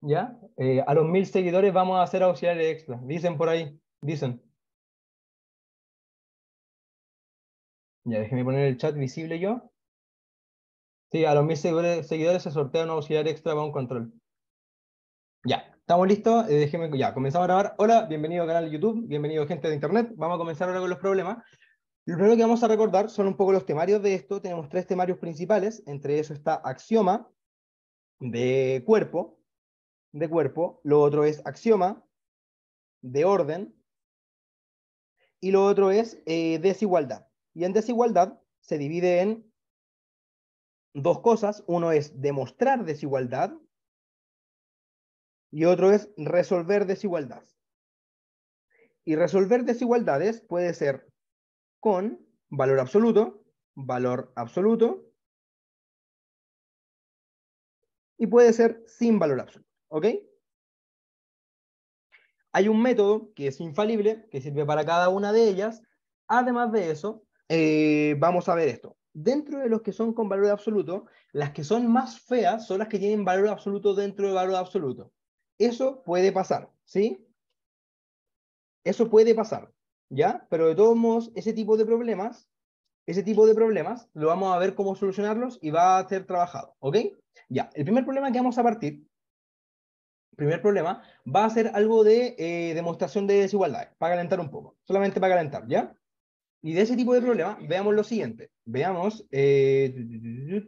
¿ya? Eh, a los mil seguidores vamos a hacer auxiliares extra. Dicen por ahí, dicen. Ya, déjenme poner el chat visible yo. Sí, a los mil seguidores, se sortea un auxiliar extra para un control. Ya, estamos listos. Eh, ya, comenzamos a grabar. Hola, bienvenido al canal de YouTube, bienvenido gente de Internet. Vamos a comenzar ahora con los problemas. Lo primero que vamos a recordar son un poco los temarios de esto. Tenemos tres temarios principales. Entre eso está axioma de cuerpo, de cuerpo, lo otro es axioma de orden y lo otro es eh, desigualdad. Y en desigualdad se divide en dos cosas. Uno es demostrar desigualdad y otro es resolver desigualdad. Y resolver desigualdades puede ser con valor absoluto, valor absoluto, y puede ser sin valor absoluto. ¿Ok? Hay un método que es infalible, que sirve para cada una de ellas. Además de eso, eh, vamos a ver esto. Dentro de los que son con valor absoluto, las que son más feas son las que tienen valor absoluto dentro de valor absoluto. Eso puede pasar, ¿sí? Eso puede pasar, ¿ya? Pero de todos modos, ese tipo de problemas, ese tipo de problemas, lo vamos a ver cómo solucionarlos y va a ser trabajado, ¿ok? Ya, el primer problema que vamos a partir primer problema, va a ser algo de eh, demostración de desigualdades para calentar un poco, solamente para calentar, ¿ya? Y de ese tipo de problema, veamos lo siguiente. Veamos... Eh,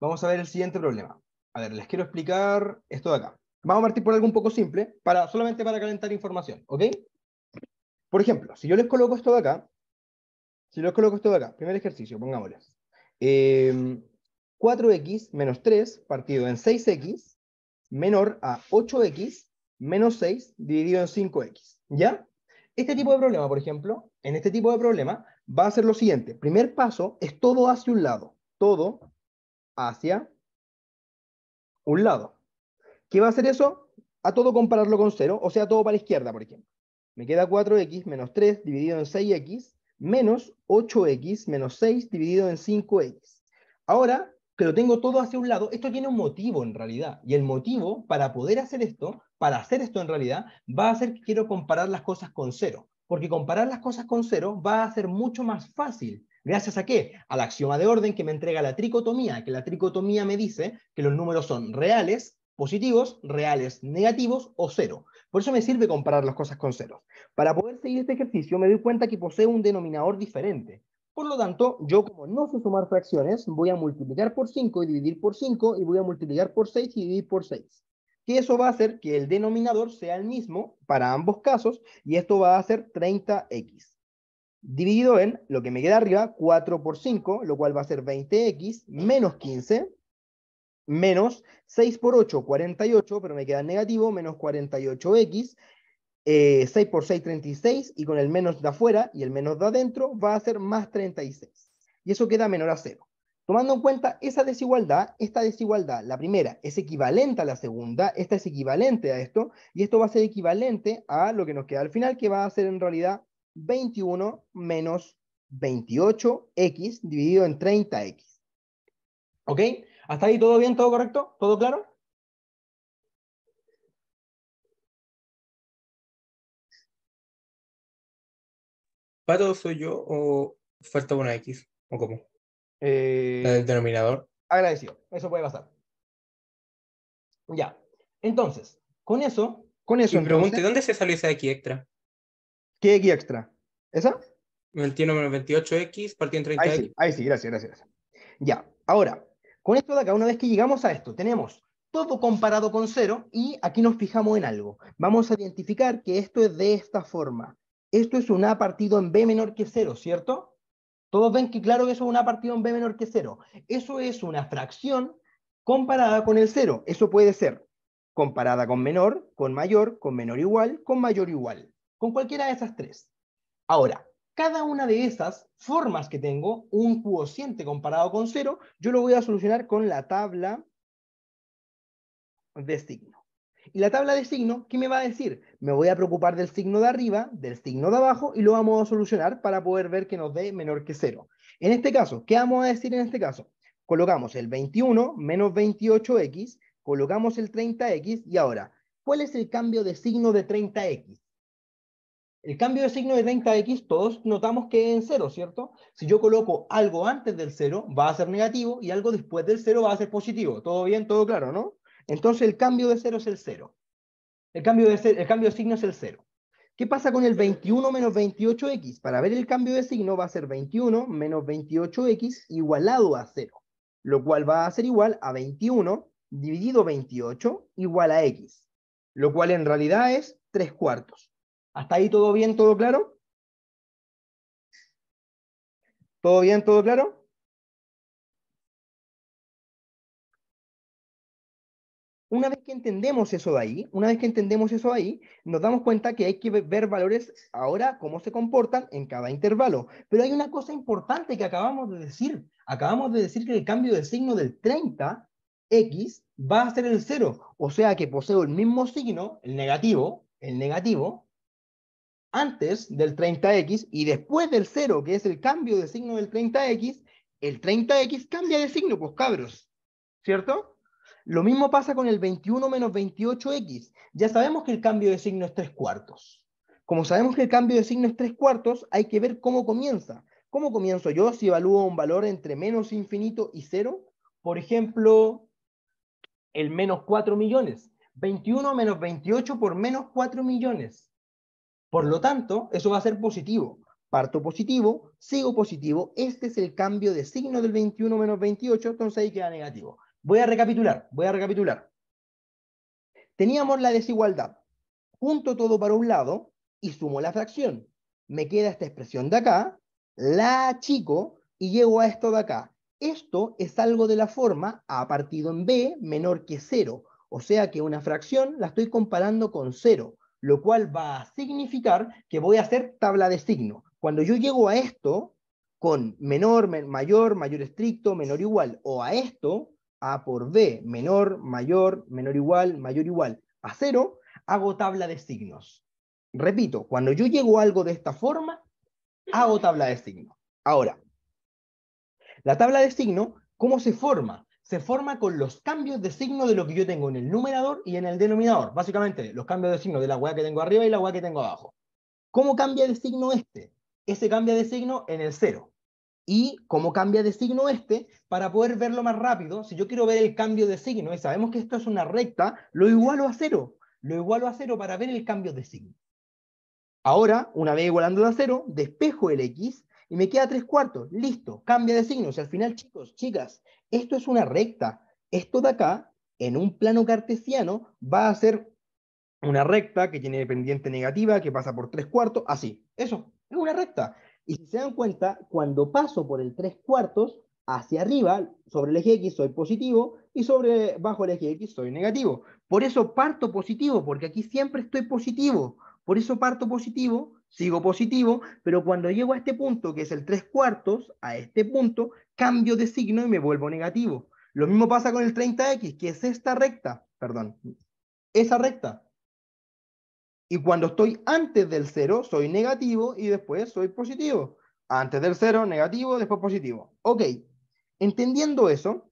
vamos a ver el siguiente problema. A ver, les quiero explicar esto de acá. Vamos a partir por algo un poco simple, para, solamente para calentar información, ¿ok? Por ejemplo, si yo les coloco esto de acá, si yo les coloco esto de acá, primer ejercicio, pongámosle. Eh, 4x menos 3 partido en 6x menor a 8x menos 6 dividido en 5x. ¿Ya? Este tipo de problema, por ejemplo, en este tipo de problema va a ser lo siguiente. Primer paso es todo hacia un lado. Todo hacia un lado. ¿Qué va a hacer eso? A todo compararlo con 0, o sea, todo para la izquierda, por ejemplo. Me queda 4x menos 3 dividido en 6x menos 8x menos 6 dividido en 5x. Ahora, que lo tengo todo hacia un lado, esto tiene un motivo en realidad. Y el motivo para poder hacer esto, para hacer esto en realidad, va a ser que quiero comparar las cosas con cero. Porque comparar las cosas con cero va a ser mucho más fácil. ¿Gracias a qué? Al axioma de orden que me entrega la tricotomía, que la tricotomía me dice que los números son reales, positivos, reales, negativos o cero. Por eso me sirve comparar las cosas con cero. Para poder seguir este ejercicio me doy cuenta que posee un denominador diferente. Por lo tanto, yo como no sé sumar fracciones, voy a multiplicar por 5 y dividir por 5 y voy a multiplicar por 6 y dividir por 6. Que eso va a hacer que el denominador sea el mismo para ambos casos y esto va a ser 30x. Dividido en lo que me queda arriba, 4 por 5, lo cual va a ser 20x menos 15 menos 6 por 8, 48, pero me queda negativo, menos 48x, 6 eh, por 6, 36, y con el menos de afuera y el menos de adentro va a ser más 36. Y eso queda menor a 0. Tomando en cuenta esa desigualdad, esta desigualdad, la primera, es equivalente a la segunda, esta es equivalente a esto, y esto va a ser equivalente a lo que nos queda al final, que va a ser en realidad 21 menos 28x dividido en 30x. ¿Ok? ¿Hasta ahí todo bien, todo correcto? ¿Todo claro? ¿Pato soy yo o falta una X? ¿O cómo? Eh... denominador. Agradecido, eso puede pasar. Ya. Entonces, con eso. Con eso. ¿Me ¿dónde se salió esa X extra? ¿Qué X extra? ¿Esa? 28X partido en 30 Ahí sí, gracias, gracias. Ya, ahora, con esto de acá, una vez que llegamos a esto, tenemos todo comparado con cero y aquí nos fijamos en algo. Vamos a identificar que esto es de esta forma esto es un A partido en B menor que cero, ¿cierto? Todos ven que claro que eso es un A partido en B menor que cero. Eso es una fracción comparada con el cero. Eso puede ser comparada con menor, con mayor, con menor igual, con mayor igual. Con cualquiera de esas tres. Ahora, cada una de esas formas que tengo, un cociente comparado con cero, yo lo voy a solucionar con la tabla de signo. Y la tabla de signos, ¿qué me va a decir? Me voy a preocupar del signo de arriba, del signo de abajo, y lo vamos a solucionar para poder ver que nos dé menor que 0. En este caso, ¿qué vamos a decir en este caso? Colocamos el 21 menos 28x, colocamos el 30x, y ahora, ¿cuál es el cambio de signo de 30x? El cambio de signo de 30x, todos notamos que es en 0, ¿cierto? Si yo coloco algo antes del 0, va a ser negativo, y algo después del 0 va a ser positivo. ¿Todo bien? ¿Todo claro, no? Entonces el cambio de cero es el cero. El cambio de, el cambio de signo es el cero. ¿Qué pasa con el 21 menos 28x? Para ver el cambio de signo va a ser 21 menos 28x igualado a 0, lo cual va a ser igual a 21 dividido 28 igual a x, lo cual en realidad es 3 cuartos. ¿Hasta ahí todo bien, todo claro? ¿Todo bien, todo claro? Una vez que entendemos eso de ahí, una vez que entendemos eso ahí, nos damos cuenta que hay que ver valores ahora, cómo se comportan en cada intervalo. Pero hay una cosa importante que acabamos de decir. Acabamos de decir que el cambio de signo del 30x va a ser el 0. O sea que poseo el mismo signo, el negativo, el negativo, antes del 30x y después del 0, que es el cambio de signo del 30x, el 30x cambia de signo, pues cabros. ¿Cierto? Lo mismo pasa con el 21 menos 28x. Ya sabemos que el cambio de signo es 3 cuartos. Como sabemos que el cambio de signo es 3 cuartos, hay que ver cómo comienza. ¿Cómo comienzo yo si evalúo un valor entre menos infinito y 0? Por ejemplo, el menos 4 millones. 21 menos 28 por menos 4 millones. Por lo tanto, eso va a ser positivo. Parto positivo, sigo positivo. Este es el cambio de signo del 21 menos 28, entonces ahí queda negativo. Voy a recapitular, voy a recapitular. Teníamos la desigualdad. Junto todo para un lado y sumo la fracción. Me queda esta expresión de acá, la chico, y llego a esto de acá. Esto es algo de la forma a partido en b menor que cero. O sea que una fracción la estoy comparando con 0, lo cual va a significar que voy a hacer tabla de signo. Cuando yo llego a esto, con menor, mayor, mayor estricto, menor igual, o a esto, a por B, menor, mayor, menor igual, mayor igual a cero, hago tabla de signos. Repito, cuando yo llego a algo de esta forma, hago tabla de signos. Ahora, la tabla de signos, ¿cómo se forma? Se forma con los cambios de signo de lo que yo tengo en el numerador y en el denominador. Básicamente, los cambios de signo de la hueá que tengo arriba y la hueá que tengo abajo. ¿Cómo cambia de signo este? Ese cambia de signo en el cero y cómo cambia de signo este para poder verlo más rápido. Si yo quiero ver el cambio de signo y sabemos que esto es una recta, lo igualo a cero. Lo igualo a cero para ver el cambio de signo. Ahora, una vez igualando a cero, despejo el x y me queda tres cuartos. Listo, cambia de signo. Si al final, chicos, chicas, esto es una recta. Esto de acá, en un plano cartesiano, va a ser una recta que tiene pendiente negativa, que pasa por tres cuartos, así. Eso, es una recta. Y si se dan cuenta, cuando paso por el 3 cuartos, hacia arriba, sobre el eje X soy positivo y sobre bajo el eje X soy negativo. Por eso parto positivo, porque aquí siempre estoy positivo. Por eso parto positivo, sigo positivo, pero cuando llego a este punto, que es el 3 cuartos, a este punto, cambio de signo y me vuelvo negativo. Lo mismo pasa con el 30X, que es esta recta, perdón, esa recta. Y cuando estoy antes del cero, soy negativo y después soy positivo. Antes del cero, negativo, después positivo. Ok, entendiendo eso,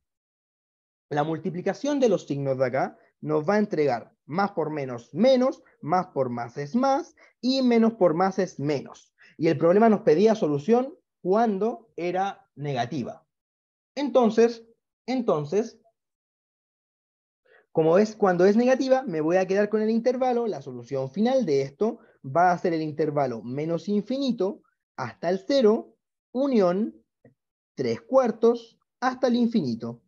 la multiplicación de los signos de acá nos va a entregar más por menos, menos, más por más es más, y menos por más es menos. Y el problema nos pedía solución cuando era negativa. Entonces, entonces, como es cuando es negativa, me voy a quedar con el intervalo. La solución final de esto va a ser el intervalo menos infinito hasta el cero, unión tres cuartos hasta el infinito.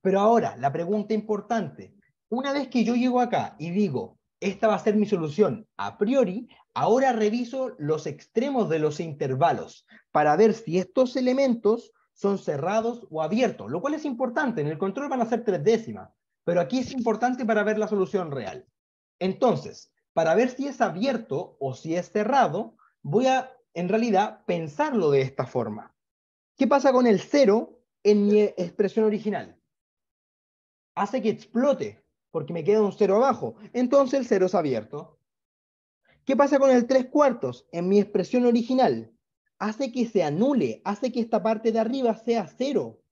Pero ahora, la pregunta importante. Una vez que yo llego acá y digo, esta va a ser mi solución a priori, ahora reviso los extremos de los intervalos para ver si estos elementos son cerrados o abiertos, lo cual es importante. En el control van a ser tres décimas. Pero aquí es importante para ver la solución real. Entonces, para ver si es abierto o si es cerrado, voy a, en realidad, pensarlo de esta forma. ¿Qué pasa con el cero en mi expresión original? Hace que explote, porque me queda un cero abajo. Entonces el cero es abierto. ¿Qué pasa con el tres cuartos en mi expresión original? Hace que se anule, hace que esta parte de arriba sea cero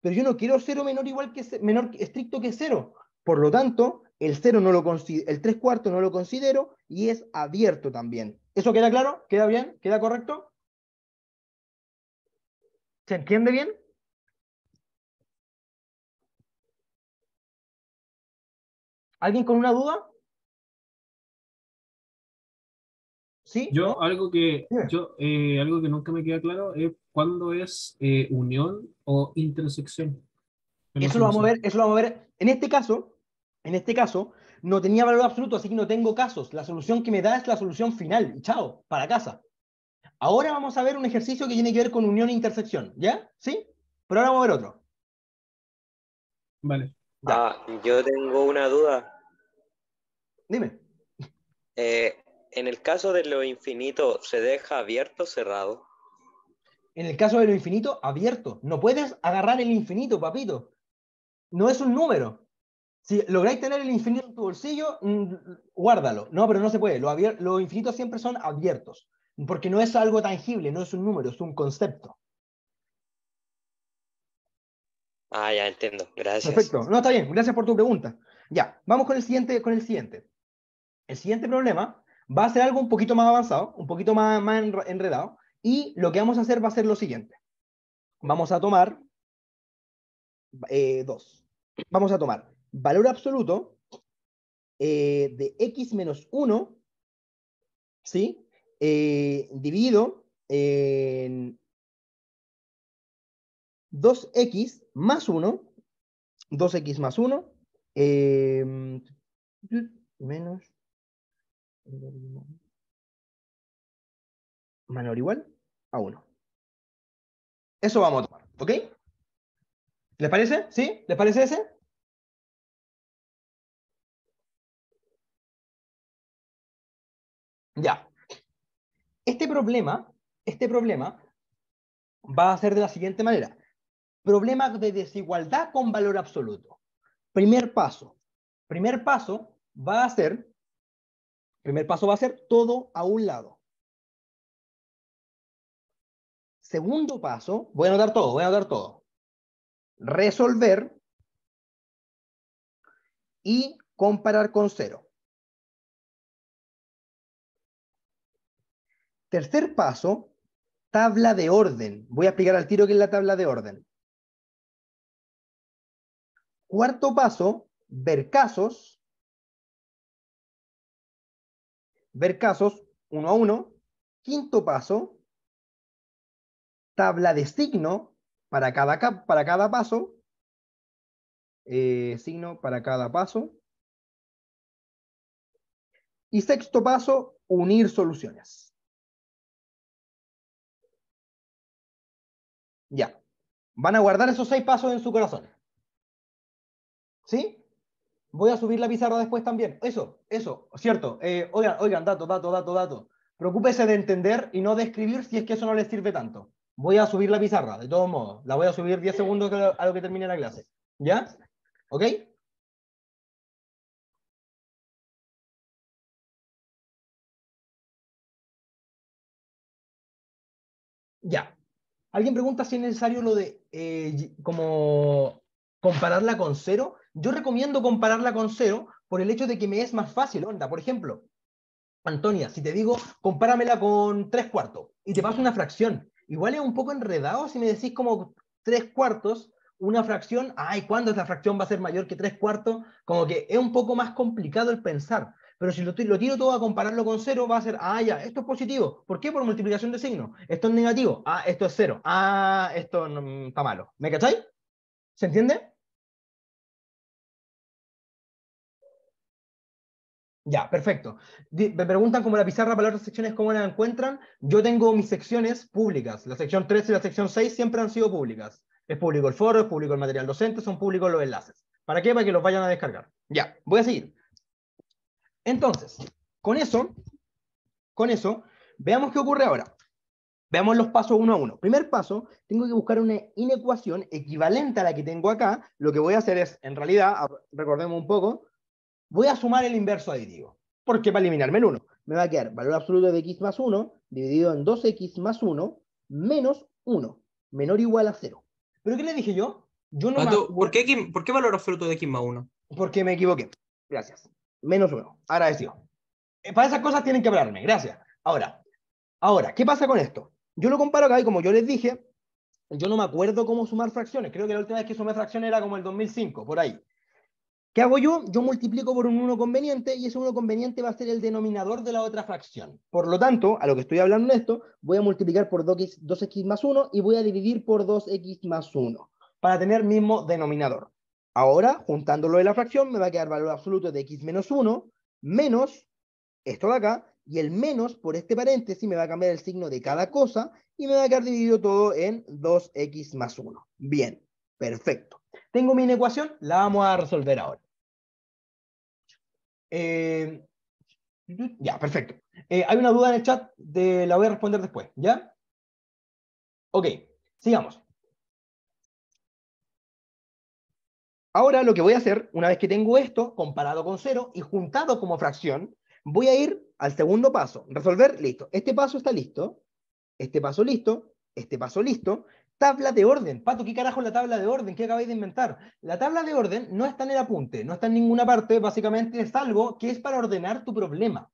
pero yo no quiero cero menor igual que menor estricto que cero. Por lo tanto, el cero no lo el tres cuartos no lo considero y es abierto también. ¿Eso queda claro? ¿Queda bien? ¿Queda correcto? ¿Se entiende bien? ¿Alguien con una duda? Yo, algo que, yo, eh, algo que nunca me queda claro es cuándo es eh, unión o intersección. eso lo, vamos a ver, eso lo vamos a ver. En este caso, en este caso, no tenía valor absoluto, así que no tengo casos. La solución que me da es la solución final. chao, para casa. Ahora vamos a ver un ejercicio que tiene que ver con unión e intersección. ¿Ya? ¿Sí? Pero ahora vamos a ver otro. Vale. Ah, yo tengo una duda. Dime. Eh, en el caso de lo infinito, ¿se deja abierto o cerrado? En el caso de lo infinito, abierto. No puedes agarrar el infinito, papito. No es un número. Si lográis tener el infinito en tu bolsillo, mm, guárdalo. No, pero no se puede. Los, infinitos siempre son abiertos. Porque no es algo tangible, no es un número, es un concepto. Ah, ya entiendo. Gracias. Perfecto. No, está bien. Gracias por tu pregunta. Ya, vamos con el siguiente, con el siguiente. El siguiente problema va a ser algo un poquito más avanzado, un poquito más, enredado, y lo que vamos a hacer va a ser lo siguiente. Vamos a tomar eh, Vamos a tomar valor absoluto eh, de x menos 1, ¿sí? Eh, dividido en 2x más 1, 2x más 1, eh, menos Menor igual a 1. Eso vamos a tomar, ¿ok? ¿Les parece? ¿Sí? ¿Les parece ese? Ya. Este problema, este problema va a ser de la siguiente manera. Problema de desigualdad con valor absoluto. Primer paso. Primer paso va a ser primer paso va a ser todo a un lado. Segundo paso, voy a anotar todo, voy a anotar todo. Resolver y comparar con cero. Tercer paso, tabla de orden. Voy a explicar al tiro qué es la tabla de orden. Cuarto paso, ver casos ver casos uno a uno. Quinto paso, tabla de signo para cada, para cada paso. Eh, signo para cada paso. Y sexto paso, unir soluciones. Ya. Van a guardar esos seis pasos en su corazón. ¿Sí? Voy a subir la pizarra después también. Eso, eso, cierto. Eh, oigan, oigan, dato, dato, dato, dato. Preocúpese de entender y no de escribir si es que eso no les sirve tanto. Voy a subir la pizarra, de todos modos. La voy a subir 10 segundos a lo que termine la clase. ¿Ya? ¿Ok? Ya. Alguien pregunta si es necesario lo de eh, como compararla con cero, yo recomiendo compararla con cero por el hecho de que me es más fácil, onda. Por ejemplo, Antonia, si te digo, compáramela con tres cuartos y te paso una fracción, igual es un poco enredado si me decís como tres cuartos, una fracción, ay, ¿cuándo esta fracción va a ser mayor que tres cuartos? Como que es un poco más complicado el pensar. Pero si lo, tiro todo a compararlo con cero, va a ser, ah, ya, esto es positivo. ¿Por qué? Por multiplicación de signos. Esto es negativo. Ah, esto es cero. Ah, esto mm, está malo. ¿Me cacháis? ¿Se entiende? Ya, perfecto. Me preguntan cómo la pizarra para las otras secciones, cómo la encuentran. Yo tengo mis secciones públicas. La sección 3 y la sección 6 siempre han sido públicas. Es público el foro, es público el material docente, son públicos los enlaces. ¿Para qué? Para que los vayan a descargar. Ya, voy a seguir. Entonces, con eso, con eso, veamos qué ocurre ahora. Veamos los pasos uno a uno. Primer paso, tengo que buscar una inecuación equivalente a la que tengo acá. Lo que voy a hacer es, en realidad, recordemos un poco, voy a sumar el inverso aditivo. ¿Por Porque para eliminarme el 1, me va a quedar valor absoluto de x más 1 dividido en 2x más 1 menos 1, menor o igual a 0. ¿Pero qué le dije yo? Yo no ah, ¿por, qué, valor absoluto de x más 1? Porque me equivoqué. Gracias. Menos 1. Agradecido. Eh, para esas cosas tienen que hablarme. Gracias. Ahora, ahora, ¿qué pasa con esto? Yo lo comparo acá y como yo les dije, yo no me acuerdo cómo sumar fracciones. Creo que la última vez que sumé fracciones era como el 2005, por ahí. ¿Qué hago yo? Yo multiplico por un 1 conveniente y ese 1 conveniente va a ser el denominador de la otra fracción. Por lo tanto, a lo que estoy hablando en esto, voy a multiplicar por 2x, 2x más 1 y voy a dividir por 2x más 1 para tener mismo denominador. Ahora, juntándolo de la fracción, me va a quedar valor absoluto de x menos 1 menos esto de acá, y el menos, por este paréntesis, me va a cambiar el signo de cada cosa y me va a quedar dividido todo en 2x más 1. Bien, perfecto. Tengo mi inecuación, la vamos a resolver ahora. Eh, ya, perfecto. Eh, hay una duda en el chat, de, la voy a responder después, ¿ya? Ok, sigamos. Ahora lo que voy a hacer, una vez que tengo esto comparado con cero y juntado como fracción, voy a ir al segundo paso. Resolver, listo. Este paso está listo. Este paso listo. Este paso listo. Tabla de orden. Pato, ¿qué carajo es la tabla de orden? ¿Qué acabáis de inventar? La tabla de orden no está en el apunte, no está en ninguna parte, básicamente es algo que es para ordenar tu problema.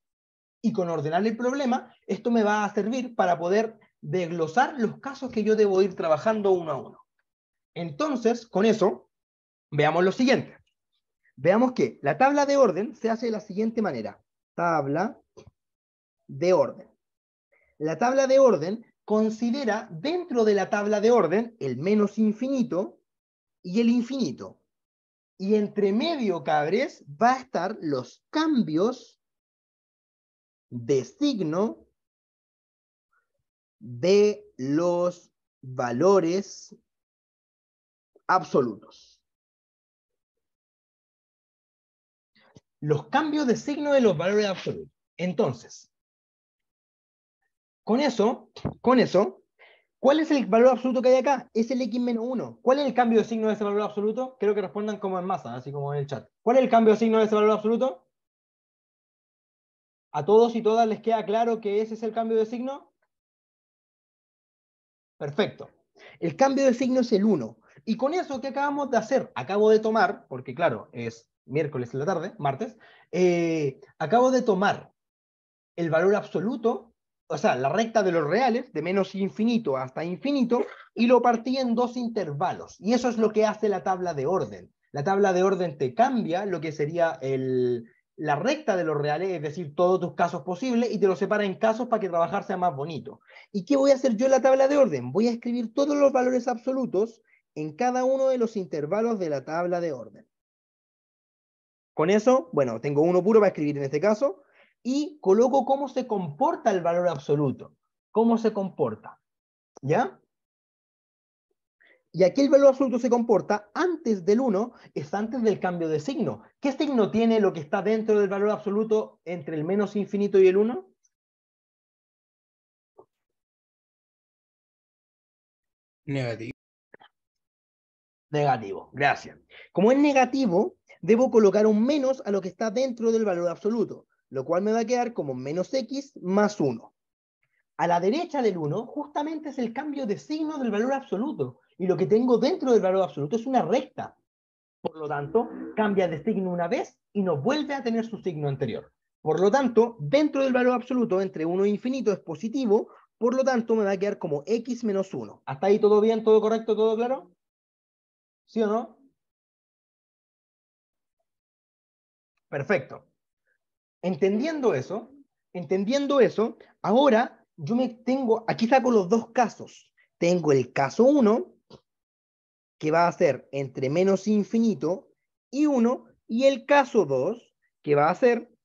Y con ordenar el problema, esto me va a servir para poder desglosar los casos que yo debo ir trabajando uno a uno. Entonces, con eso, veamos lo siguiente. Veamos que la tabla de orden se hace de la siguiente manera tabla de orden. La tabla de orden considera dentro de la tabla de orden el menos infinito y el infinito. Y entre medio, cabres, va a estar los cambios de signo de los valores absolutos. los cambios de signo de los valores absolutos. Entonces, con eso, con eso, ¿cuál es el valor absoluto que hay acá? Es el x-1. menos ¿Cuál es el cambio de signo de ese valor absoluto? Creo que respondan como en masa, así como en el chat. ¿Cuál es el cambio de signo de ese valor absoluto? ¿A todos y todas les queda claro que ese es el cambio de signo? Perfecto. El cambio de signo es el 1. Y con eso qué acabamos de hacer, acabo de tomar, porque claro, es miércoles en la tarde, martes, eh, acabo de tomar el valor absoluto, o sea, la recta de los reales, de menos infinito hasta infinito, y lo partí en dos intervalos. Y eso es lo que hace la tabla de orden. La tabla de orden te cambia lo que sería el, la recta de los reales, es decir, todos tus casos posibles, y te lo separa en casos para que trabajar sea más bonito. ¿Y qué voy a hacer yo en la tabla de orden? Voy a escribir todos los valores absolutos en cada uno de los intervalos de la tabla de orden. Con eso, bueno, tengo uno puro para escribir en este caso, y coloco cómo se comporta el valor absoluto. ¿Cómo se comporta? ¿Ya? Y aquí el valor absoluto se comporta antes del 1, es antes del cambio de signo. ¿Qué signo tiene lo que está dentro del valor absoluto entre el menos infinito y el 1? Negativo. Negativo, gracias. Como es negativo, debo colocar un menos a lo que está dentro del valor absoluto, lo cual me va a quedar como menos x más 1. A la derecha del 1 justamente es el cambio de signo del valor absoluto, y lo que tengo dentro del valor absoluto es una recta. Por lo tanto, cambia de signo una vez y no vuelve a tener su signo anterior. Por lo tanto, dentro del valor absoluto entre 1 e infinito es positivo, por lo tanto me va a quedar como x menos 1. ¿Hasta ahí todo bien, todo correcto, todo claro? ¿Sí o no? Perfecto. Entendiendo eso, entendiendo eso, ahora yo me tengo, aquí saco los dos casos. Tengo el caso 1, que va a ser entre menos infinito y 1, y el caso 2, que va a ser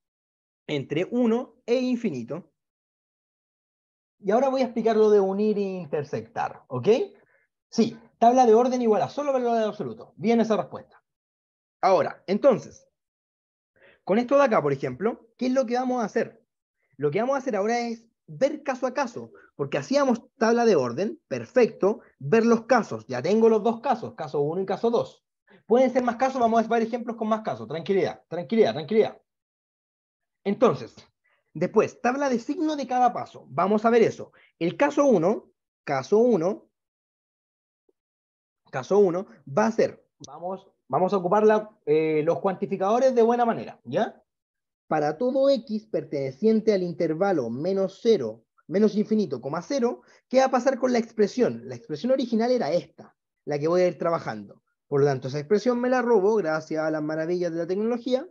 entre 1 e infinito. Y ahora voy a explicar lo de unir e intersectar, ¿ok? Sí, tabla de orden igual a solo valor absoluto. Bien esa respuesta. Ahora, entonces, con esto de acá, por ejemplo, ¿qué es lo que vamos a hacer? Lo que vamos a hacer ahora es ver caso a caso, porque hacíamos tabla de orden, perfecto, ver los casos. Ya tengo los dos casos, caso 1 y caso 2. Pueden ser más casos, vamos a ver ejemplos con más casos. Tranquilidad, tranquilidad, tranquilidad. Entonces, después, tabla de signo de cada paso. Vamos a ver eso. El caso 1, caso 1, caso 1, va a ser, vamos Vamos a ocupar eh, los cuantificadores de buena manera, ¿ya? Para todo x perteneciente al intervalo menos 0, menos infinito, coma 0, ¿qué va a pasar con la expresión? La expresión original era esta, la que voy a ir trabajando. Por lo tanto, esa expresión me la robo gracias a las maravillas de la tecnología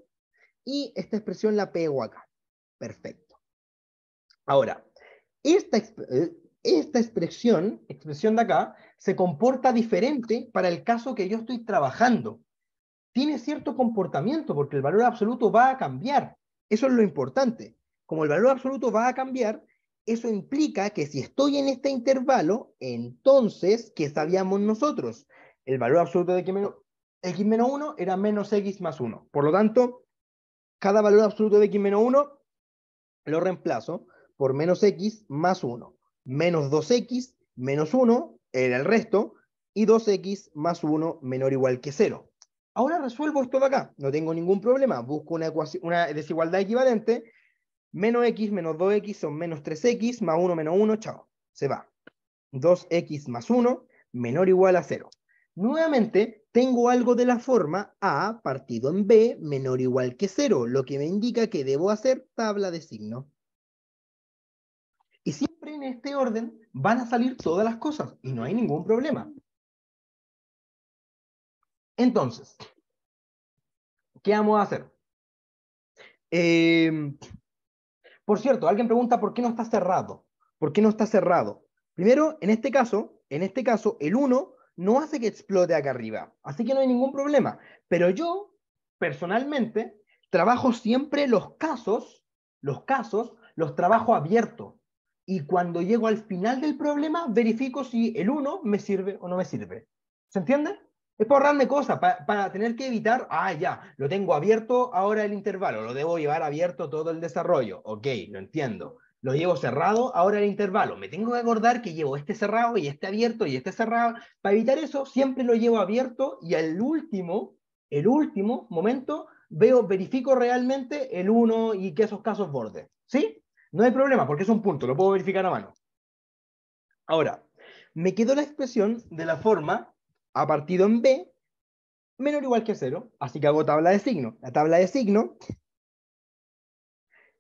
y esta expresión la pego acá. Perfecto. Ahora, esta, eh, esta expresión, expresión de acá, se comporta diferente para el caso que yo estoy trabajando tiene cierto comportamiento, porque el valor absoluto va a cambiar. Eso es lo importante. Como el valor absoluto va a cambiar, eso implica que si estoy en este intervalo, entonces, ¿qué sabíamos nosotros? El valor absoluto de x menos, x 1 era menos x más 1. Por lo tanto, cada valor absoluto de x menos 1 lo reemplazo por menos x más 1. Menos 2x menos 1 era el resto, y 2x más 1 menor o igual que 0. Ahora resuelvo esto de acá, no tengo ningún problema, busco una, desigualdad equivalente, menos x menos 2x son menos 3x, más 1 menos 1, chao, se va. 2x más 1 menor o igual a 0. Nuevamente, tengo algo de la forma a partido en b menor o igual que 0, lo que me indica que debo hacer tabla de signo. Y siempre en este orden van a salir todas las cosas, y no hay ningún problema. Entonces, ¿qué vamos a hacer? Em, por cierto, alguien pregunta por qué no está cerrado. ¿Por qué no está cerrado? Primero, en este caso, en este caso, el 1 no hace que explote acá arriba, así que no hay ningún problema. Pero yo, personalmente, trabajo siempre los casos, los casos, los trabajo abierto. Y cuando llego al final del problema, verifico si el 1 me sirve o no me sirve. ¿Se entiende? Es para ahorrarme cosas, para, tener que evitar, ah, ya, lo tengo abierto ahora el intervalo, lo debo llevar abierto todo el desarrollo. Ok, lo entiendo. Lo llevo cerrado ahora el intervalo. Me tengo que acordar que llevo este cerrado y este abierto y este cerrado. Para evitar eso, siempre lo llevo abierto y al último, el último momento, veo, verifico realmente el 1 y que esos casos borde. ¿Sí? No hay problema porque es un punto, lo puedo verificar a mano. Ahora, me quedó la expresión de la forma a partido en B menor o igual que 0. Así que hago tabla de signo. La tabla de signo,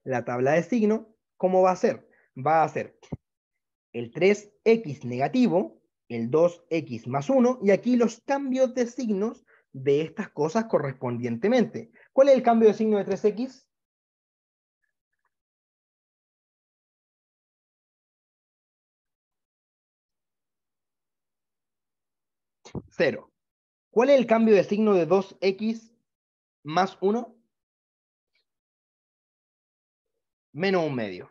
la tabla de signo, ¿cómo va a ser? Va a ser el 3x negativo, el 2x más 1, y aquí los cambios de signos de estas cosas correspondientemente. ¿Cuál es el cambio de signo de 3x? cero. ¿Cuál es el cambio de signo de 2x más 1? Menos un medio.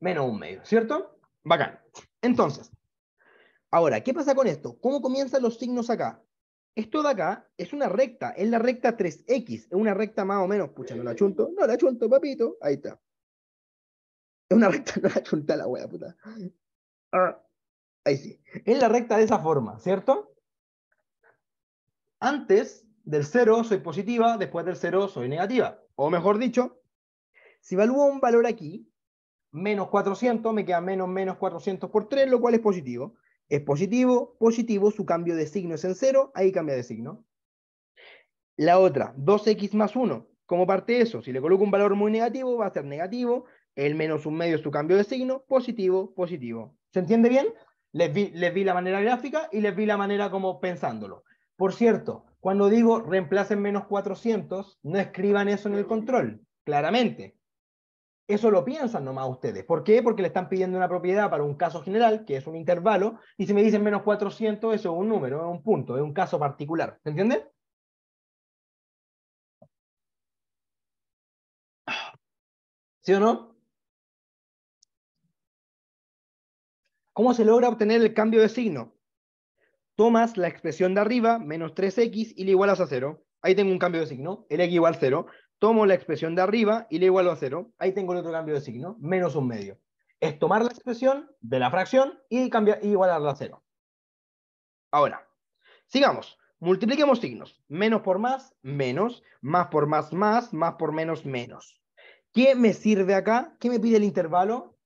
Menos un medio, ¿cierto? Bacán. Entonces, ahora, ¿qué pasa con esto? ¿Cómo comienzan los signos acá? Esto de acá es una recta, es la recta 3x, es una recta más o menos, pucha, no la chunto, no la chunto, papito, ahí está. Es una recta, no la chunta la wea, puta. Ah. Ahí sí. En la recta de esa forma, ¿cierto? Antes del 0 soy positiva, después del 0 soy negativa. O mejor dicho, si evalúo un valor aquí, menos 400, me queda menos menos 400 por 3, lo cual es positivo. Es positivo, positivo, su cambio de signo es en 0, ahí cambia de signo. La otra, 2x más 1, como parte eso? Si le coloco un valor muy negativo, va a ser negativo, el menos un medio es su cambio de signo, positivo, positivo. ¿Se entiende bien? Les vi, la manera gráfica y les vi la manera como pensándolo. Por cierto, cuando digo reemplacen menos 400, no escriban eso en el control, claramente. Eso lo piensan nomás ustedes. ¿Por qué? Porque le están pidiendo una propiedad para un caso general, que es un intervalo, y si me dicen menos 400, eso es un número, es un punto, es un caso particular. ¿Se entiende? ¿Sí o no? ¿Cómo se logra obtener el cambio de signo? Tomas la expresión de arriba, menos 3x, y le igualas a 0. Ahí tengo un cambio de signo, el x igual a 0. Tomo la expresión de arriba y le igualo a 0. Ahí tengo el otro cambio de signo, menos un medio. Es tomar la expresión de la fracción y, cambiar, y igualarla a 0. Ahora, sigamos. Multipliquemos signos. Menos por más, menos. Más por más, más. Más por menos, menos. ¿Qué me sirve acá? ¿Qué me pide el intervalo?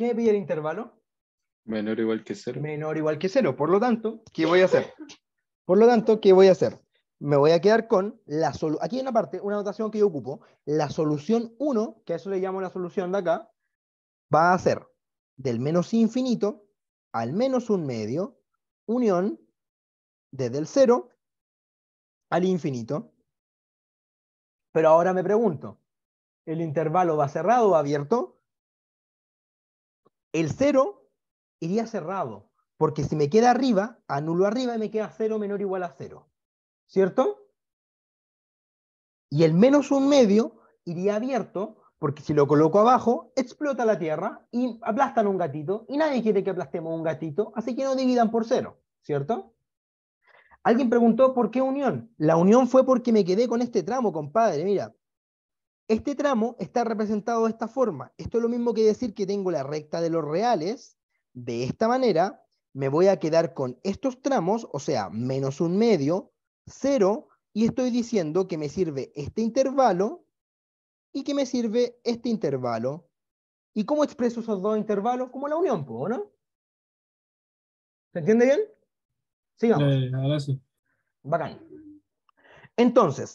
¿Qué pide el intervalo? Menor o igual que cero. Menor o igual que cero. Por lo tanto, ¿qué voy a hacer? Por lo tanto, ¿qué voy a hacer? Me voy a quedar con la solución. Aquí en una parte, una notación que yo ocupo. La solución 1, que a eso le llamo la solución de acá, va a ser del menos infinito al menos un medio, unión desde el cero al infinito. Pero ahora me pregunto, ¿el intervalo va cerrado o abierto? el 0 iría cerrado, porque si me queda arriba, anulo arriba y me queda 0 menor o igual a 0. ¿Cierto? Y el menos un medio iría abierto, porque si lo coloco abajo, explota la tierra y aplastan un gatito, y nadie quiere que aplastemos un gatito, así que no dividan por cero, ¿cierto? Alguien preguntó por qué unión. La unión fue porque me quedé con este tramo, compadre. Mira, este tramo está representado de esta forma. Esto es lo mismo que decir que tengo la recta de los reales. De esta manera, me voy a quedar con estos tramos, o sea, menos un medio, cero, y estoy diciendo que me sirve este intervalo y que me sirve este intervalo. ¿Y cómo expreso esos dos intervalos? Como la unión, ¿no? ¿Se entiende bien? Sí, eh, ahora sí. Bacán. Entonces,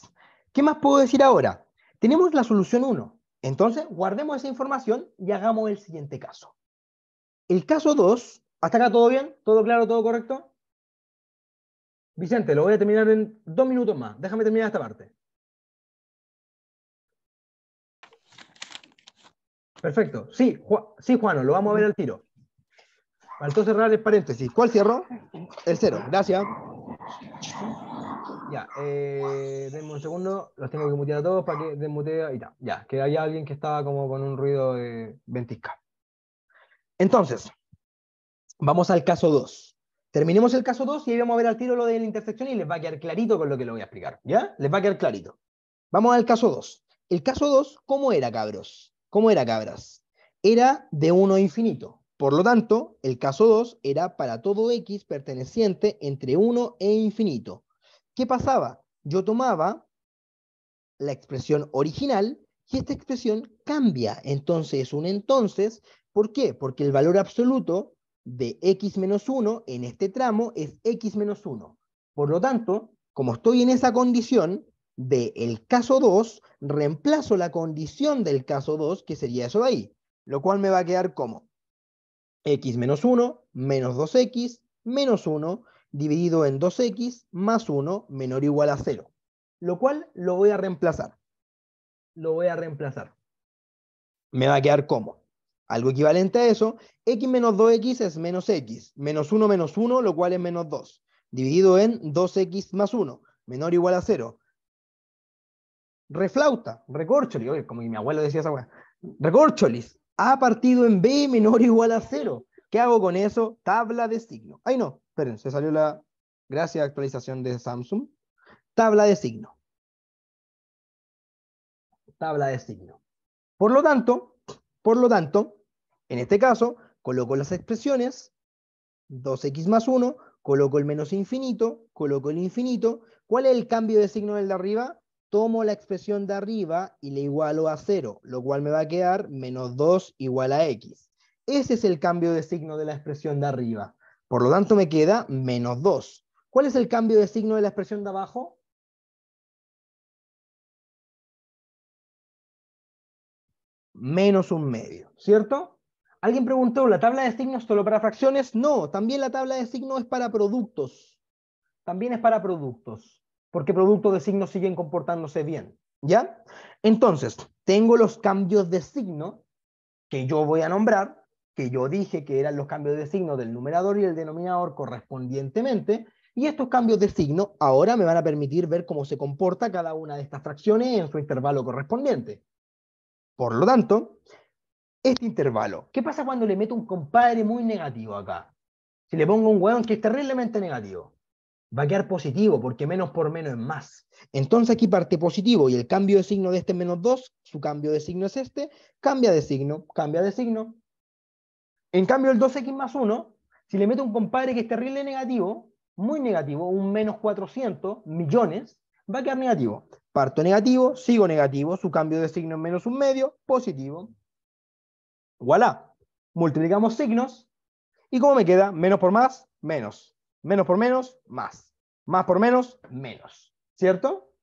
¿qué más puedo decir ahora? Tenemos la solución 1. Entonces, guardemos esa información y hagamos el siguiente caso. El caso 2, ¿hasta acá todo bien? ¿Todo claro? ¿Todo correcto? Vicente, lo voy a terminar en dos minutos más. Déjame terminar esta parte. Perfecto. Sí, Juan. sí lo vamos a ver al tiro. Faltó cerrar el paréntesis. ¿Cuál cierro? El cero. Gracias. Ya, eh, denme un segundo, los tengo que mutear a todos para que desmutee y tal. Ya, que hay alguien que estaba como con un ruido de ventisca. Entonces, vamos al caso 2. Terminemos el caso 2 y ahí vamos a ver al tiro lo de la intersección y les va a quedar clarito con lo que les voy a explicar. ¿Ya? Les va a quedar clarito. Vamos al caso 2. El caso 2, ¿cómo era, cabros? ¿Cómo era, cabras? Era de 1 infinito. Por lo tanto, el caso 2 era para todo x perteneciente entre 1 e infinito. ¿Qué pasaba? Yo tomaba la expresión original y esta expresión cambia. Entonces es un entonces. ¿Por qué? Porque el valor absoluto de x menos 1 en este tramo es x menos 1. Por lo tanto, como estoy en esa condición del caso 2, reemplazo la condición del caso 2, que sería eso de ahí, lo cual me va a quedar como x menos 1 menos 2x menos 1 dividido en 2x más 1 menor o igual a 0. Lo cual lo voy a reemplazar. Lo voy a reemplazar. Me va a quedar como. Algo equivalente a eso, x menos 2x es menos x, menos 1 menos 1, lo cual es menos 2, dividido en 2x más 1, menor o igual a 0. Reflauta, recorcholis, como mi abuelo decía esa weá, recorcholis, a partido en b menor o igual a 0. ¿Qué hago con eso? Tabla de signo. Ay, no, esperen, se salió la gracia actualización de Samsung. Tabla de signo. Tabla de signo. Por lo tanto, por lo tanto, en este caso, coloco las expresiones 2x más 1, coloco el menos infinito, coloco el infinito. ¿Cuál es el cambio de signo del de arriba? Tomo la expresión de arriba y le igualo a 0, lo cual me va a quedar menos 2 igual a x. Ese es el cambio de signo de la expresión de arriba. Por lo tanto, me queda menos 2. ¿Cuál es el cambio de signo de la expresión de abajo? Menos un medio, ¿cierto? Alguien preguntó, ¿la tabla de signos solo para fracciones? No, también la tabla de signos es para productos. También es para productos, porque productos de signos siguen comportándose bien, ¿ya? Entonces, tengo los cambios de signo que yo voy a nombrar, que yo dije que eran los cambios de signo del numerador y el denominador correspondientemente, y estos cambios de signo ahora me van a permitir ver cómo se comporta cada una de estas fracciones en su intervalo correspondiente. Por lo tanto, este intervalo, ¿qué pasa cuando le meto un compadre muy negativo acá? Si le pongo un hueón que es terriblemente negativo, va a quedar positivo porque menos por menos es más. Entonces aquí parte positivo y el cambio de signo de este menos 2, su cambio de signo es este, cambia de signo, cambia de signo, en cambio, el 2x más 1, si le meto un compadre que es terrible negativo, muy negativo, un menos 400 millones, va a quedar negativo. Parto negativo, sigo negativo, su cambio de signo es menos un medio, positivo. Voilà. Multiplicamos signos. ¿Y cómo me queda? Menos por más, menos. Menos por menos, más. Más por menos, menos. ¿Cierto?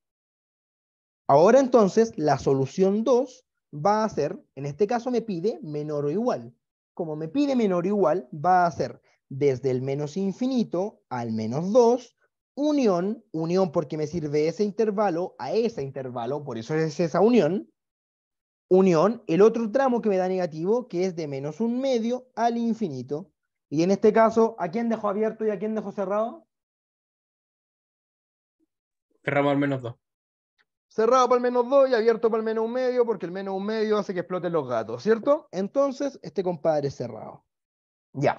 Ahora entonces, la solución 2 va a ser, en este caso me pide menor o igual como me pide menor o igual, va a ser desde el menos infinito al menos 2, unión, unión porque me sirve ese intervalo a ese intervalo, por eso es esa unión, unión, el otro tramo que me da negativo, que es de menos un medio al infinito. Y en este caso, ¿a quién dejo abierto y a quién dejo cerrado? Cerramos al menos 2 cerrado para el menos 2 y abierto para el menos un medio, porque el menos un medio hace que exploten los gatos, ¿cierto? Entonces, este compadre es cerrado. Ya.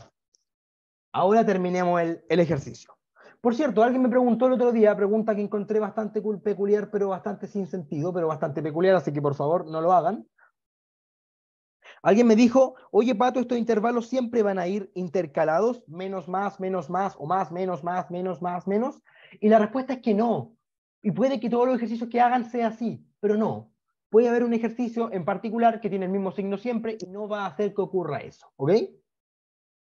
Ahora terminemos el, el ejercicio. Por cierto, alguien me preguntó el otro día, pregunta que encontré bastante peculiar, pero bastante sin sentido, pero bastante peculiar, así que por favor no lo hagan. Alguien me dijo, oye Pato, estos intervalos siempre van a ir intercalados, menos, más, menos, más, o más, menos, más, menos, más, menos. Y la respuesta es que no y puede que todos los ejercicios que hagan sea así, pero no. Puede haber un ejercicio en particular que tiene el mismo signo siempre y no va a hacer que ocurra eso, ¿ok?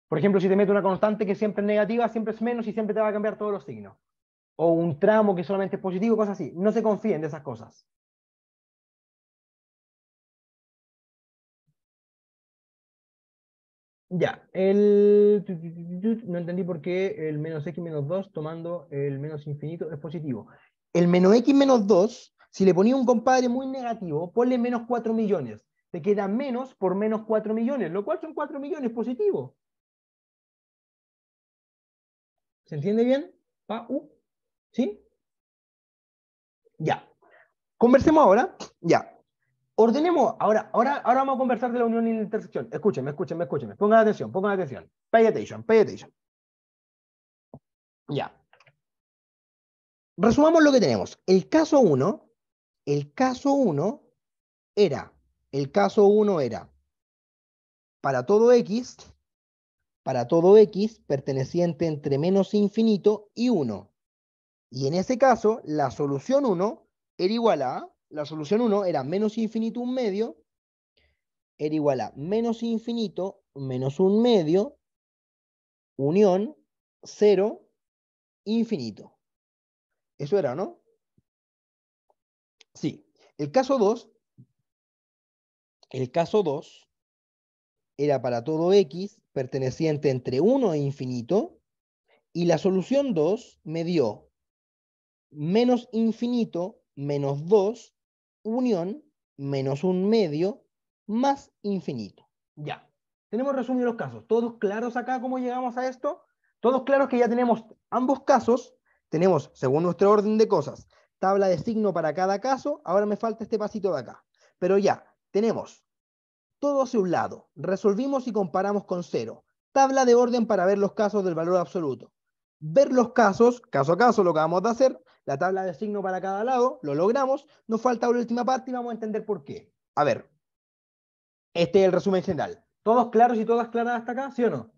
Por ejemplo, si te mete una constante que siempre es negativa, siempre es menos y siempre te va a cambiar todos los signos. O un tramo que solamente es positivo, cosas así. No se confíen de esas cosas. Ya, No entendí por qué el menos x menos 2 tomando el menos infinito es positivo el menos X menos 2, si le ponía un compadre muy negativo, ponle menos 4 millones. Te queda menos por menos 4 millones, lo cual son 4 millones positivos. ¿Se entiende bien? ¿Sí? Ya. Conversemos ahora. Ya. Ordenemos. Ahora, ahora, ahora vamos a conversar de la unión y la intersección. Escúcheme, escúcheme, escúcheme. Pongan atención, pongan atención. Pay attention, pay attention. Ya. Resumamos lo que tenemos. El caso 1, el caso 1 era, el caso 1 era, para todo x, para todo x perteneciente entre menos infinito y 1. Y en ese caso, la solución 1 era igual a, la solución 1 era menos infinito un medio, era igual a menos infinito menos un medio, unión 0, infinito. Eso era, ¿no? Sí. El caso 2, el caso 2 era para todo x perteneciente entre 1 e infinito, y la solución 2 me dio menos infinito menos 2 unión menos un medio más infinito. Ya. Tenemos resumido los casos. ¿Todos claros acá cómo llegamos a esto? Todos claros que ya tenemos ambos casos tenemos, según nuestro orden de cosas, tabla de signo para cada caso. Ahora me falta este pasito de acá. Pero ya, tenemos todo hacia un lado. Resolvimos y comparamos con cero. Tabla de orden para ver los casos del valor absoluto. Ver los casos, caso a caso, lo que vamos de hacer. La tabla de signo para cada lado, lo logramos. Nos falta la última parte y vamos a entender por qué. A ver, este es el resumen general. ¿Todos claros y todas claras hasta acá? ¿Sí o no?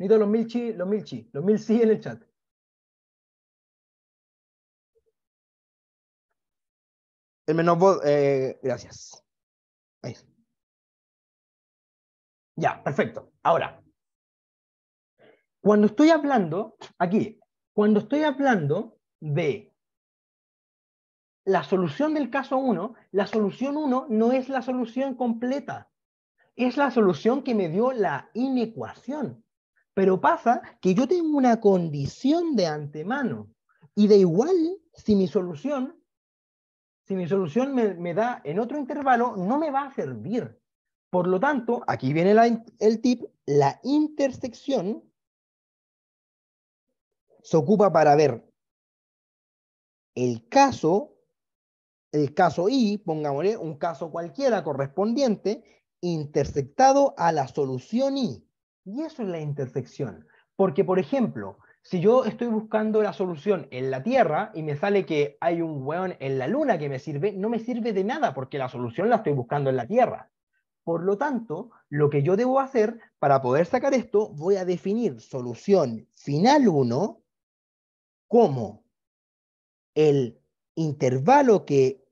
Necesito los mil chi, los mil chi, los mil sí en el chat. El menos eh, gracias. Ya, perfecto. Ahora, cuando estoy hablando, aquí, cuando estoy hablando de la solución del caso 1, la solución 1 no es la solución completa, es la solución que me dio la inecuación. Pero pasa que yo tengo una condición de antemano y da igual si mi solución, si mi solución me, da en otro intervalo, no me va a servir. Por lo tanto, aquí viene el tip, la intersección se ocupa para ver el caso, el caso I, pongámosle un caso cualquiera correspondiente, intersectado a la solución I. Y eso es la intersección. Porque, por ejemplo, si yo estoy buscando la solución en la Tierra y me sale que hay un hueón en la Luna que me sirve, no me sirve de nada porque la solución la estoy buscando en la Tierra. Por lo tanto, lo que yo debo hacer para poder sacar esto, voy a definir solución final 1 como el intervalo que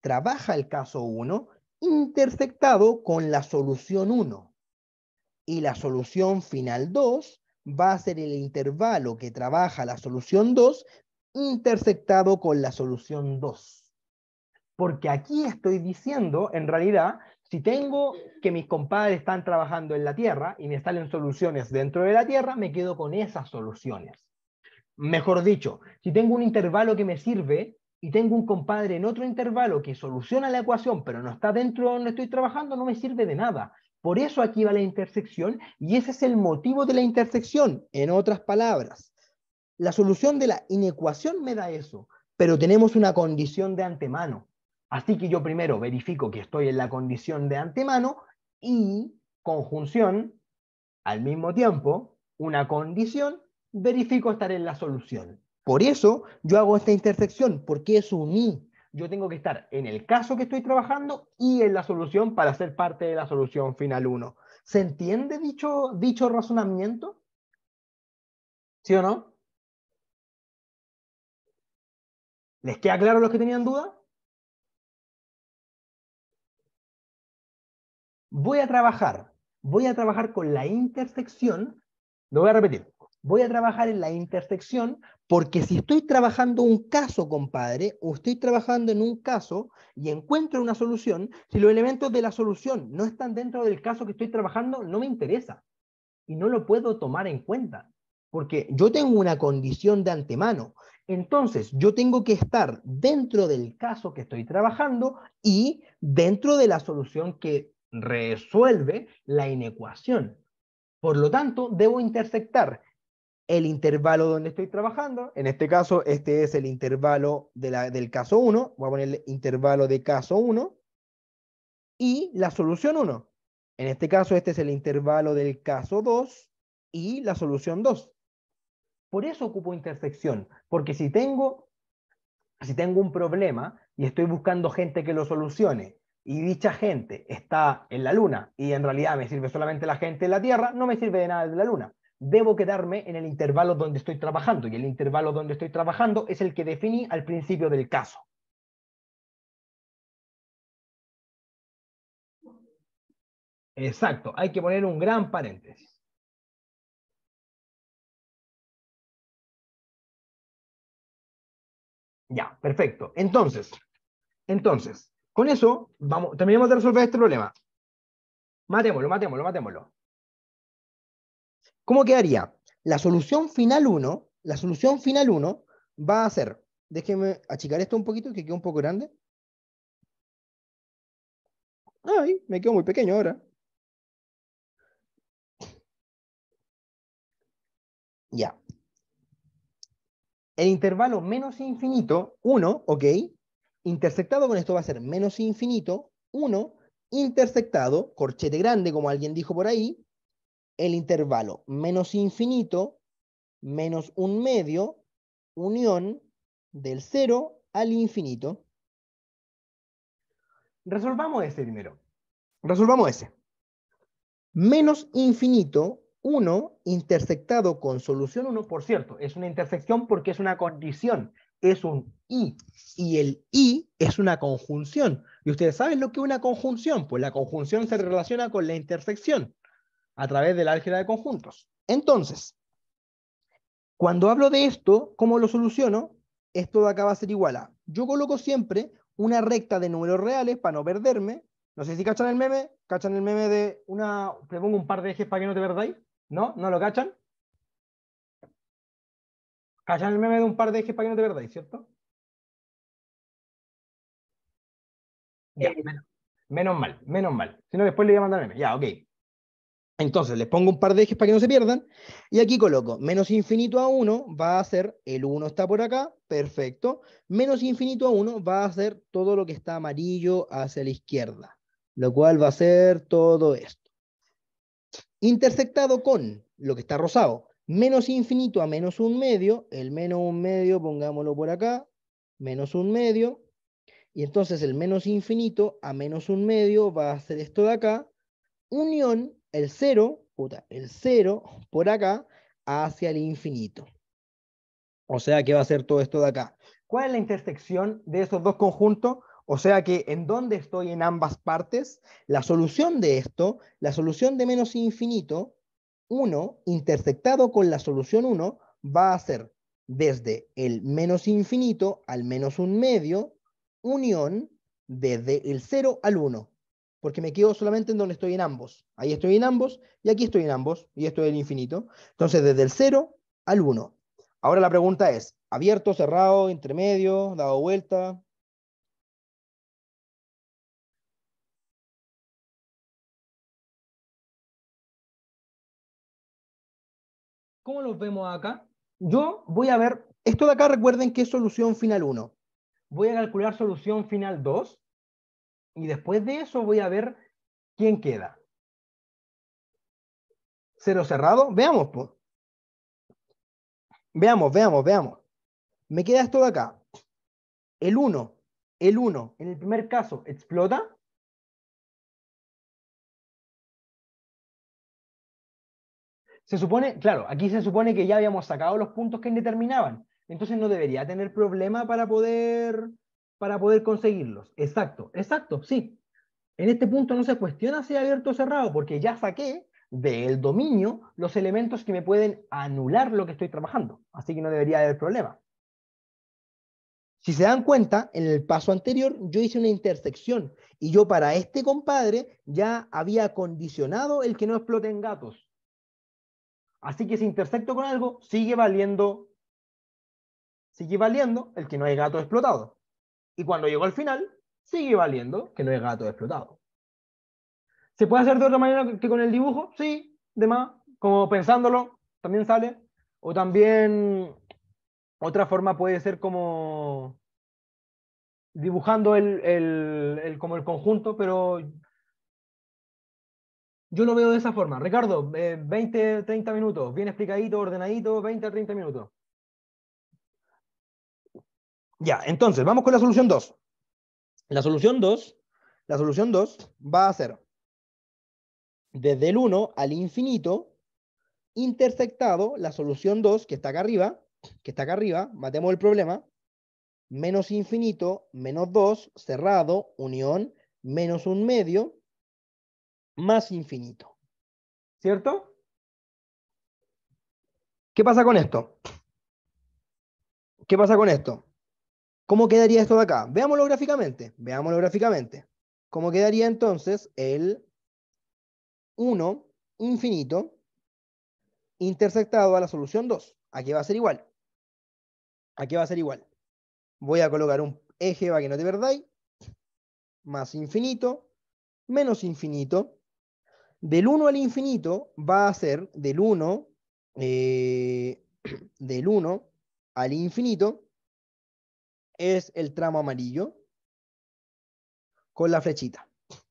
trabaja el caso 1 intersectado con la solución 1 y la solución final 2 va a ser el intervalo que trabaja la solución 2 intersectado con la solución 2. Porque aquí estoy diciendo, en realidad, si tengo que mis compadres están trabajando en la Tierra y me salen soluciones dentro de la Tierra, me quedo con esas soluciones. Mejor dicho, si tengo un intervalo que me sirve y tengo un compadre en otro intervalo que soluciona la ecuación, pero no está dentro donde estoy trabajando, no me sirve de nada. Por eso aquí va la intersección y ese es el motivo de la intersección, en otras palabras. La solución de la inecuación me da eso, pero tenemos una condición de antemano. Así que yo primero verifico que estoy en la condición de antemano y conjunción, al mismo tiempo, una condición, verifico estar en la solución. Por eso yo hago esta intersección, porque es un i, yo tengo que estar en el caso que estoy trabajando y en la solución para ser parte de la solución final 1. ¿Se entiende dicho, dicho razonamiento? ¿Sí o no? ¿Les queda claro los que tenían duda? Voy a trabajar, voy a trabajar con la intersección, lo voy a repetir, voy a trabajar en la intersección porque si estoy trabajando un caso, compadre, o estoy trabajando en un caso y encuentro una solución, si los elementos de la solución no están dentro del caso que estoy trabajando, no me interesa y no lo puedo tomar en cuenta porque yo tengo una condición de antemano. Entonces, yo tengo que estar dentro del caso que estoy trabajando y dentro de la solución que resuelve la inecuación. Por lo tanto, debo intersectar el intervalo donde estoy trabajando. En este caso, este es el intervalo de la, del caso 1. Voy a el intervalo de caso 1 y la solución 1. En este caso, este es el intervalo del caso 2 y la solución 2. Por eso ocupo intersección, porque si tengo, si tengo un problema y estoy buscando gente que lo solucione y dicha gente está en la Luna y en realidad me sirve solamente la gente en la Tierra, no me sirve de nada de la Luna debo quedarme en el intervalo donde estoy trabajando y el intervalo donde estoy trabajando es el que definí al principio del caso. Exacto, hay que poner un gran paréntesis. Ya, perfecto. Entonces, entonces, con eso vamos, de resolver este problema. Matémoslo, matémoslo, matémoslo. ¿Cómo quedaría? La solución final 1, la solución final 1 va a ser, déjenme achicar esto un poquito, que queda un poco grande. Ay, me quedo muy pequeño ahora. Ya. El intervalo menos infinito, 1, ok, intersectado con esto va a ser menos infinito, 1, intersectado, corchete grande, como alguien dijo por ahí, el intervalo menos infinito menos un medio unión del 0 al infinito. Resolvamos ese primero. Resolvamos ese. Menos infinito 1 intersectado con solución 1, por cierto, es una intersección porque es una condición, es un i, y el i es una conjunción. ¿Y ustedes saben lo que es una conjunción? Pues la conjunción se relaciona con la intersección a través del álgebra de conjuntos. Entonces, cuando hablo de esto, ¿cómo lo soluciono? Esto de acá va a ser igual a, yo coloco siempre una recta de números reales para no perderme. No sé si cachan el meme, cachan el meme de una, te pongo un par de ejes para que no te perdáis. ¿No? ¿No lo cachan? Cachan el meme de un par de ejes para que no te perdáis, ¿cierto? menos, mal, menos mal. Si no, después le voy a mandar meme. Ya, ok. Entonces les pongo un par de ejes para que no se pierdan. Y aquí coloco menos infinito a 1 va a ser el 1 está por acá, perfecto. Menos infinito a 1 va a ser todo lo que está amarillo hacia la izquierda. Lo cual va a ser todo esto. Intersectado con lo que está rosado. Menos infinito a menos un medio. El menos un medio pongámoslo por acá. Menos un medio. Y entonces el menos infinito a menos un medio va a ser esto de acá. Unión el 0, puta, el 0 por acá hacia el infinito. O sea que va a ser todo esto de acá. ¿Cuál es la intersección de esos dos conjuntos? O sea que en dónde estoy en ambas partes, la solución de esto, la solución de menos infinito, 1 intersectado con la solución 1, va a ser desde el menos infinito al menos un medio, unión desde el 0 al 1 porque me quedo solamente en donde estoy en ambos. Ahí estoy en ambos y aquí estoy en ambos y esto es el infinito. Entonces, desde el 0 al 1. Ahora la pregunta es, abierto, cerrado, intermedio, dado vuelta. ¿Cómo los vemos acá? Yo voy a ver, esto de acá recuerden que es solución final 1. Voy a calcular solución final 2 y después de eso voy a ver quién queda. Cero cerrado, veamos. Veamos, veamos, veamos. Me queda esto de acá. El 1, el 1, en el primer caso, explota. Se supone, claro, aquí se supone que ya habíamos sacado los puntos que indeterminaban. Entonces no debería tener problema para poder para poder conseguirlos. Exacto, exacto, sí. En este punto no se cuestiona si abierto o cerrado, porque ya saqué del dominio los elementos que me pueden anular lo que estoy trabajando. Así que no debería haber problema. Si se dan cuenta, en el paso anterior yo hice una intersección y yo para este compadre ya había condicionado el que no exploten gatos. Así que si intersecto con algo, sigue valiendo, sigue valiendo el que no hay gato explotado. Y cuando llegó al final, sigue valiendo que no es gato explotado. ¿Se puede hacer de otra manera que con el dibujo? Sí, demás, como pensándolo, también sale. O también otra forma puede ser como dibujando el, como el conjunto, pero yo lo veo de esa forma. Ricardo, 20, eh, 30 minutos, bien explicadito, ordenadito, 20 30 minutos. Ya, entonces, vamos con la solución 2. La solución 2, la solución 2 va a ser desde el 1 al infinito intersectado la solución 2 que está acá arriba, que está acá arriba, matemos el problema, menos infinito, menos 2, cerrado, unión, menos un medio, más infinito. ¿Cierto? ¿Qué pasa con esto? ¿Qué pasa con esto? ¿Cómo quedaría esto de acá? Veámoslo gráficamente. Veámoslo gráficamente. ¿Cómo quedaría entonces el 1 infinito intersectado a la solución 2? qué va a ser igual. ¿A qué va a ser igual. Voy a colocar un eje va que no te perdáis. Más infinito, menos infinito. Del 1 al infinito va a ser del 1, eh, del 1 al infinito es el tramo amarillo con la flechita,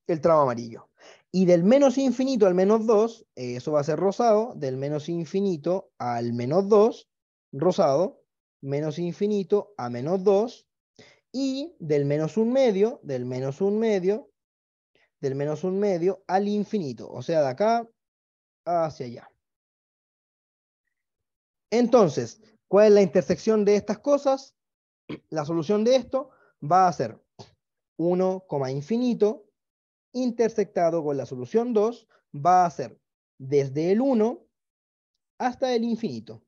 el tramo amarillo. Y del menos infinito al menos 2, eh, eso va a ser rosado, del menos infinito al menos 2, rosado, menos infinito a menos 2, y del menos un medio, del menos un medio, del menos un medio al infinito, o sea, de acá hacia allá. Entonces, ¿cuál es la intersección de estas cosas? La solución de esto va a ser 1, infinito intersectado con la solución 2 va a ser desde el 1 hasta el infinito.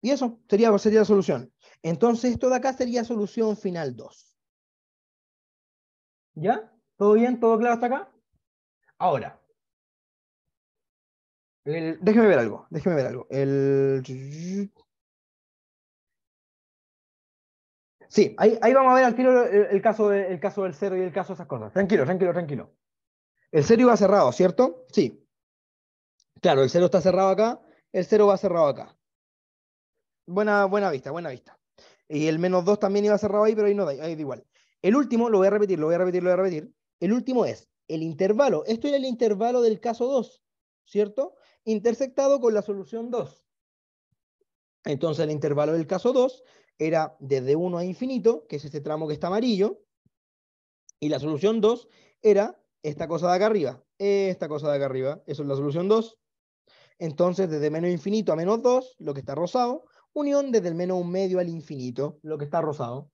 Y eso sería, sería la solución. Entonces esto de acá sería solución final 2. ¿Ya? ¿Todo bien? ¿Todo claro hasta acá? Ahora. déjeme ver algo, déjeme ver algo. El... Sí, ahí, vamos a ver al tiro el, caso caso del cero y el caso de esas cosas. Tranquilo, tranquilo, tranquilo. El cero iba cerrado, ¿cierto? Sí. Claro, el cero está cerrado acá, el cero va cerrado acá. Buena, buena vista, buena vista. Y el menos 2 también iba cerrado ahí, pero ahí no da, ahí da igual. El último, lo voy a repetir, lo voy a repetir, lo voy a repetir. El último es el intervalo. Esto era el intervalo del caso 2, ¿cierto? Intersectado con la solución 2. Entonces el intervalo del caso 2 era desde 1 a infinito, que es este tramo que está amarillo, y la solución 2 era esta cosa de acá arriba, esta cosa de acá arriba, eso es la solución 2. Entonces, desde menos infinito a menos 2, lo que está rosado, unión desde el menos un medio al infinito, lo que está rosado.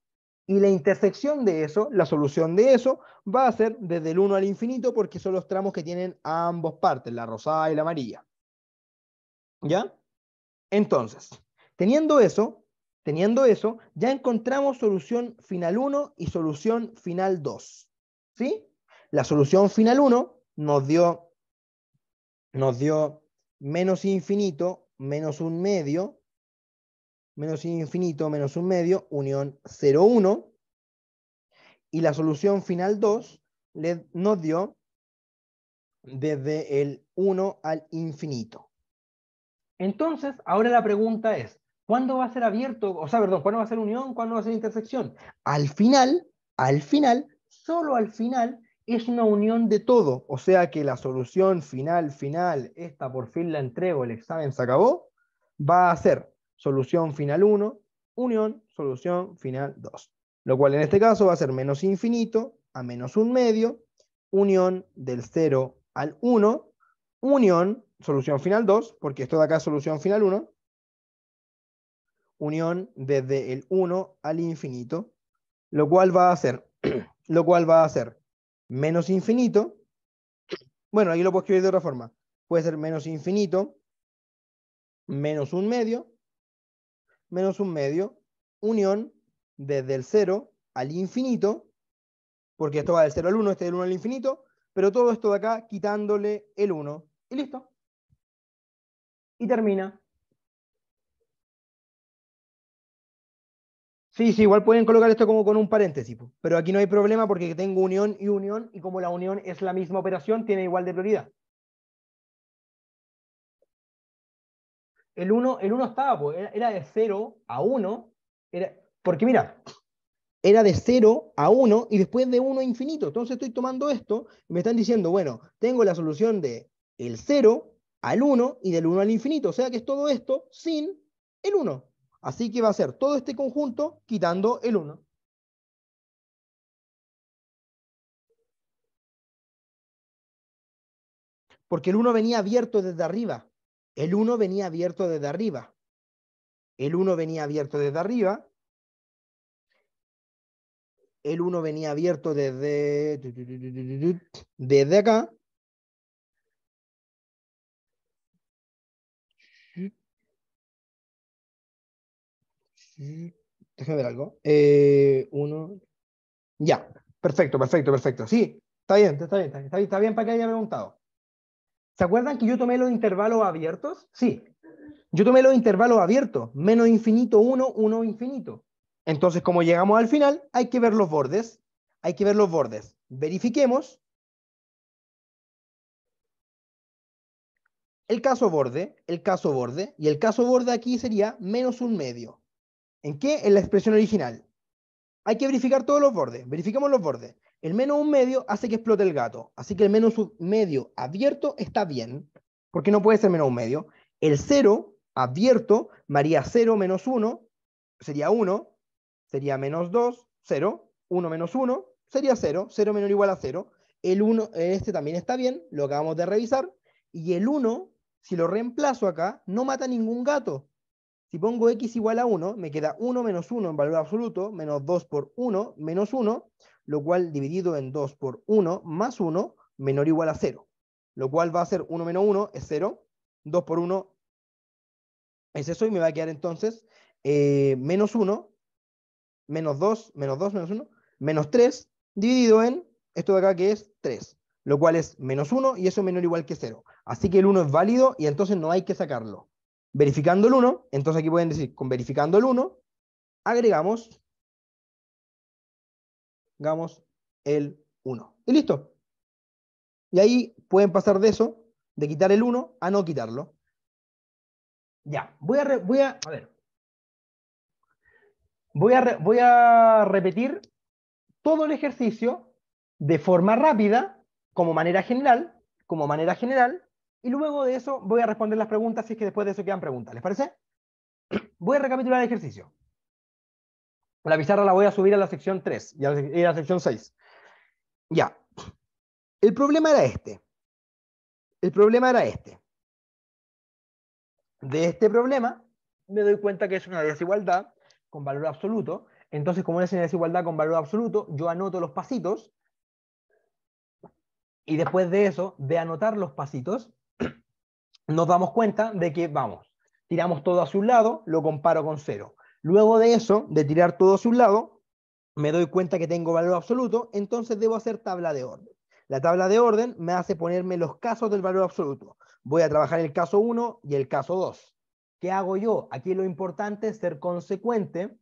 Y la intersección de eso, la solución de eso, va a ser desde el 1 al infinito porque son los tramos que tienen ambos partes, la rosada y la amarilla. ¿Ya? Entonces, teniendo eso, Teniendo eso, ya encontramos solución final 1 y solución final 2. ¿Sí? La solución final 1 nos dio, nos dio menos infinito, menos un medio, menos infinito, menos un medio, unión 0, 1. Y la solución final 2 nos dio desde el 1 al infinito. Entonces, ahora la pregunta es, ¿Cuándo va a ser abierto? O sea, perdón, ¿cuándo va a ser unión? ¿Cuándo va a ser intersección? Al final, al final, solo al final, es una unión de todo. O sea que la solución final, final, esta por fin la entrego, el examen se acabó, va a ser solución final 1, unión, solución final 2. Lo cual en este caso va a ser menos infinito a menos un medio, unión del 0 al 1, unión, solución final 2, porque esto de acá es solución final 1, unión desde el 1 al infinito, lo cual va a ser, lo cual va a ser menos infinito. Bueno, ahí lo puedo escribir de otra forma. Puede ser menos infinito, menos un medio, menos un medio, unión desde el 0 al infinito, porque esto va del 0 al 1, este del 1 al infinito, pero todo esto de acá quitándole el 1. Y listo. Y termina. Sí, sí, igual pueden colocar esto como con un paréntesis, pero aquí no hay problema porque tengo unión y unión, y como la unión es la misma operación, tiene igual de prioridad. El 1 el estaba, pues, era, de 0 a 1, porque mira, era de 0 a 1 y después de 1 a infinito. Entonces estoy tomando esto y me están diciendo, bueno, tengo la solución de el 0 al 1 y del 1 al infinito. O sea que es todo esto sin el 1. Así que va a ser todo este conjunto quitando el 1. Porque el 1 venía abierto desde arriba. El 1 venía abierto desde arriba. El 1 venía abierto desde arriba. El 1 venía abierto desde, desde acá. Déjame ver algo. Eh, uno. Ya. Perfecto, perfecto, perfecto. Sí, está bien, está bien, está bien, está bien, para que haya preguntado. ¿Se acuerdan que yo tomé los intervalos abiertos? Sí. Yo tomé los intervalos abiertos. Menos infinito uno, uno infinito. Entonces, como llegamos al final, hay que ver los bordes. Hay que ver los bordes. Verifiquemos. El caso borde, el caso borde, y el caso borde aquí sería menos un medio. ¿En qué? En la expresión original. Hay que verificar todos los bordes. Verificamos los bordes. El menos un medio hace que explote el gato. Así que el menos un medio abierto está bien, porque no puede ser menos un medio. El 0 abierto, María 0 menos 1, sería 1, sería menos 2, 0, 1 menos 1, sería 0, 0 menor o igual a 0. El 1, este también está bien, lo acabamos de revisar. Y el 1, si lo reemplazo acá, no mata ningún gato. Si pongo x igual a 1, me queda 1 menos 1 en valor absoluto, menos 2 por 1, menos 1, lo cual dividido en 2 por 1 más 1, menor o igual a 0. Lo cual va a ser 1 menos 1 es 0, 2 por 1 es eso, y me va a quedar entonces eh, menos 1, menos 2, menos 2, menos 1, menos 3, dividido en esto de acá que es 3, lo cual es menos 1 y eso menor o igual que 0. Así que el 1 es válido y entonces no hay que sacarlo verificando el 1, entonces aquí pueden decir, con verificando el 1, agregamos, digamos, el 1. Y listo. Y ahí pueden pasar de eso, de quitar el 1 a no quitarlo. Ya, voy a, voy a, a ver. Voy a, voy a repetir todo el ejercicio de forma rápida, como manera general, como manera general, y luego de eso voy a responder las preguntas, si es que después de eso quedan preguntas. ¿Les parece? Voy a recapitular el ejercicio. La pizarra la voy a subir a la sección 3 y a la, sección 6. Ya. El problema era este. El problema era este. De este problema me doy cuenta que es una desigualdad con valor absoluto. Entonces, como es una desigualdad con valor absoluto, yo anoto los pasitos. Y después de eso, de anotar los pasitos, nos damos cuenta de que, vamos, tiramos todo a su lado, lo comparo con cero. Luego de eso, de tirar todo a su lado, me doy cuenta que tengo valor absoluto, entonces debo hacer tabla de orden. La tabla de orden me hace ponerme los casos del valor absoluto. Voy a trabajar el caso 1 y el caso 2. ¿Qué hago yo? Aquí lo importante es ser consecuente.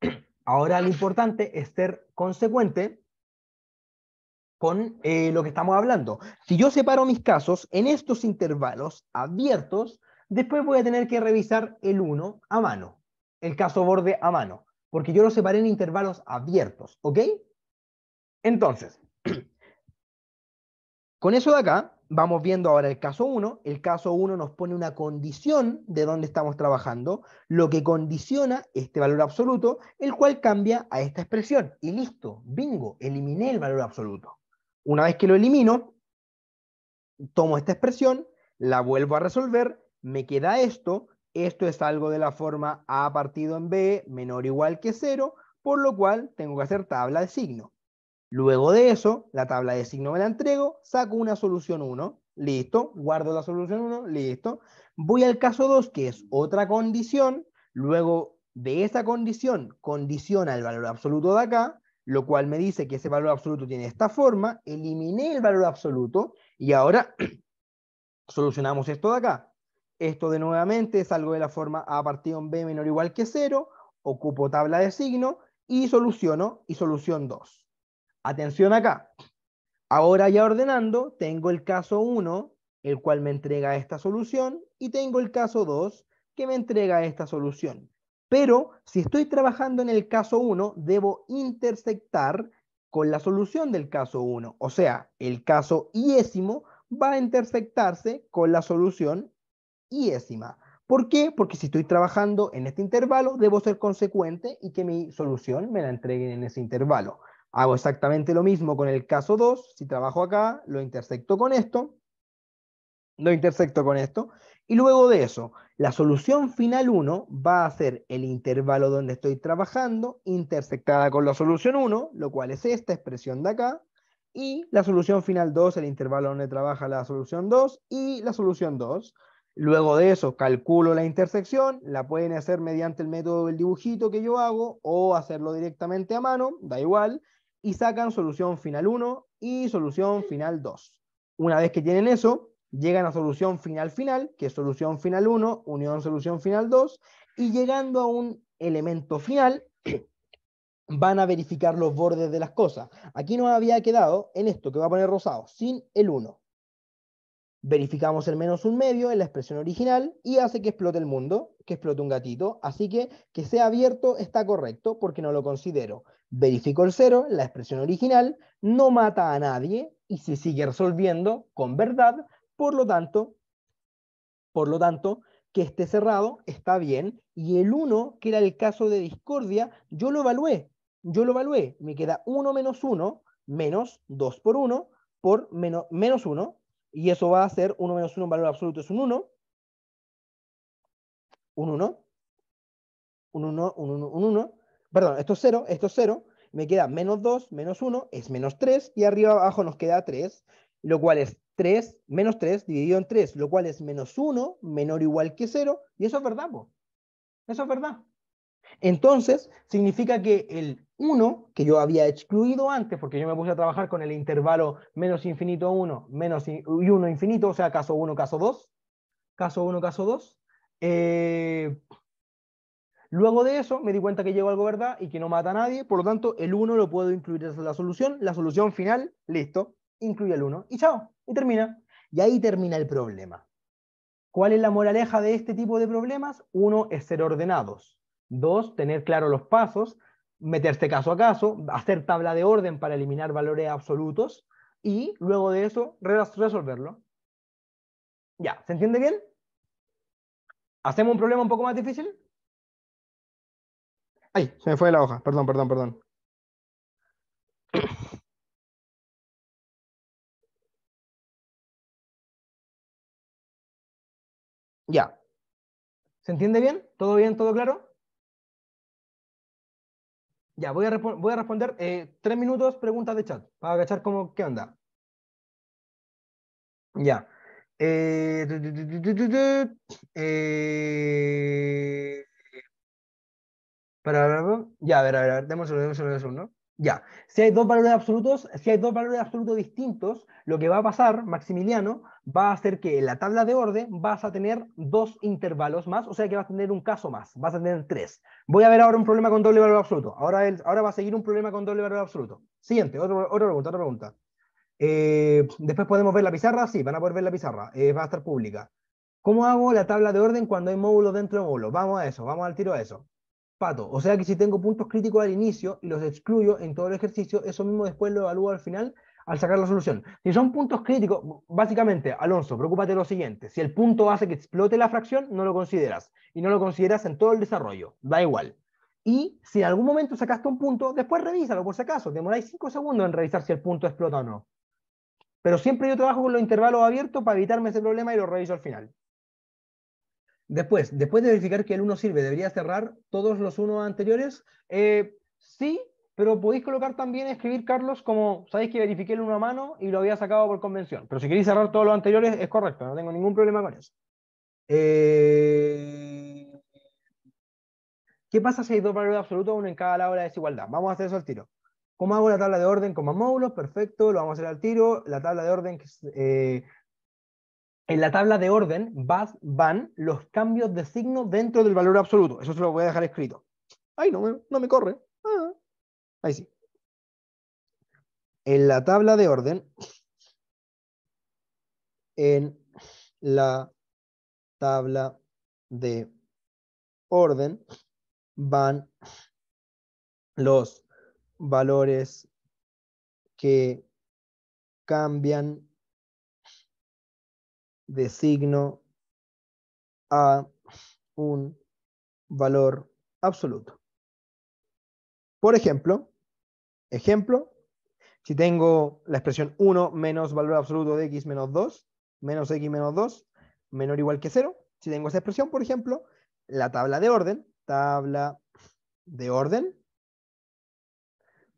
Ahora lo importante es ser consecuente con eh, lo que estamos hablando. Si yo separo mis casos en estos intervalos abiertos, después voy a tener que revisar el 1 a mano, el caso borde a mano, porque yo lo separé en intervalos abiertos, ¿ok? Entonces, con eso de acá, vamos viendo ahora el caso 1. El caso 1 nos pone una condición de dónde estamos trabajando, lo que condiciona este valor absoluto, el cual cambia a esta expresión. Y listo, bingo, eliminé el valor absoluto. Una vez que lo elimino, tomo esta expresión, la vuelvo a resolver, me queda esto, esto es algo de la forma a partido en b menor o igual que 0, por lo cual tengo que hacer tabla de signo. Luego de eso, la tabla de signo me la entrego, saco una solución 1, listo, guardo la solución 1, listo. Voy al caso 2, que es otra condición, luego de esa condición condiciona el valor absoluto de acá, lo cual me dice que ese valor absoluto tiene esta forma, eliminé el valor absoluto y ahora solucionamos esto de acá. Esto de nuevamente salgo de la forma a partido en b menor o igual que 0, ocupo tabla de signo y soluciono y solución 2. Atención acá. Ahora ya ordenando, tengo el caso 1, el cual me entrega esta solución, y tengo el caso 2, que me entrega esta solución. Pero si estoy trabajando en el caso 1, debo intersectar con la solución del caso 1. O sea, el caso iésimo va a intersectarse con la solución iésima. ¿Por qué? Porque si estoy trabajando en este intervalo, debo ser consecuente y que mi solución me la entreguen en ese intervalo. Hago exactamente lo mismo con el caso 2. Si trabajo acá, lo intersecto con esto, lo intersecto con esto, y luego de eso, la solución final 1 va a ser el intervalo donde estoy trabajando, intersectada con la solución 1, lo cual es esta expresión de acá, y la solución final 2, el intervalo donde trabaja la solución 2, y la solución 2. Luego de eso, calculo la intersección, la pueden hacer mediante el método del dibujito que yo hago, o hacerlo directamente a mano, da igual, y sacan solución final 1 y solución final 2. Una vez que tienen eso, llegan a solución final final, que es solución final 1, unión solución final 2, y llegando a un elemento final, van a verificar los bordes de las cosas. Aquí nos había quedado en esto que va a poner rosado, sin el 1. Verificamos el menos un medio en la expresión original y hace que explote el mundo, que explote un gatito. Así que que sea abierto está correcto porque no lo considero. Verifico el cero en la expresión original, no mata a nadie y se sigue resolviendo con verdad por lo tanto, que esté cerrado está bien. Y el 1, que era el caso de discordia, yo lo evalué. Yo lo evalué. Me queda 1 menos 1 menos 2 por 1 por menos, 1. Y eso va a ser 1 menos 1 en valor absoluto es un 1. Un 1. Un 1, un 1, un 1. Perdón, esto es 0, esto es 0. Me queda menos 2, menos 1, es menos 3. Y arriba abajo nos queda 3 lo cual es 3 menos 3 dividido en 3, lo cual es menos 1 menor o igual que 0, y eso es verdad, eso es verdad. Entonces, significa que el 1, que yo había excluido antes, porque yo me puse a trabajar con el intervalo menos infinito 1, menos y 1 infinito, o sea, caso 1, caso 2, caso 1, caso 2, eh, Luego de eso me di cuenta que llegó algo verdad y que no mata a nadie, por lo tanto el 1 lo puedo incluir en la solución, la solución final, listo, incluye el 1 y chao, y termina. Y ahí termina el problema. ¿Cuál es la moraleja de este tipo de problemas? Uno es ser ordenados. Dos, tener claro los pasos, meterse caso a caso, hacer tabla de orden para eliminar valores absolutos y luego de eso resolverlo. Ya, ¿se entiende bien? ¿Hacemos un problema un poco más difícil? Ay, se me fue la hoja, perdón, perdón, perdón. Ya. ¿Se entiende bien? ¿Todo bien? ¿Todo claro? Ya, voy a, voy a responder eh, tres minutos preguntas de chat para agachar cómo, qué onda. Ya. ya, a ver, a ver, a ver, démoslo, démoslo, ¿no? Ya, si hay dos valores absolutos, si hay dos valores absolutos distintos, lo que va a pasar, Maximiliano, va a ser que en la tabla de orden vas a tener dos intervalos más, o sea que vas a tener un caso más, vas a tener tres. Voy a ver ahora un problema con doble valor absoluto. Ahora, ahora va a seguir un problema con doble valor absoluto. Siguiente, otra pregunta, otra pregunta. Eh, después podemos ver la pizarra, sí, van a poder ver la pizarra, eh, va a estar pública. ¿Cómo hago la tabla de orden cuando hay módulos dentro de módulos? Vamos a eso, vamos al tiro a eso pato. O sea que si tengo puntos críticos al inicio y los excluyo en todo el ejercicio, eso mismo después lo evalúo al final al sacar la solución. Si son puntos críticos, básicamente, Alonso, preocúpate lo siguiente. Si el punto hace que explote la fracción, no lo consideras. Y no lo consideras en todo el desarrollo. Da igual. Y si en algún momento sacaste un punto, después revísalo por si acaso. Demoráis cinco segundos en revisar si el punto explota o no. Pero siempre yo trabajo con los intervalos abiertos para evitarme ese problema y lo reviso al final. Después, después de verificar que el 1 sirve, ¿debería cerrar todos los 1 anteriores? Eh, sí, pero podéis colocar también, escribir Carlos, como sabéis que verifiqué el 1 a mano y lo había sacado por convención. Pero si queréis cerrar todos los anteriores, es correcto, no tengo ningún problema con eso. Eh, ¿Qué pasa si hay dos valores absolutos, uno en cada lado de la desigualdad? Vamos a hacer eso al tiro. ¿Cómo hago la tabla de orden? más módulos, perfecto, lo vamos a hacer al tiro. La tabla de orden eh, en la tabla de orden van los cambios de signo dentro del valor absoluto. Eso se lo voy a dejar escrito. Ay, no me, no me corre. Ah, ahí sí. En la tabla de orden, en la tabla de orden van los valores que cambian designo a un valor absoluto. Por ejemplo, ejemplo, si tengo la expresión 1 menos valor absoluto de x menos 2, menos x menos 2, menor o igual que 0, si tengo esa expresión, por ejemplo, la tabla de orden, tabla de orden,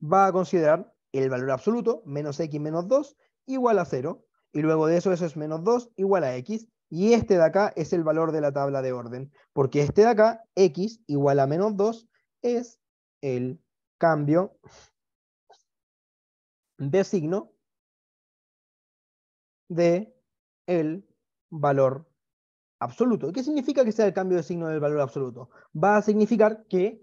va a considerar el valor absoluto, menos x menos 2, igual a 0, y luego de eso eso es menos 2 igual a x, y este de acá es el valor de la tabla de orden, porque este de acá, x igual a menos 2, es el cambio de signo de el valor absoluto. qué significa que sea el cambio de signo del valor absoluto? Va a significar que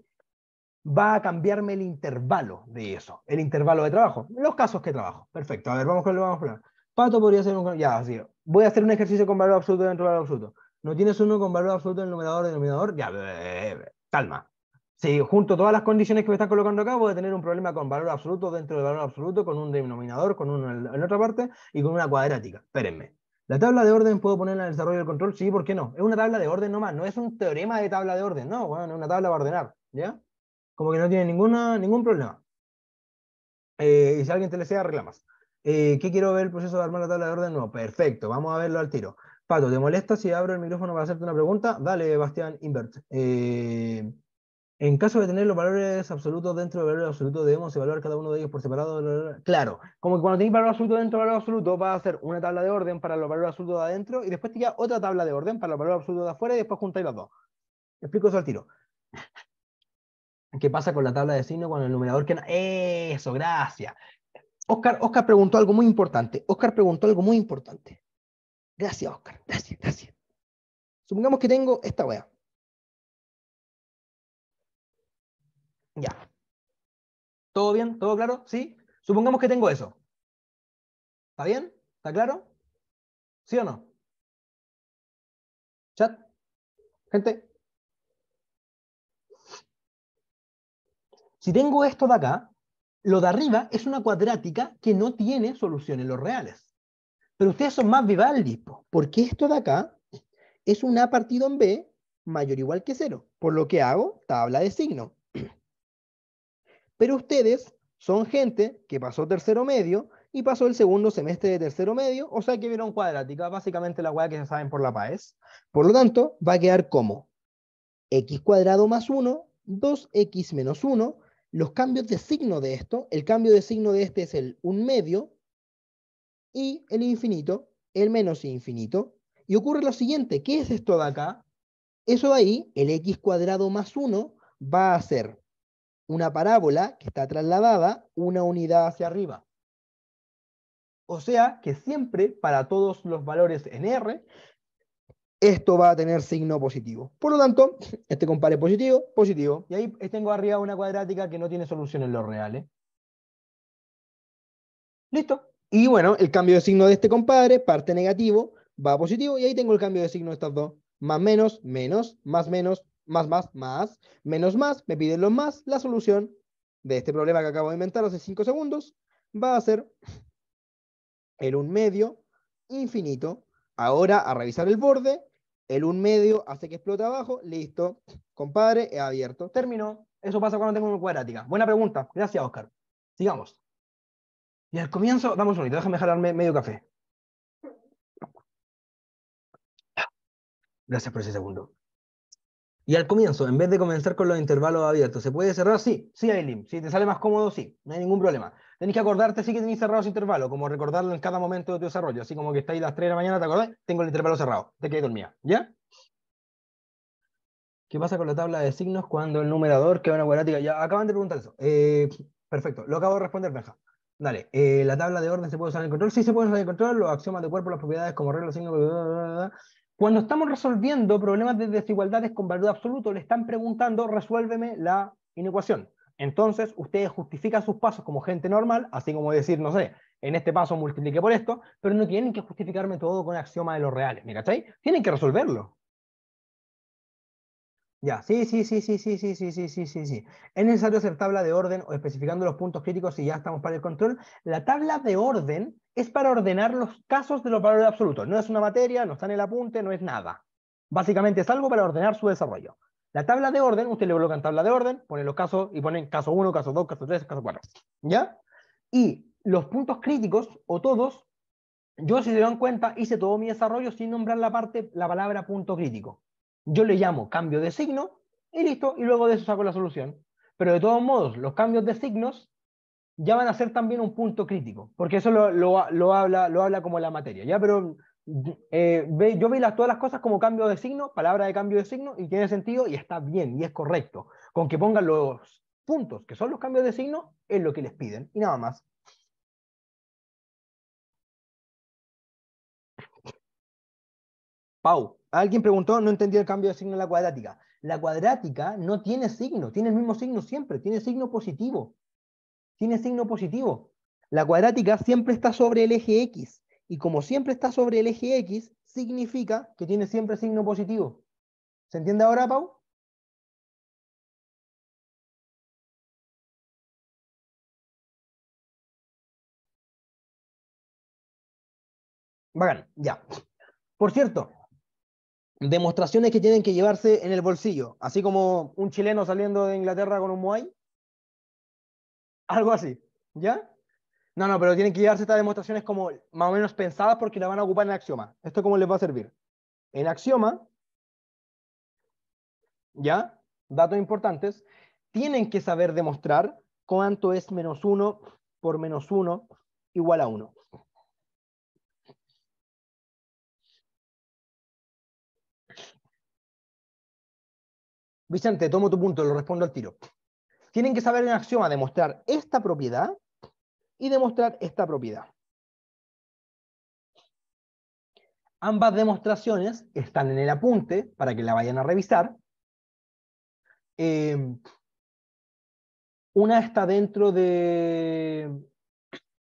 va a cambiarme el intervalo de eso, el intervalo de trabajo, los casos que trabajo. Perfecto, a ver, vamos con lo vamos a hablar podría ser un... Ya, así. Voy a hacer un ejercicio con valor absoluto dentro del valor absoluto. No tienes uno con valor absoluto en el numerador, denominador. Ya, calma. Si junto todas las condiciones que me estás colocando acá, voy a tener un problema con valor absoluto dentro del valor absoluto, con un denominador, con uno en, otra parte y con una cuadrática. Espérenme. ¿La tabla de orden puedo ponerla en el desarrollo del control? Sí, ¿por qué no? Es una tabla de orden nomás, no es un teorema de tabla de orden, no, bueno, es una tabla para ordenar, ¿ya? Como que no tiene ninguna, ningún problema. Eh, y si alguien te le sea, reclamas. Eh, ¿Qué quiero ver el proceso de armar la tabla de orden? No, perfecto, vamos a verlo al tiro. Pato, ¿te molesta si abro el micrófono para hacerte una pregunta? Dale, Bastián Invert. Eh, en caso de tener los valores absolutos dentro del valor absoluto, debemos evaluar cada uno de ellos por separado. Claro, como que cuando tenéis valor absoluto dentro del valor absoluto, vas a hacer una tabla de orden para los valores absolutos de adentro y después te queda otra tabla de orden para los valores absolutos de afuera y después juntáis los dos. explico eso al tiro. ¿Qué pasa con la tabla de signo con el numerador que... Eso, gracias. Oscar, Oscar preguntó algo muy importante. Oscar preguntó algo muy importante. Gracias, Oscar. Gracias, gracias. Supongamos que tengo esta wea. Ya. ¿Todo bien? ¿Todo claro? ¿Sí? Supongamos que tengo eso. ¿Está bien? ¿Está claro? ¿Sí o no? ¿Chat? ¿Gente? Si tengo esto de acá, lo de arriba es una cuadrática que no tiene soluciones los reales. Pero ustedes son más Vivaldi, porque esto de acá es un A partido en B mayor o igual que cero. Por lo que hago tabla de signo. Pero ustedes son gente que pasó tercero medio y pasó el segundo semestre de tercero medio, o sea que vieron cuadrática, básicamente la hueá que se saben por la PAES. Por lo tanto, va a quedar como x cuadrado más 1, 2x menos 1, los cambios de signo de esto, el cambio de signo de este es el un medio y el infinito, el menos infinito. Y ocurre lo siguiente, ¿qué es esto de acá? Eso de ahí, el x cuadrado más 1, va a ser una parábola que está trasladada una unidad hacia arriba. O sea que siempre para todos los valores en R esto va a tener signo positivo. Por lo tanto, este compadre positivo, positivo. Y ahí tengo arriba una cuadrática que no tiene solución en los reales. ¿eh? Listo. Y bueno, el cambio de signo de este compadre, parte negativo, va a positivo. Y ahí tengo el cambio de signo de estas dos. Más menos, menos, más menos, más más, más, menos más. Me piden los más. La solución de este problema que acabo de inventar hace 5 segundos va a ser el 1 medio infinito. Ahora a revisar el borde el un medio hace que explote abajo, listo. Compadre, he abierto. Terminó. Eso pasa cuando tengo una cuadrática. Buena pregunta. Gracias, Oscar. Sigamos. Y al comienzo, damos un momento. déjame jalarme medio café. Gracias por ese segundo. Y al comienzo, en vez de comenzar con los intervalos abiertos, ¿se puede cerrar? Sí, sí, lim, Si te sale más cómodo, sí, no hay ningún problema. Tenéis que acordarte, sí que tenéis cerrado ese intervalo, como recordarlo en cada momento de tu desarrollo. Así como que estáis las 3 de la mañana, ¿te acordás? Tengo el intervalo cerrado, te quedé dormida, ¿ya? ¿Qué pasa con la tabla de signos cuando el numerador queda una cuadrática? Ya acaban de preguntar eso. Eh, perfecto, lo acabo de responder, Benja. Dale, eh, ¿la tabla de orden se puede usar en el control? Sí, se puede usar en el control, los axiomas de cuerpo, las propiedades como reglas, signos, bla, cuando estamos resolviendo problemas de desigualdades con valor absoluto, le están preguntando, resuélveme la inecuación. Entonces, ustedes justifican sus pasos como gente normal, así como decir, no sé, en este paso multiplique por esto, pero no tienen que justificarme todo con axioma de los reales, ¿me cachai? Tienen que resolverlo. Ya, sí, sí, sí, sí, sí, sí, sí, sí, sí, sí, Es necesario hacer tabla de orden o especificando los puntos críticos si ya estamos para el control. La tabla de orden es para ordenar los casos de los valores absolutos. No es una materia, no está en el apunte, no es nada. Básicamente es algo para ordenar su desarrollo. La tabla de orden, usted le en tabla de orden, pone los casos y pone caso 1, caso 2, caso 3, caso 4. ¿Ya? Y los puntos críticos o todos, yo si se dan cuenta hice todo mi desarrollo sin nombrar la parte, la palabra punto crítico yo le llamo cambio de signo y listo, y luego de eso saco la solución. Pero de todos modos, los cambios de signos ya van a ser también un punto crítico, porque eso lo, habla, lo habla como la materia, ¿ya? Pero eh, ve, yo veo todas las cosas como cambio de signo, palabra de cambio de signo, y tiene sentido y está bien y es correcto. Con que pongan los puntos, que son los cambios de signo, es lo que les piden, y nada más. Pau alguien preguntó, no entendí el cambio de signo en la cuadrática. La cuadrática no tiene signo, tiene el mismo signo siempre, tiene signo positivo. Tiene signo positivo. La cuadrática siempre está sobre el eje X. Y como siempre está sobre el eje X, significa que tiene siempre signo positivo. ¿Se entiende ahora, Pau? Bacán, ya. Por cierto, demostraciones que tienen que llevarse en el bolsillo, así como un chileno saliendo de Inglaterra con un muay Algo así, ¿ya? No, no, pero tienen que llevarse estas demostraciones como más o menos pensadas porque las van a ocupar en axioma. ¿Esto cómo les va a servir? En axioma, ¿ya? Datos importantes, tienen que saber demostrar cuánto es menos 1 por menos 1 igual a 1. Vicente, tomo tu punto, lo respondo al tiro. Tienen que saber en axioma demostrar esta propiedad y demostrar esta propiedad. Ambas demostraciones están en el apunte para que la vayan a revisar. Eh, una está dentro de...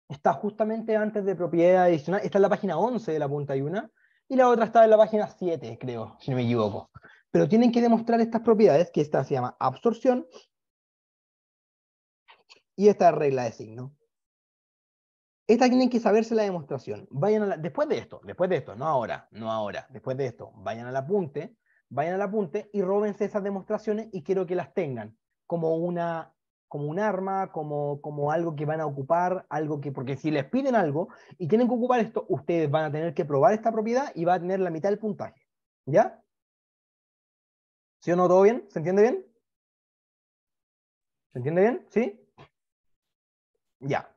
Está justamente antes de propiedad adicional. Está en la página 11 de la punta y una. Y la otra está en la página 7, creo, si no me equivoco pero tienen que demostrar estas propiedades, que esta se llama absorción, y esta regla de signo. Esta tienen que saberse la demostración. Vayan después de esto, después de esto, no ahora, no ahora, después de esto, vayan al apunte, vayan al apunte y róbense esas demostraciones y quiero que las tengan como una como un arma, como, como algo que van a ocupar, algo que, porque si les piden algo y tienen que ocupar esto, ustedes van a tener que probar esta propiedad y va a tener la mitad del puntaje. ¿Ya? ¿Sí o no? ¿Todo bien? ¿Se entiende bien? ¿Se entiende bien? ¿Sí? Ya.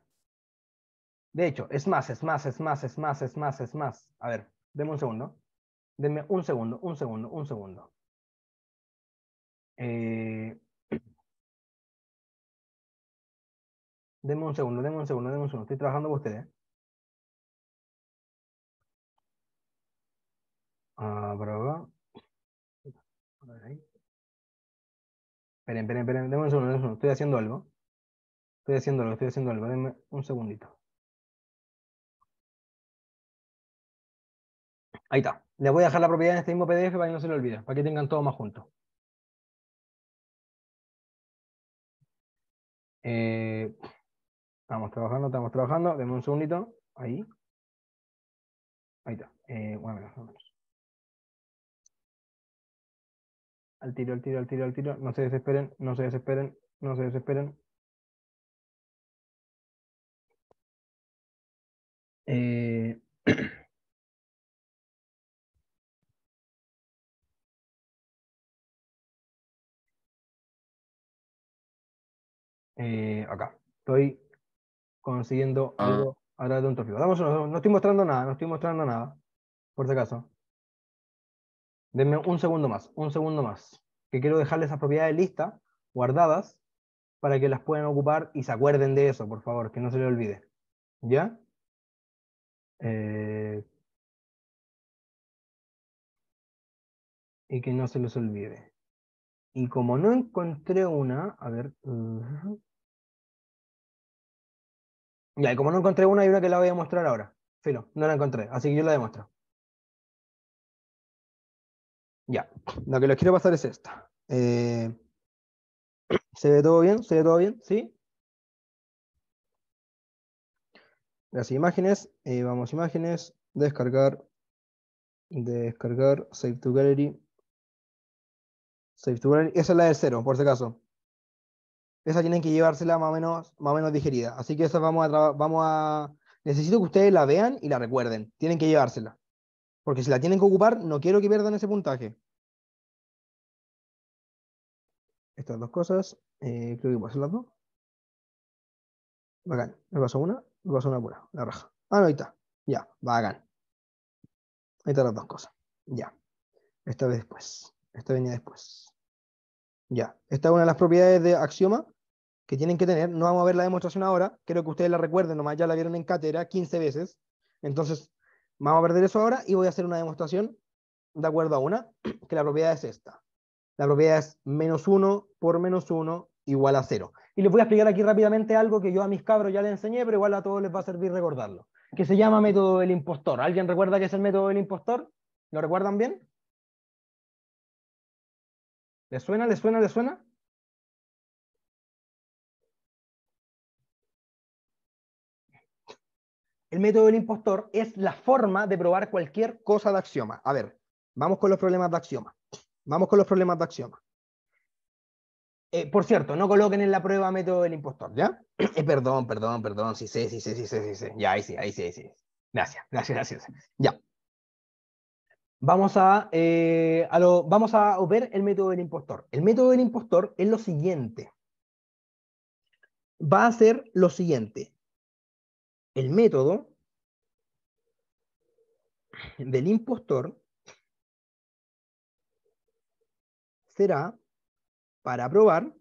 De hecho, es más, es más, es más, es más, es más, es más. A ver, denme un segundo. Denme un segundo, un segundo, un segundo. Eh, denme un segundo, denme un segundo, denme un segundo. Estoy trabajando con ustedes. ¿eh? Ah, bravo. Esperen, esperen, esperen, denme un segundo, estoy haciendo algo. Estoy haciendo algo, estoy haciendo algo, denme un segundito. Ahí está. Les voy a dejar la propiedad en este mismo PDF para que no se lo olvide, para que tengan todo más junto eh, estamos trabajando, estamos trabajando. denme un segundito. Ahí. Ahí está. Eh, bueno, menos, al tiro, al tiro, al tiro, al tiro. No se desesperen, no se desesperen, no se desesperen. Eh, eh, acá. Estoy consiguiendo ah. algo ahora de un trófico. No, no estoy mostrando nada, no estoy mostrando nada, por si acaso. Denme un segundo más, un segundo más. Que quiero dejarles esas propiedades listas, guardadas, para que las puedan ocupar y se acuerden de eso, por favor, que no se les olvide. ¿Ya? Eh, y que no se les olvide. Y como no encontré una, a ver. Uh-huh. Ya, y como no encontré una, hay una que la voy a mostrar ahora. Filo, no la encontré, así que yo la demuestro. Ya, lo que les quiero pasar es esta. Eh, ¿Se ve todo bien? ¿Se ve todo bien? ¿Sí? Las imágenes, eh, vamos imágenes, descargar, descargar, save to gallery. Save to gallery, esa es la de cero, por si acaso. Esa tienen que llevársela más o menos, más o menos digerida. Así que esa vamos a, vamos a... Necesito que ustedes la vean y la recuerden. Tienen que llevársela. Porque si la tienen que ocupar, no quiero que pierdan ese puntaje. Estas dos cosas, eh, creo que a hacer las dos. Bacán, me paso una, me paso una pura, la raja. Ah, no, ahí está, ya, bacán. Ahí están las dos cosas, ya. Esta vez después, esta venía después. Ya, esta es una de las propiedades de axioma que tienen que tener. No vamos a ver la demostración ahora, creo que ustedes la recuerden, nomás ya la vieron en cátedra 15 veces. Entonces, Vamos a perder eso ahora y voy a hacer una demostración de acuerdo a una, que la propiedad es esta. La propiedad es menos 1 por menos 1 igual a 0. Y les voy a explicar aquí rápidamente algo que yo a mis cabros ya les enseñé, pero igual a todos les va a servir recordarlo, que se llama método del impostor. ¿Alguien recuerda qué es el método del impostor? ¿Lo recuerdan bien? ¿Les suena? ¿Les suena? ¿Les suena? El método del impostor es la forma de probar cualquier cosa de axioma. A ver, vamos con los problemas de axioma. Vamos con los problemas de axioma. Eh, por cierto, no coloquen en la prueba método del impostor, ¿ya? Eh, perdón, perdón, perdón, sí sí, sí sí, sí sí Ya, ahí sí, ahí sí, sí. Gracias, gracias, gracias. Ya. Vamos a, eh, vamos a ver el método del impostor. El método del impostor es lo siguiente. Va a ser lo siguiente el método del impostor será para probar,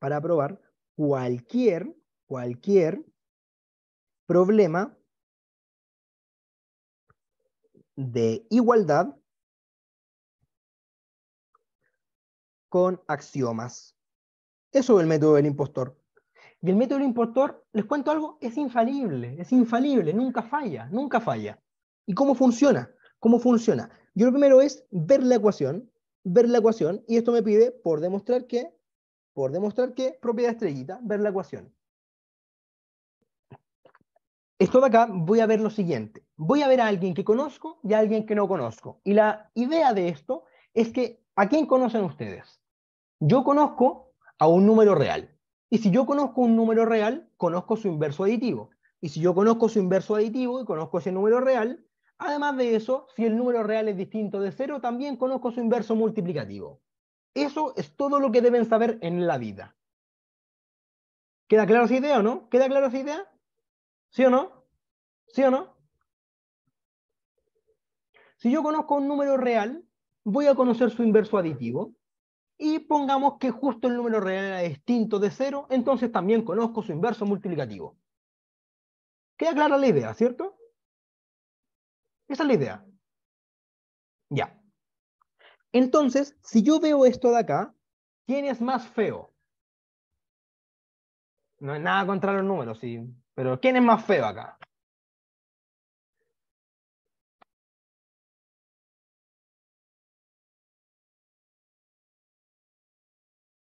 para probar cualquier, cualquier problema de igualdad con axiomas. Eso es el método del impostor. Y el método del les cuento algo, es infalible, es infalible, nunca falla, nunca falla. ¿Y cómo funciona? ¿Cómo funciona? Yo lo primero es ver la ecuación, ver la ecuación, y esto me pide por demostrar que, por demostrar que, propiedad estrellita, ver la ecuación. Esto de acá voy a ver lo siguiente. Voy a ver a alguien que conozco y a alguien que no conozco. Y la idea de esto es que, ¿a quién conocen ustedes? Yo conozco a un número real. Y si yo conozco un número real, conozco su inverso aditivo. Y si yo conozco su inverso aditivo y conozco ese número real, además de eso, si el número real es distinto de cero, también conozco su inverso multiplicativo. Eso es todo lo que deben saber en la vida. ¿Queda clara esa idea o no? ¿Queda clara esa idea? ¿Sí o no? ¿Sí o no? Si yo conozco un número real, voy a conocer su inverso aditivo y pongamos que justo el número real era distinto de 0, entonces también conozco su inverso multiplicativo. Queda clara la idea, ¿cierto? Esa es la idea. Ya. Entonces, si yo veo esto de acá, ¿quién es más feo? No es nada contra los números, sí, pero ¿quién es más feo acá?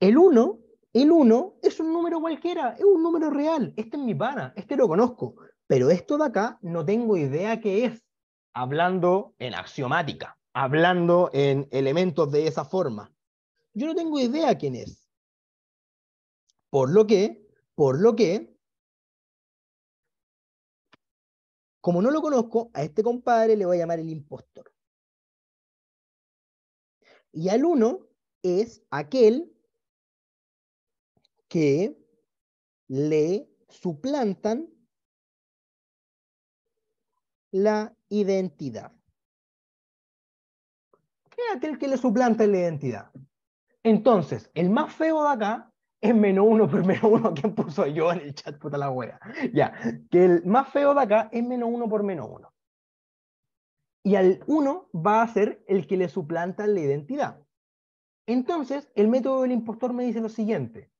El 1, el 1 es un número cualquiera, es un número real, este es mi pana, este lo conozco, pero esto de acá no tengo idea qué es, hablando en axiomática, hablando en elementos de esa forma. Yo no tengo idea quién es. Por lo que, por lo que, como no lo conozco, a este compadre le voy a llamar el impostor. Y al 1 es aquel que le suplantan la identidad. ¿Qué es aquel que le suplanta la identidad? Entonces, el más feo de acá es menos uno por menos uno. ¿Quién puso yo en el chat? Puta la wea. Ya, que el más feo de acá es menos uno por menos uno. Y al uno va a ser el que le suplanta la identidad. Entonces, el método del impostor me dice lo siguiente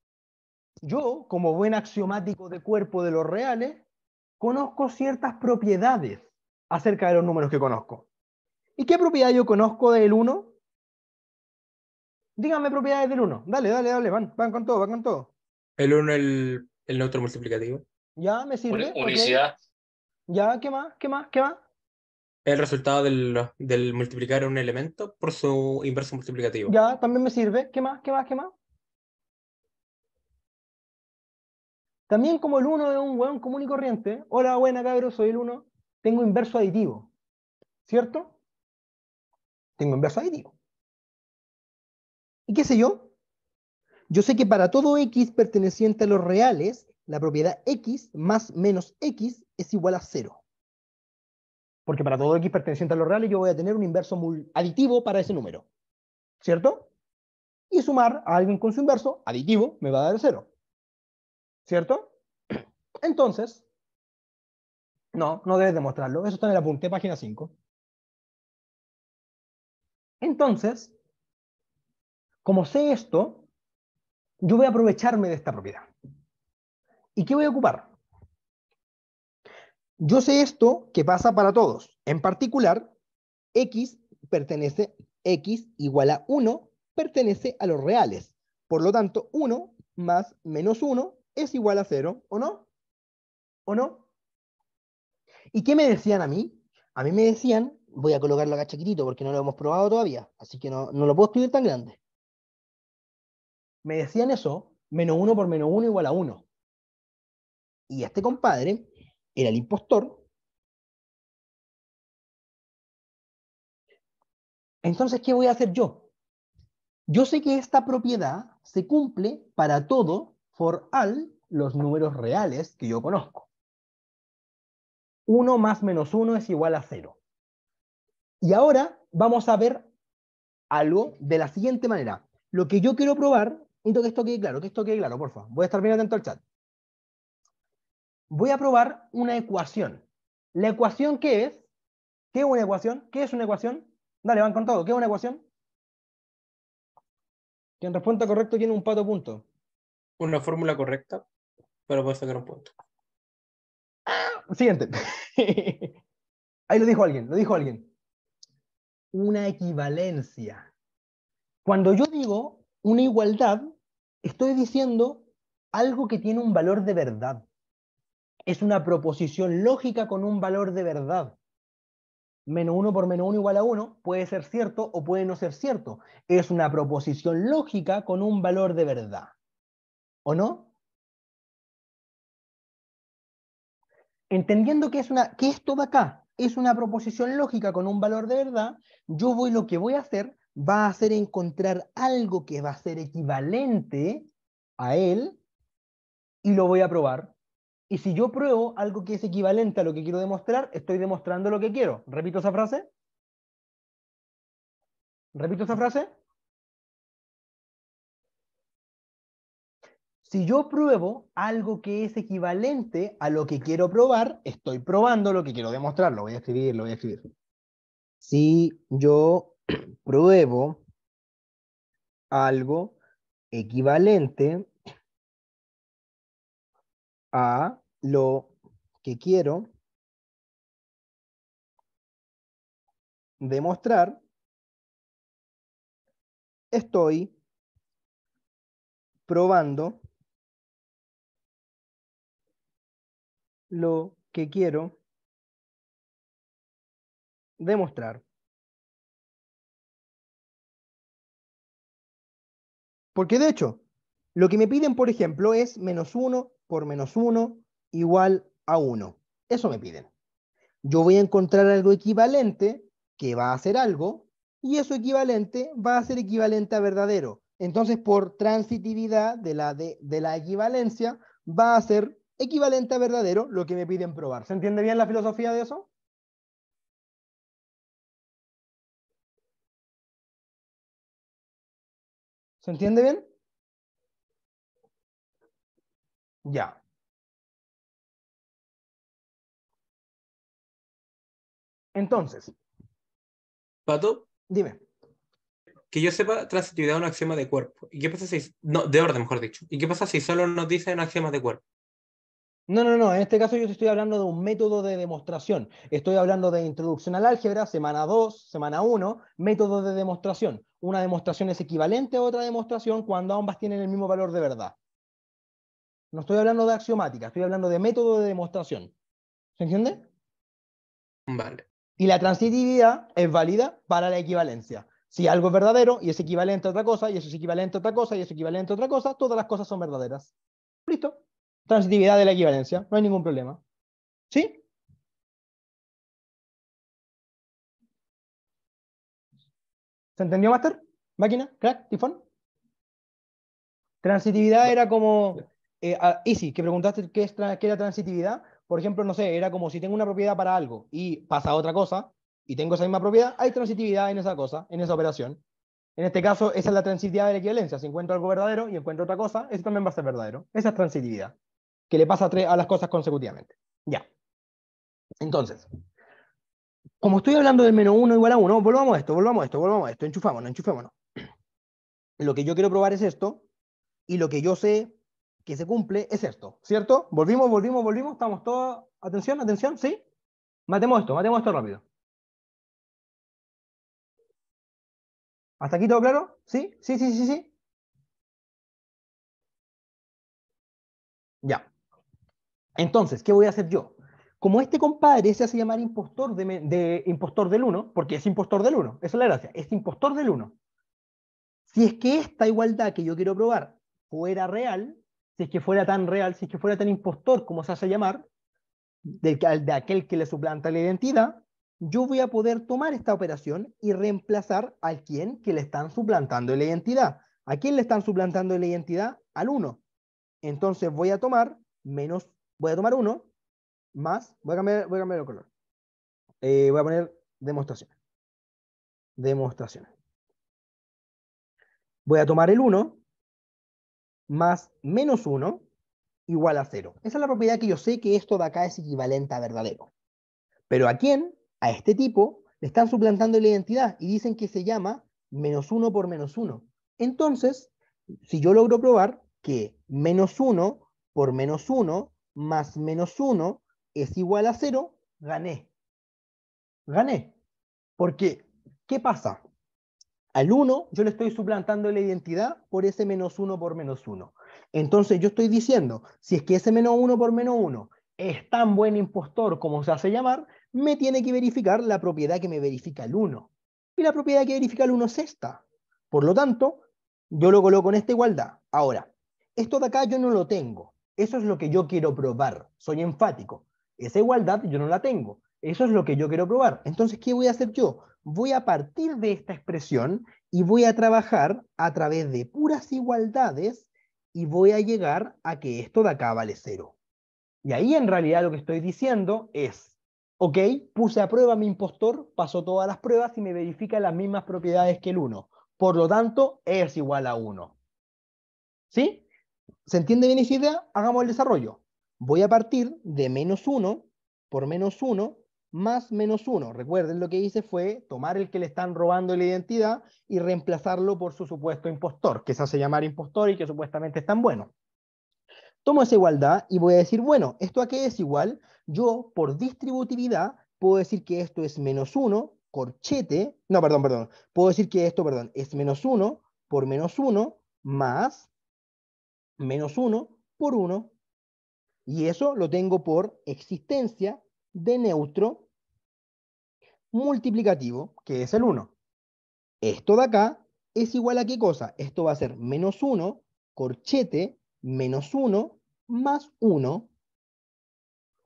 yo, como buen axiomático de cuerpo de los reales, conozco ciertas propiedades acerca de los números que conozco. ¿Y qué propiedad yo conozco del 1? Díganme propiedades del 1. Dale, dale, dale, van, van con todo, van con todo. El 1, el, el neutro multiplicativo. Ya, me sirve. Unicidad. Ya, ¿qué más? ¿Qué más? ¿Qué más? El resultado del multiplicar un elemento por su inverso multiplicativo. Ya, también me sirve. ¿Qué más? ¿Qué más? ¿Qué más? También como el 1 es un weón común y corriente, hola, buena cabrón, soy el 1, tengo inverso aditivo, ¿cierto? Tengo inverso aditivo. ¿Y qué sé yo? Yo sé que para todo x perteneciente a los reales, la propiedad x más menos x es igual a 0. Porque para todo x perteneciente a los reales yo voy a tener un inverso aditivo para ese número. ¿Cierto? Y sumar a alguien con su inverso aditivo me va a dar 0. ¿Cierto? Entonces, no, no debes demostrarlo. Eso está en el apunte, página 5. Entonces, como sé esto, yo voy a aprovecharme de esta propiedad. ¿Y qué voy a ocupar? Yo sé esto que pasa para todos. En particular, x pertenece, x igual a 1, pertenece a los reales. Por lo tanto, 1 más menos 1 es igual a cero, ¿o no? ¿O no? ¿Y qué me decían a mí? A mí me decían, voy a colocarlo acá chiquitito porque no lo hemos probado todavía, así que no, lo puedo escribir tan grande. Me decían eso, menos 1 por menos 1 igual a 1. Y este compadre era el impostor. Entonces, ¿qué voy a hacer yo? Yo sé que esta propiedad se cumple para todo for all los números reales que yo conozco. 1 más menos 1 es igual a 0. Y ahora vamos a ver algo de la siguiente manera. Lo que yo quiero probar, intento que esto quede claro, que esto quede claro, por favor. Voy a estar bien atento al chat. Voy a probar una ecuación. ¿La ecuación qué es? ¿Qué es una ecuación? ¿Qué es una ecuación? Dale, van con todo. ¿Qué es una ecuación? Quien responda correcto tiene un pato punto una fórmula correcta pero puede sacar un punto. Siguiente. Ahí lo dijo alguien, lo dijo alguien. Una equivalencia. Cuando yo digo una igualdad, estoy diciendo algo que tiene un valor de verdad. Es una proposición lógica con un valor de verdad. Menos uno por menos uno igual a uno puede ser cierto o puede no ser cierto. Es una proposición lógica con un valor de verdad. ¿O no? Entendiendo que, es una, esto de acá es una proposición lógica con un valor de verdad, yo voy lo que voy a hacer va a ser encontrar algo que va a ser equivalente a él y lo voy a probar. Y si yo pruebo algo que es equivalente a lo que quiero demostrar, estoy demostrando lo que quiero. ¿Repito esa frase? ¿Repito esa frase? Si yo pruebo algo que es equivalente a lo que quiero probar, estoy probando lo que quiero demostrar, lo voy a escribir, lo voy a escribir. Si yo pruebo algo equivalente a lo que quiero demostrar, estoy probando lo que quiero demostrar. Porque de hecho, lo que me piden, por ejemplo, es menos 1 por menos 1 igual a 1. Eso me piden. Yo voy a encontrar algo equivalente que va a hacer algo y eso equivalente va a ser equivalente a verdadero. Entonces, por transitividad de la, de la equivalencia, va a ser equivalente a verdadero lo que me piden probar. ¿Se entiende bien la filosofía de eso? ¿Se entiende bien? Ya. Entonces. Pato. Dime. Que yo sepa, transitividad es un axioma de cuerpo. ¿Y qué pasa si... No, de orden, mejor dicho. ¿Y qué pasa si solo nos dicen axiomas de cuerpo? No, no, no. En este caso yo estoy hablando de un método de demostración. Estoy hablando de introducción al álgebra, semana 2, semana 1, método de demostración. Una demostración es equivalente a otra demostración cuando ambas tienen el mismo valor de verdad. No estoy hablando de axiomática, estoy hablando de método de demostración. ¿Se entiende? Vale. Y la transitividad es válida para la equivalencia. Si algo es verdadero y es equivalente a otra cosa, y eso es equivalente a otra cosa, y eso es equivalente a otra cosa, todas las cosas son verdaderas. ¿Listo? transitividad de la equivalencia, no hay ningún problema. ¿Sí? ¿Se entendió, Master? ¿Máquina? ¿Crack? ¿Tifón? Transitividad era como... Eh, ah, easy, que preguntaste qué, es, qué era transitividad. Por ejemplo, no sé, era como si tengo una propiedad para algo y pasa otra cosa y tengo esa misma propiedad, hay transitividad en esa cosa, en esa operación. En este caso, esa es la transitividad de la equivalencia. Si encuentro algo verdadero y encuentro otra cosa, eso también va a ser verdadero. Esa es transitividad que le pasa a, las cosas consecutivamente. Ya. Entonces, como estoy hablando del menos 1 igual a 1, volvamos a esto, volvamos a esto, volvamos a esto, enchufámonos, enchufémonos. Lo que yo quiero probar es esto, y lo que yo sé que se cumple es esto, ¿cierto? Volvimos, volvimos, volvimos, estamos todos. Atención, atención, ¿sí? Matemos esto, matemos esto rápido. ¿Hasta aquí todo claro? ¿Sí? Sí, sí, sí, sí. Entonces, ¿qué voy a hacer yo? Como este compadre se hace llamar impostor, de, impostor del 1, porque es impostor del 1, eso es la gracia, es impostor del 1. Si es que esta igualdad que yo quiero probar fuera real, si es que fuera tan real, si es que fuera tan impostor como se hace llamar, de, de aquel que le suplanta la identidad, yo voy a poder tomar esta operación y reemplazar al quien que le están suplantando la identidad. ¿A quién le están suplantando la identidad? Al 1. Entonces voy a tomar menos voy a tomar 1, más, voy a cambiar, voy a cambiar el color. Eh, voy a poner demostración. Demostración. Voy a tomar el 1 más menos 1 igual a 0. Esa es la propiedad que yo sé que esto de acá es equivalente a verdadero. Pero ¿a quién? A este tipo le están suplantando la identidad y dicen que se llama menos 1 por menos 1. Entonces, si yo logro probar que menos 1 por menos 1 más menos 1 es igual a 0, gané. Gané. Porque, ¿qué pasa? Al 1 yo le estoy suplantando la identidad por ese menos 1 por menos 1. Entonces yo estoy diciendo, si es que ese menos 1 por menos 1 es tan buen impostor como se hace llamar, me tiene que verificar la propiedad que me verifica el 1. Y la propiedad que verifica el 1 es esta. Por lo tanto, yo lo coloco en esta igualdad. Ahora, esto de acá yo no lo tengo. Eso es lo que yo quiero probar. Soy enfático. Esa igualdad yo no la tengo. Eso es lo que yo quiero probar. Entonces, ¿qué voy a hacer yo? Voy a partir de esta expresión y voy a trabajar a través de puras igualdades y voy a llegar a que esto de acá vale cero. Y ahí en realidad lo que estoy diciendo es, ok, puse a prueba mi impostor, pasó todas las pruebas y me verifica las mismas propiedades que el 1. Por lo tanto, es igual a 1. ¿Sí? ¿Se entiende bien esa idea? Hagamos el desarrollo. Voy a partir de menos 1 por menos 1 más menos 1. Recuerden lo que hice fue tomar el que le están robando la identidad y reemplazarlo por su supuesto impostor, que se hace llamar impostor y que supuestamente es tan bueno. Tomo esa igualdad y voy a decir, bueno, ¿esto a qué es igual? Yo, por distributividad, puedo decir que esto es menos 1, corchete, no, perdón, perdón, puedo decir que esto, perdón, es menos 1 por menos 1 más menos 1 por 1, y eso lo tengo por existencia de neutro multiplicativo, que es el 1. Esto de acá es igual a qué cosa? Esto va a ser menos 1, corchete, menos 1, más 1.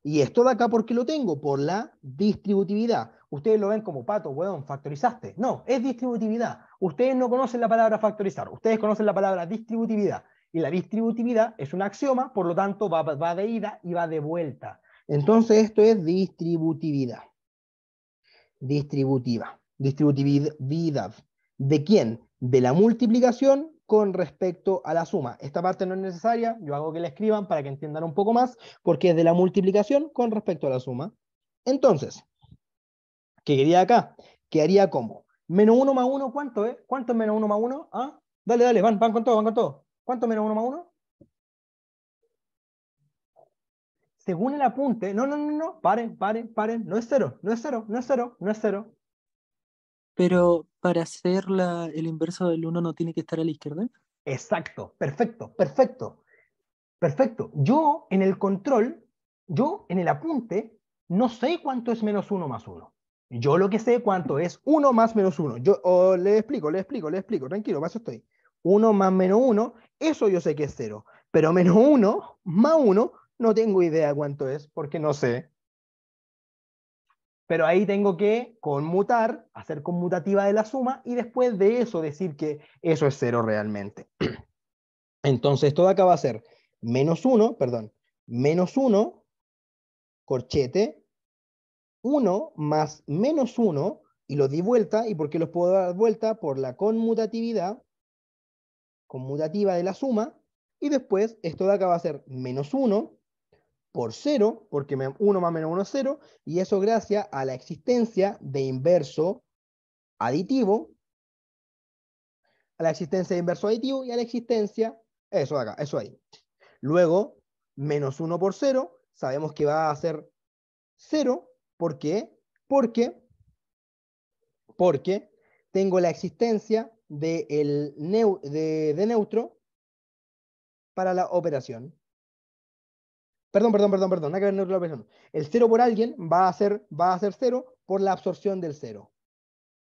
Y esto de acá, ¿por qué lo tengo? Por la distributividad. Ustedes lo ven como pato, weón, factorizaste. No, es distributividad. Ustedes no conocen la palabra factorizar, ustedes conocen la palabra distributividad y la distributividad es un axioma, por lo tanto va, de ida y va de vuelta. Entonces esto es distributividad. Distributiva. Distributividad. ¿De quién? De la multiplicación con respecto a la suma. Esta parte no es necesaria, yo hago que la escriban para que entiendan un poco más, porque es de la multiplicación con respecto a la suma. Entonces, ¿qué quería acá? haría como, menos 1 más 1, ¿cuánto es? ¿Cuánto es menos 1 más 1? ¿Ah? Dale, dale, van, van con todo, van con todo. ¿Cuánto menos 1 más 1? Según el apunte, no, no, no, no, paren, paren, paren, no es cero, no es cero, no es cero, no es cero. Pero para hacer el inverso del 1 no tiene que estar a la izquierda. Exacto, perfecto, perfecto, perfecto. Yo en el control, yo en el apunte, no sé cuánto es menos 1 más 1. Yo lo que sé cuánto es 1 más menos 1. Yo oh, le explico, le explico, le explico, tranquilo, para eso estoy. 1 más menos 1, eso yo sé que es 0, pero menos 1 más 1 no tengo idea cuánto es porque no sé. Pero ahí tengo que conmutar, hacer conmutativa de la suma y después de eso decir que eso es 0 realmente. Entonces todo acá va a ser menos 1, perdón, menos 1, corchete, 1 más menos 1, y lo di vuelta, ¿y por qué los puedo dar vuelta? Por la conmutatividad, conmutativa de la suma, y después esto de acá va a ser menos 1 por 0, porque 1 más menos 1 es 0, y eso gracias a la existencia de inverso aditivo, a la existencia de inverso aditivo y a la existencia, eso de acá, eso ahí. Luego, menos 1 por 0, sabemos que va a ser 0, ¿por qué? Porque, porque tengo la existencia de, neutro para la operación. Perdón, perdón, perdón, perdón, que ver neutro la El cero por alguien va a ser, va a ser cero por la absorción del cero.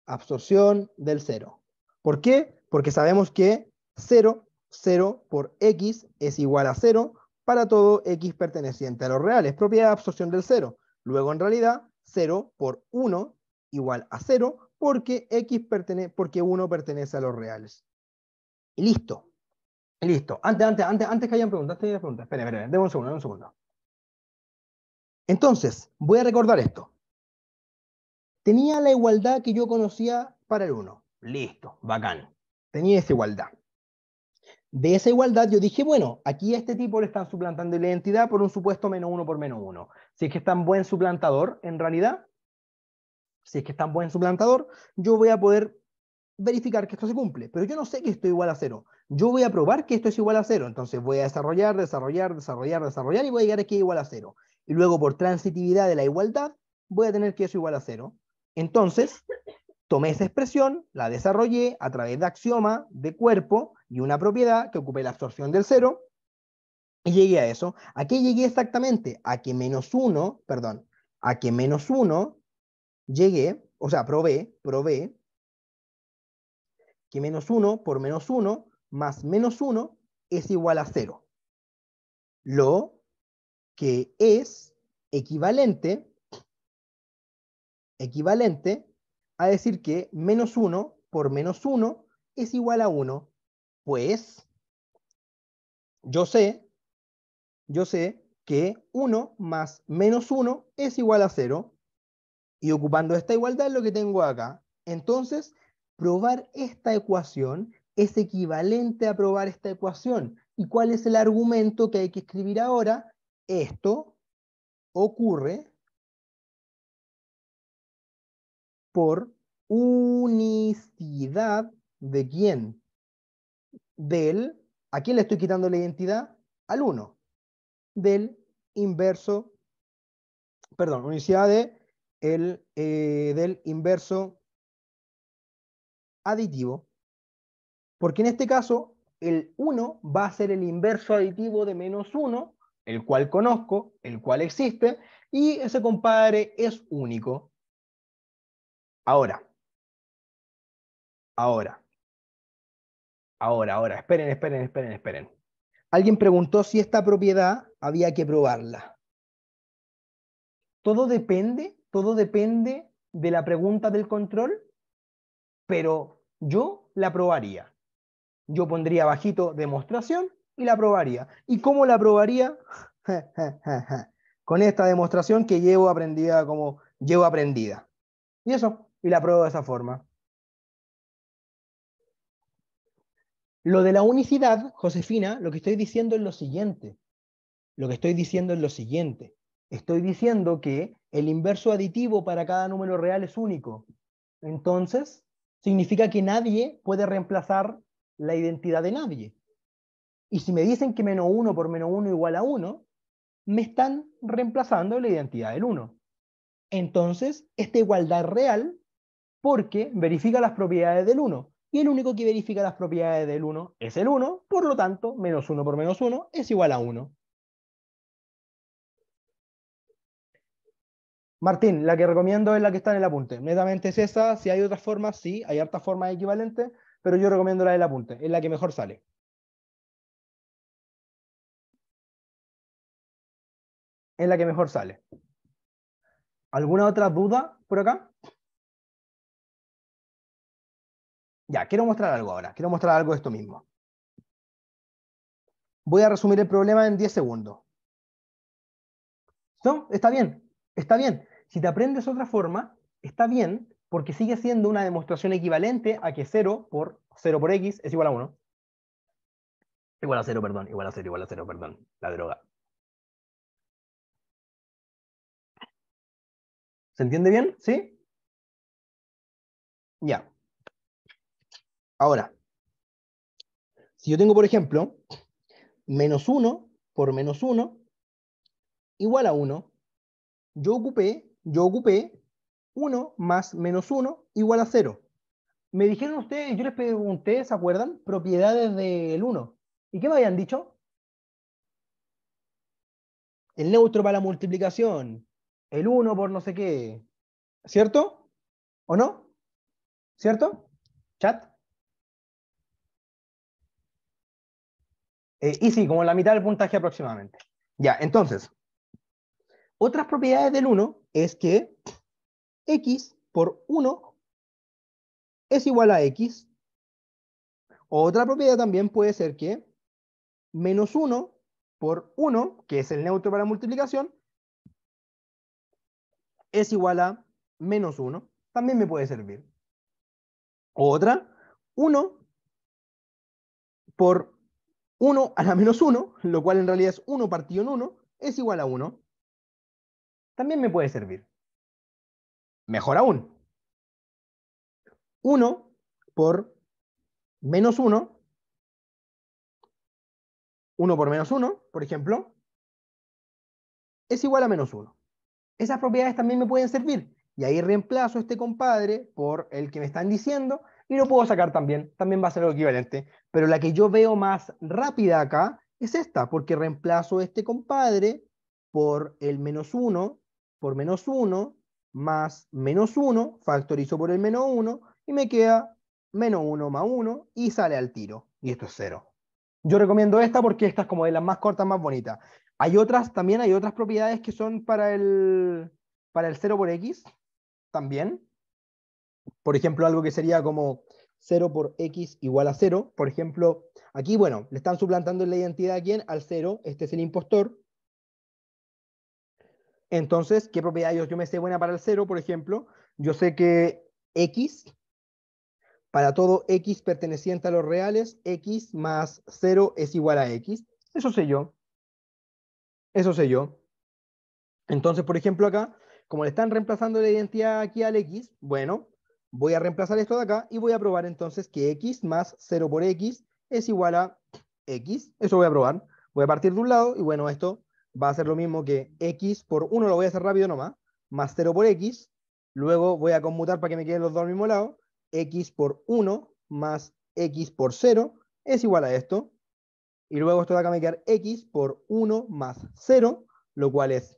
Absorción del cero. ¿Por qué? Porque sabemos que 0, 0 por x es igual a 0 para todo x perteneciente a los reales, propiedad de absorción del cero. Luego, en realidad, 0 por 1 igual a 0 porque X pertenece, porque 1 pertenece a los reales. Y listo. listo. Antes, antes, antes, antes que hayan preguntas, antes que preguntas. Espera, espera, espera. un segundo, un segundo. Entonces, voy a recordar esto. Tenía la igualdad que yo conocía para el uno Listo, bacán. Tenía esa igualdad. De esa igualdad yo dije, bueno, aquí a este tipo le están suplantando la identidad por un supuesto menos uno por menos uno Si es que es tan buen suplantador, en realidad, si es que es tan buen suplantador, yo voy a poder verificar que esto se cumple. Pero yo no sé que esto es igual a cero. Yo voy a probar que esto es igual a cero. Entonces voy a desarrollar, desarrollar, desarrollar, desarrollar y voy a llegar aquí igual a cero. Y luego por transitividad de la igualdad, voy a tener que eso igual a cero. Entonces, tomé esa expresión, la desarrollé a través de axioma, de cuerpo y una propiedad que ocupe la absorción del cero. Y llegué a eso. ¿A qué llegué exactamente? A que menos uno, perdón, a que menos uno llegué, o sea, probé, probé que menos 1 por menos 1 más menos 1 es igual a 0. Lo que es equivalente, equivalente a decir que menos 1 por menos 1 es igual a 1. Pues yo sé, yo sé que 1 más menos 1 es igual a 0. Y ocupando esta igualdad, lo que tengo acá. Entonces, probar esta ecuación es equivalente a probar esta ecuación. ¿Y cuál es el argumento que hay que escribir ahora? Esto ocurre por unicidad de quién? Del, ¿a quién le estoy quitando la identidad? Al 1. Del inverso, perdón, unicidad de el, eh, del inverso aditivo, porque en este caso el 1 va a ser el inverso aditivo de menos 1, el cual conozco, el cual existe, y ese compadre es único. Ahora, ahora, ahora, ahora, esperen, esperen, esperen, esperen. Alguien preguntó si esta propiedad había que probarla. Todo depende todo depende de la pregunta del control, pero yo la probaría. Yo pondría bajito demostración y la probaría. ¿Y cómo la probaría? Con esta demostración que llevo aprendida como llevo aprendida. Y eso, y la pruebo de esa forma. Lo de la unicidad, Josefina, lo que estoy diciendo es lo siguiente. Lo que estoy diciendo es lo siguiente estoy diciendo que el inverso aditivo para cada número real es único. Entonces, significa que nadie puede reemplazar la identidad de nadie. Y si me dicen que menos 1 por menos 1 igual a 1, me están reemplazando la identidad del 1. Entonces, esta igualdad es real porque verifica las propiedades del 1. Y el único que verifica las propiedades del 1 es el 1, por lo tanto, menos 1 por menos 1 es igual a 1. Martín, la que recomiendo es la que está en el apunte. Netamente es esa. Si hay otras formas, sí, hay hartas formas equivalentes, pero yo recomiendo la del apunte. Es la que mejor sale. Es la que mejor sale. ¿Alguna otra duda por acá? Ya, quiero mostrar algo ahora. Quiero mostrar algo de esto mismo. Voy a resumir el problema en 10 segundos. ¿No? Está bien está bien. Si te aprendes otra forma, está bien, porque sigue siendo una demostración equivalente a que 0 por 0 por x es igual a 1. Igual a 0, perdón, igual a 0, igual a 0, perdón, la droga. ¿Se entiende bien? ¿Sí? Ya. Ahora, si yo tengo, por ejemplo, menos 1 por menos 1 igual a 1, yo ocupé, yo ocupé 1 más menos 1 igual a 0. Me dijeron ustedes, yo les pregunté, ¿se acuerdan? Propiedades del 1. ¿Y qué me habían dicho? El neutro para la multiplicación, el 1 por no sé qué. ¿Cierto? ¿O no? ¿Cierto? Chat. Eh, y sí, como la mitad del puntaje aproximadamente. Ya, entonces, otras propiedades del 1 es que x por 1 es igual a x. Otra propiedad también puede ser que menos 1 por 1, que es el neutro para multiplicación, es igual a menos 1. También me puede servir. Otra, 1 por 1 a la menos 1, lo cual en realidad es 1 partido en 1, es igual a 1 también me puede servir. Mejor aún. 1 por menos 1, 1 por menos 1, por ejemplo, es igual a menos 1. Esas propiedades también me pueden servir. Y ahí reemplazo este compadre por el que me están diciendo y lo puedo sacar también. También va a ser lo equivalente. Pero la que yo veo más rápida acá es esta, porque reemplazo este compadre por el menos 1 por menos 1 más menos 1, factorizo por el menos 1 y me queda menos 1 más 1 y sale al tiro. Y esto es 0. Yo recomiendo esta porque esta es como de las más cortas, más bonitas. Hay otras, también hay otras propiedades que son para el, para el 0 por x, también. Por ejemplo, algo que sería como 0 por x igual a 0. Por ejemplo, aquí, bueno, le están suplantando la identidad a quién? Al 0, este es el impostor. Entonces, ¿qué propiedad yo, yo me sé buena para el 0, por ejemplo? Yo sé que x, para todo x perteneciente a los reales, x más 0 es igual a x. Eso sé yo. Eso sé yo. Entonces, por ejemplo, acá, como le están reemplazando la identidad aquí al x, bueno, voy a reemplazar esto de acá y voy a probar entonces que x más 0 por x es igual a x. Eso voy a probar. Voy a partir de un lado y bueno, esto va a ser lo mismo que x por 1, lo voy a hacer rápido nomás, más 0 por x, luego voy a conmutar para que me queden los dos al mismo lado, x por 1 más x por 0 es igual a esto, y luego esto de acá me quedar x por 1 más 0, lo cual es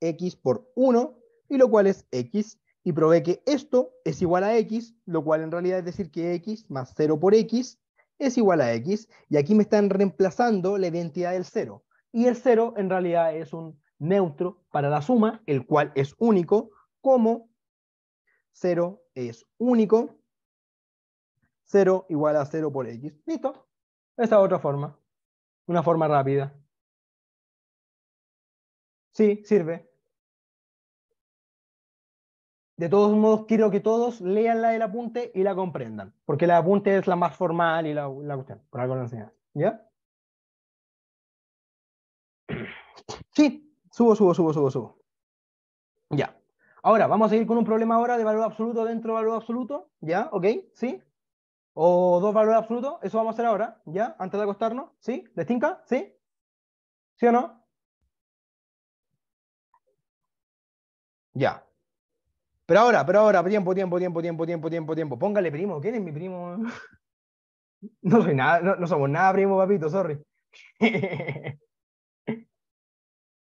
x por 1, y lo cual es x, y probé que esto es igual a x, lo cual en realidad es decir que x más 0 por x es igual a x, y aquí me están reemplazando la identidad del 0 y el 0 en realidad es un neutro para la suma, el cual es único, como 0 es único, 0 igual a 0 por x. Listo. es otra forma. Una forma rápida. Sí, sirve. De todos modos, quiero que todos lean la del apunte y la comprendan, porque la apunte es la más formal y la, la cuestión, por algo la enseñan. ¿Ya? Sí, subo, subo, subo, subo, subo. Ya. Ahora, vamos a ir con un problema ahora de valor absoluto dentro de valor absoluto. ¿Ya? ¿Ok? ¿Sí? O dos valores absolutos. Eso vamos a hacer ahora. ¿Ya? Antes de acostarnos. ¿Sí? ¿Les ¿Sí? ¿Sí o no? Ya. Pero ahora, pero ahora, tiempo, tiempo, tiempo, tiempo, tiempo, tiempo, tiempo. Póngale primo. ¿Quién es mi primo? No soy nada, no, no somos nada primo, papito, sorry.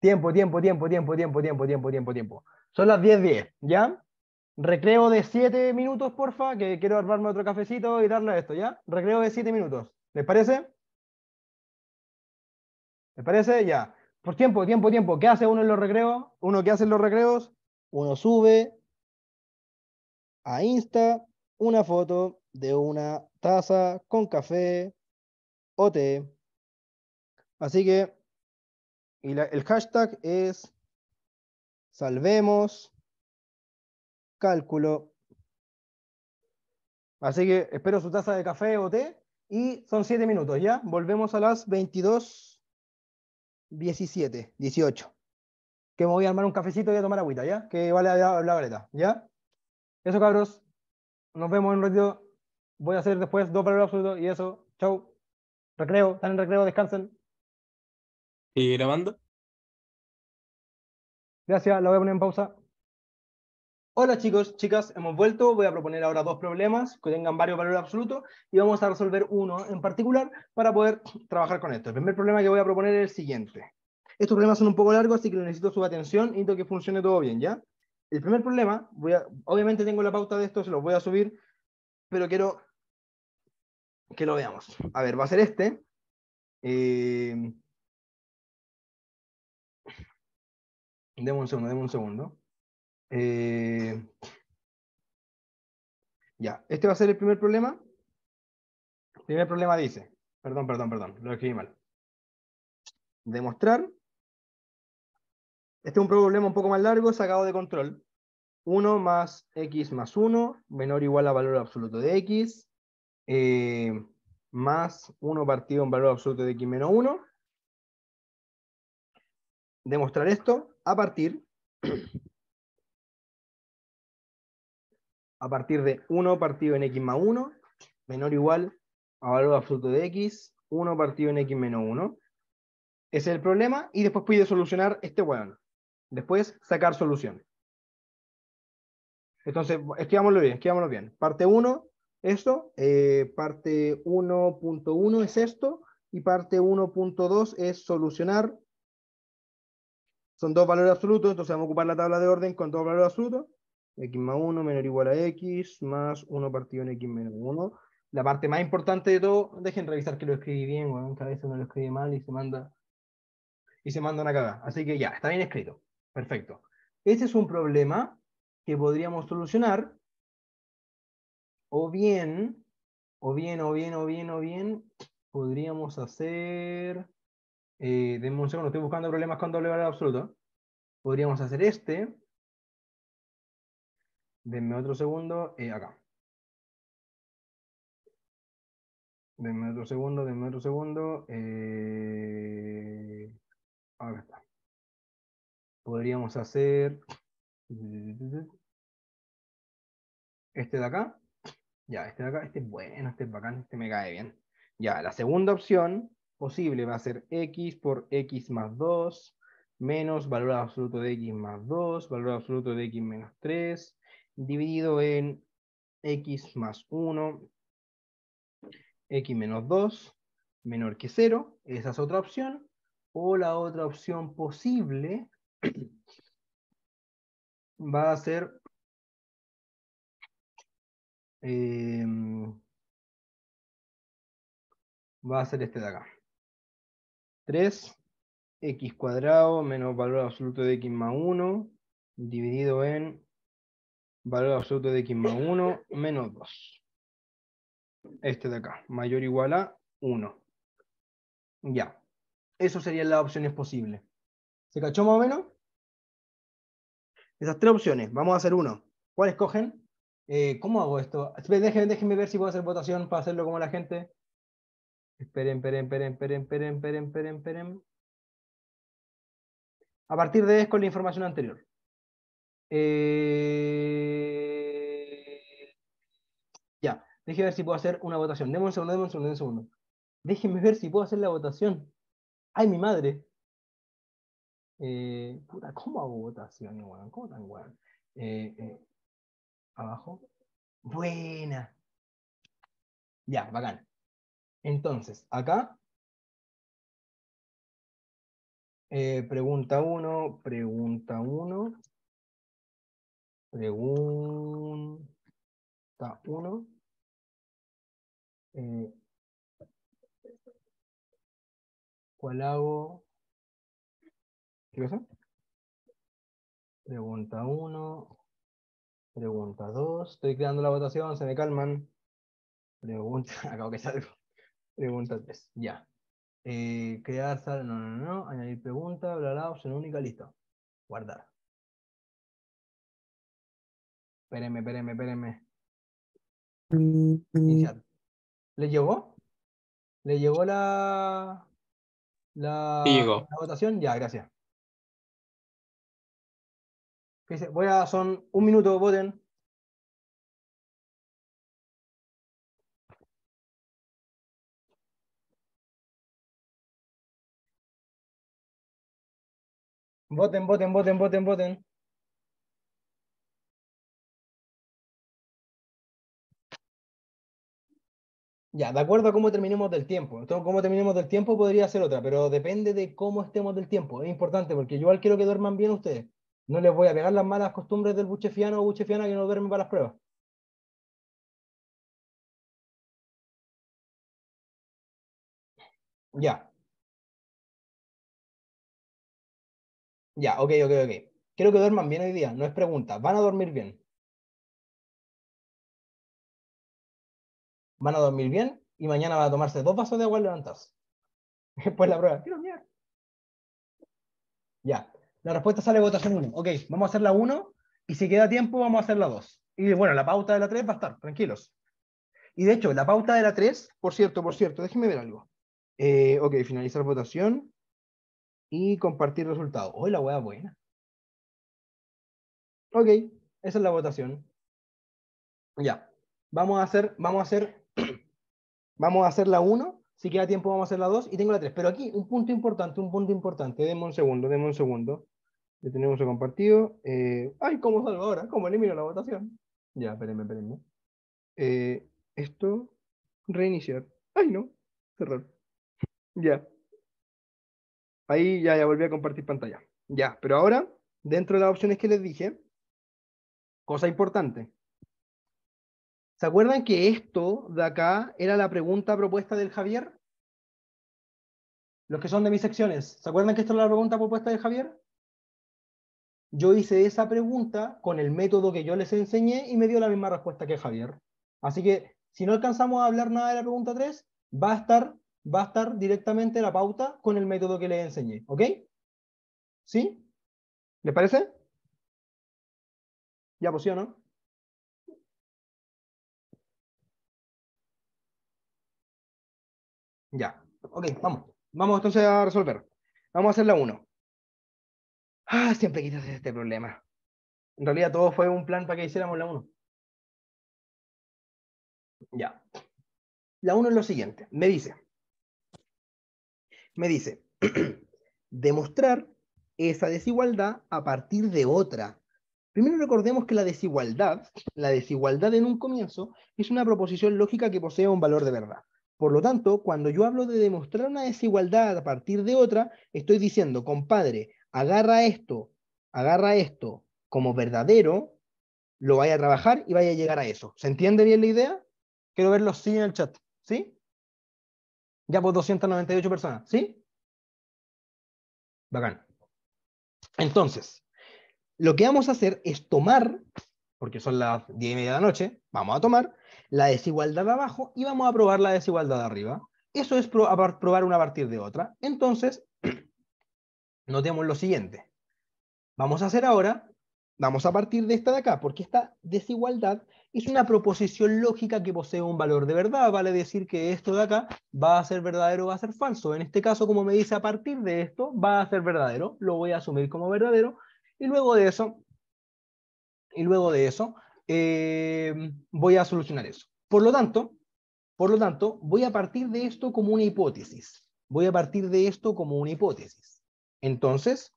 Tiempo, tiempo, tiempo, tiempo, tiempo, tiempo, tiempo, tiempo, tiempo. Son las 10.10, ¿ya? Recreo de 7 minutos, porfa, que quiero armarme otro cafecito y darle a esto, ¿ya? Recreo de 7 minutos. ¿Les parece? ¿Les parece? Ya. Por tiempo, tiempo, tiempo. ¿Qué hace uno en los recreos? Uno que hace en los recreos, uno sube a Insta una foto de una taza con café o té. Así que y el hashtag es salvemos cálculo. Así que espero su taza de café o té. Y son siete minutos, ¿ya? Volvemos a las 22, 17, 18. Que me voy a armar un cafecito y a tomar agüita, ¿ya? Que vale la, la ¿ya? Eso, cabros. Nos vemos en un ratito. Voy a hacer después dos palabras absolutos y eso. Chau. Recreo, están en recreo, descansen. ¿Y grabando? Gracias, la voy a poner en pausa. Hola chicos, chicas, hemos vuelto. Voy a proponer ahora dos problemas que tengan varios valores absolutos y vamos a resolver uno en particular para poder trabajar con esto. El primer problema que voy a proponer es el siguiente. Estos problemas son un poco largos, así que necesito su atención y que funcione todo bien, ¿ya? El primer problema, voy a, obviamente tengo la pauta de esto, se los voy a subir, pero quiero que lo veamos. A ver, va a ser este. Eh, Deme un segundo, deme un segundo. Eh, ya, este va a ser el primer problema. El primer problema dice, perdón, perdón, perdón, lo escribí mal. Demostrar. Este es un problema un poco más largo, sacado de control. 1 más x más 1, menor o igual a valor absoluto de x, eh, más 1 partido en valor absoluto de x menos 1. Demostrar esto, a partir, a partir de 1 partido en x más 1, menor o igual a valor absoluto de x, 1 partido en x menos 1. Ese es el problema, y después pide solucionar este hueón. Después, sacar solución. Entonces, esquivámoslo bien, esquivámoslo bien. Parte 1, esto, eh, parte 1.1 es esto, y parte 1.2 es solucionar son dos valores absolutos, entonces vamos a ocupar la tabla de orden con dos valores absolutos, x más 1 menor o igual a x, más 1 partido en x menos 1. La parte más importante de todo, dejen revisar que lo escribí bien, bueno, Cada vez no lo escribe mal y se manda y se manda una cagada. Así que ya, está bien escrito. Perfecto. Ese es un problema que podríamos solucionar o bien, o bien, o bien, o bien, o bien, podríamos hacer eh, denme un segundo, estoy buscando problemas con doble valor absoluto. Podríamos hacer este. Denme otro segundo, eh, acá. Denme otro segundo, denme otro segundo. Eh, acá está. Podríamos hacer este de acá. Ya, este de acá, este es bueno, este es bacán, este me cae bien. Ya, la segunda opción posible va a ser x por x más 2, menos valor absoluto de x más 2, valor absoluto de x menos 3, dividido en x más 1, x menos 2, menor que 0, esa es otra opción, o la otra opción posible va a ser em, va a ser este de acá. 3 x cuadrado menos valor absoluto de x más 1 dividido en valor absoluto de x más 1 menos 2. Este de acá, mayor o igual a 1. Ya. Eso serían las opciones posibles. ¿Se cachó más o menos? Esas tres opciones. Vamos a hacer uno. ¿Cuál escogen? Eh, ¿Cómo hago esto? Déjenme, déjenme ver si puedo hacer votación para hacerlo como la gente. Esperen, esperen, esperen, esperen, esperen, esperen, esperen, esperen. A partir de eso con la información anterior. Eh, ya, déjenme ver si puedo hacer una votación. Demos un segundo, un segundo, un segundo. Déjenme ver si puedo hacer la votación. ¡Ay, mi madre! Eh, puta, ¿cómo hago votación, ¿Cómo tan weón? Eh, abajo. Buena. Ya, bacán. Entonces, acá, eh, pregunta 1, pregunta 1, pregunta 1. Eh, ¿Cuál hago? ¿Qué pasa? Pregunta 1, pregunta 2. Estoy creando la votación, se me calman. Pregunta, acabo que salgo. Pregunta 3, ya. Eh, crear sala, no, no, no, añadir pregunta, bla, bla, opción única, listo. Guardar. Espéreme, espéreme, espéreme. Mm, mm. Iniciar. ¿Le llegó? ¿Le llegó la, la, la votación? Ya, gracias. Voy a, son un minuto, voten. Voten, voten, voten, voten, voten. Ya, de acuerdo a cómo terminemos del tiempo. Entonces, cómo terminemos del tiempo podría ser otra, pero depende de cómo estemos del tiempo. Es importante porque yo igual quiero que duerman bien ustedes. No les voy a pegar las malas costumbres del buchefiano o buchefiana que no duermen para las pruebas. Ya. Ya, ok, ok, ok. Quiero que duerman bien hoy día, no es pregunta. ¿Van a dormir bien? Van a dormir bien y mañana van a tomarse dos vasos de agua y levantarse. Después la prueba. Quiero mirar. Ya. La respuesta sale votación 1. Ok, vamos a hacer la 1 y si queda tiempo vamos a hacer la 2. Y bueno, la pauta de la 3 va a estar, tranquilos. Y de hecho, la pauta de la 3, por cierto, por cierto, déjenme ver algo. Eh, ok, finalizar votación y compartir resultados. Hoy la hueá buena. Ok, esa es la votación. Ya. Vamos a hacer, vamos a hacer, vamos a hacer la 1. Si queda tiempo, vamos a hacer la 2 y tengo la 3. Pero aquí, un punto importante, un punto importante. Demos un segundo, demos un segundo. tenemos el compartido. Eh, ay, ¿cómo salgo ahora? Eh! ¿Cómo elimino la votación? Ya, espérenme, espérenme. Eh, esto, reiniciar. Ay, no, cerrar. Ya. Ahí ya, volví a compartir pantalla. Ya, pero ahora, dentro de las opciones que les dije, cosa importante. ¿Se acuerdan que esto de acá era la pregunta propuesta del Javier? Los que son de mis secciones, ¿se acuerdan que esto es la pregunta propuesta del Javier? Yo hice esa pregunta con el método que yo les enseñé y me dio la misma respuesta que Javier. Así que si no alcanzamos a hablar nada de la pregunta 3, va a estar va a estar directamente la pauta con el método que les enseñé. ¿Ok? ¿Sí? ¿Les parece? Ya, pues no. Ya. Ok, vamos. Vamos entonces a resolver. Vamos a hacer la 1. Ah, siempre quitas este problema. En realidad todo fue un plan para que hiciéramos la 1. Ya. La 1 es lo siguiente. Me dice, me dice, demostrar esa desigualdad a partir de otra. Primero recordemos que la desigualdad, la desigualdad en un comienzo, es una proposición lógica que posee un valor de verdad. Por lo tanto, cuando yo hablo de demostrar una desigualdad a partir de otra, estoy diciendo, compadre, agarra esto, agarra esto como verdadero, lo vaya a trabajar y vaya a llegar a eso. ¿Se entiende bien la idea? Quiero verlo sí en el chat. ¿Sí? Ya por pues, 298 personas, ¿sí? Bacán. Entonces, lo que vamos a hacer es tomar, porque son las 10 y media de la noche, vamos a tomar la desigualdad de abajo y vamos a probar la desigualdad de arriba. Eso es probar una a partir de otra. Entonces, notemos lo siguiente. Vamos a hacer ahora, vamos a partir de esta de acá, porque esta desigualdad es una proposición lógica que posee un valor de verdad, vale decir que esto de acá va a ser verdadero o va a ser falso. En este caso, como me dice, a partir de esto va a ser verdadero, lo voy a asumir como verdadero, y luego de eso, y luego de eso, eh, voy a solucionar eso. Por lo tanto, por lo tanto, voy a partir de esto como una hipótesis. Voy a partir de esto como una hipótesis. Entonces,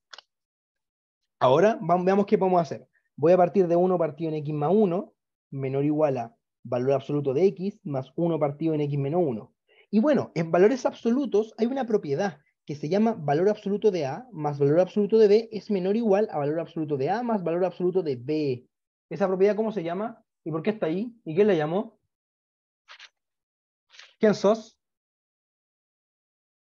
ahora veamos qué podemos hacer. Voy a partir de 1 partido en x más 1, menor o igual a valor absoluto de x más 1 partido en x menos 1. Y bueno, en valores absolutos hay una propiedad que se llama valor absoluto de A más valor absoluto de B es menor o igual a valor absoluto de A más valor absoluto de B. ¿Esa propiedad cómo se llama? ¿Y por qué está ahí? ¿Y quién la llamó? ¿Quién sos?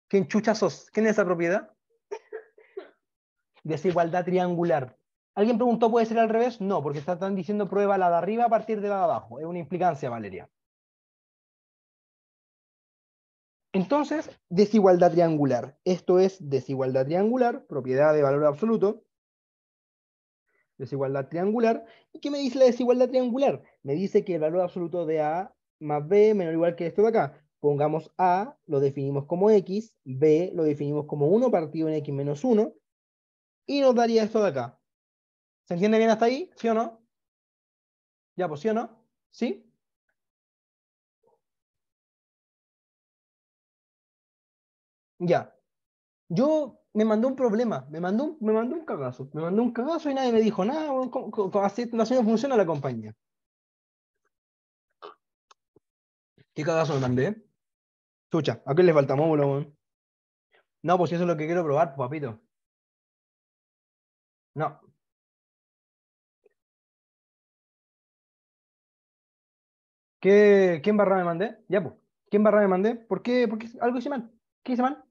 ¿Quién chucha sos? ¿Quién es esa propiedad? Desigualdad triangular. Alguien preguntó, ¿puede ser al revés? No, porque están diciendo prueba la de arriba a partir de la de abajo. Es una implicancia, Valeria. Entonces, desigualdad triangular. Esto es desigualdad triangular, propiedad de valor absoluto. Desigualdad triangular. ¿Y qué me dice la desigualdad triangular? Me dice que el valor absoluto de A más B menor o igual que esto de acá. Pongamos A, lo definimos como X, B lo definimos como 1 partido en X menos 1, y nos daría esto de acá, ¿Se entiende bien hasta ahí? ¿Sí o no? Ya, pues sí o no. ¿Sí? Ya. Yo me mandó un problema, me mandó un, me mandó un cagazo, me mandó un cagazo y nadie me dijo nada, ¿cómo, así, no funciona la compañía. ¿Qué cagazo me mandé? Chucha, ¿a qué le falta módulo, No, pues eso es lo que quiero probar, papito. No, ¿Quién barra me mandé? Ya, ¿Quién barra me mandé? ¿Por qué? ¿Por qué? ¿Algo hice mal? ¿Qué hice mal?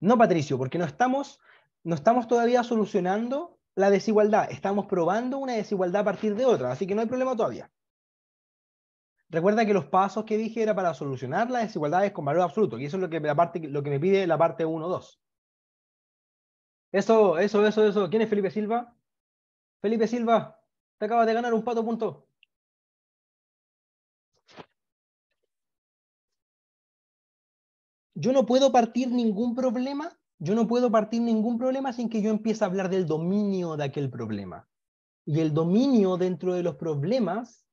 No, Patricio, porque no estamos, no estamos todavía solucionando la desigualdad. Estamos probando una desigualdad a partir de otra, así que no hay problema todavía. Recuerda que los pasos que dije era para solucionar las desigualdades con valor absoluto, y eso es lo que, parte, lo que me pide la parte 1-2. Eso, eso, eso, eso. ¿Quién es Felipe Silva? Felipe Silva, te acabas de ganar un pato punto. yo no puedo partir ningún problema, yo no puedo partir ningún problema sin que yo empiece a hablar del dominio de aquel problema. Y el dominio dentro de los problemas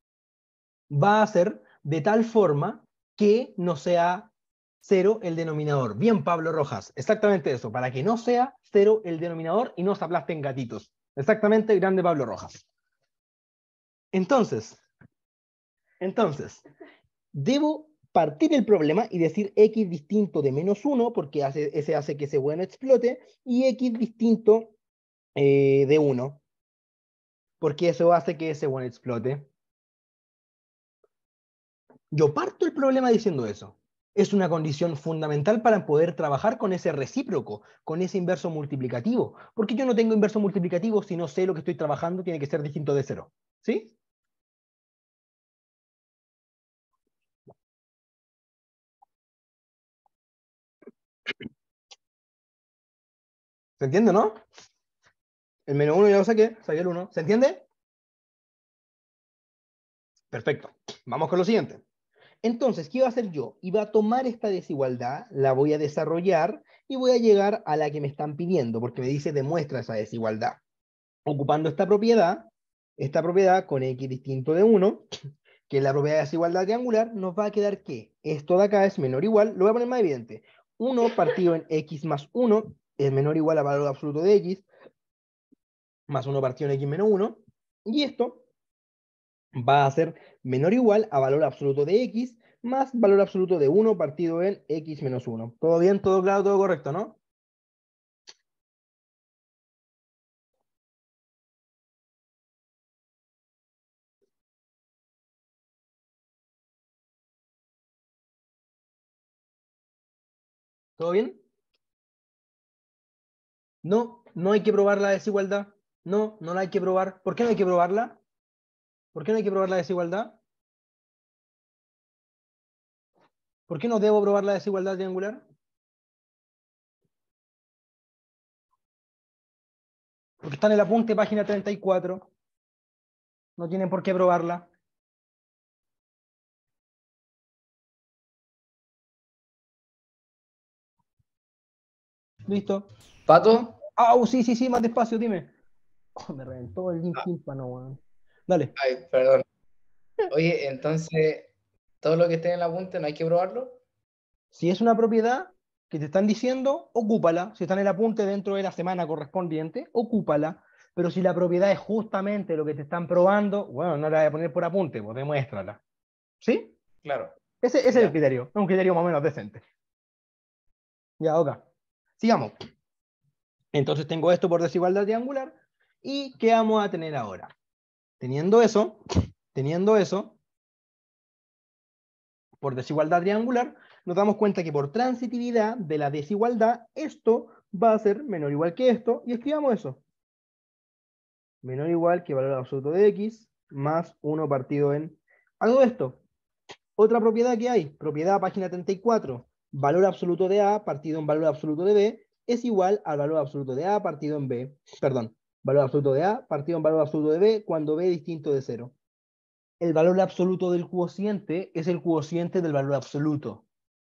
va a ser de tal forma que no sea cero el denominador. Bien, Pablo Rojas, exactamente eso, para que no sea cero el denominador y no se aplasten gatitos. Exactamente, grande Pablo Rojas. Entonces, entonces, debo partir el problema y decir x distinto de menos 1, porque ese hace que ese bueno explote, y x distinto eh, de 1, porque eso hace que ese bueno explote. Yo parto el problema diciendo eso. Es una condición fundamental para poder trabajar con ese recíproco, con ese inverso multiplicativo, porque yo no tengo inverso multiplicativo si no sé lo que estoy trabajando tiene que ser distinto de cero. ¿Sí? ¿Se entiende, no? El menos 1 ya lo saqué, saqué el 1. ¿Se entiende? Perfecto. Vamos con lo siguiente. Entonces, ¿qué iba a hacer yo? Iba a tomar esta desigualdad, la voy a desarrollar y voy a llegar a la que me están pidiendo, porque me dice demuestra esa desigualdad. Ocupando esta propiedad, esta propiedad con x distinto de 1, que es la propiedad de desigualdad triangular, nos va a quedar que esto de acá es menor o igual, lo voy a poner más evidente, 1 partido en x más 1 es menor o igual a valor absoluto de x, más 1 partido en x menos 1, y esto va a ser menor o igual a valor absoluto de x, más valor absoluto de 1 partido en x menos 1. ¿Todo bien? ¿Todo claro? ¿Todo correcto? ¿No? ¿Todo bien? No, no hay que probar la desigualdad. No, no la hay que probar. ¿Por qué no hay que probarla? ¿Por qué no hay que probar la desigualdad? ¿Por qué no debo probar la desigualdad triangular? Porque está en el apunte, página 34. No tienen por qué probarla. Listo. ¿Pato? Ah, sí, sí, sí, más despacio, dime. Oh, me reventó el ah. Dale. Ay, perdón. Oye, entonces, todo lo que esté en el apunte no hay que probarlo. Si es una propiedad que te están diciendo, ocúpala. Si está en el apunte dentro de la semana correspondiente, ocúpala. Pero si la propiedad es justamente lo que te están probando, bueno, no la voy a poner por apunte, pues demuéstrala. ¿Sí? Claro. Ese, es el criterio. Es un criterio más o menos decente. Ya, oka. Sigamos. Entonces tengo esto por desigualdad triangular. ¿Y qué vamos a tener ahora? Teniendo eso, teniendo eso, por desigualdad triangular, nos damos cuenta que por transitividad de la desigualdad, esto va a ser menor o igual que esto, y escribamos eso. Menor o igual que valor absoluto de x, más 1 partido en... Hago esto. Otra propiedad que hay, propiedad página 34, valor absoluto de A partido en valor absoluto de B es igual al valor absoluto de A partido en B, perdón, valor absoluto de A partido en valor absoluto de B cuando B es distinto de cero. El valor absoluto del cociente es el cociente del valor absoluto.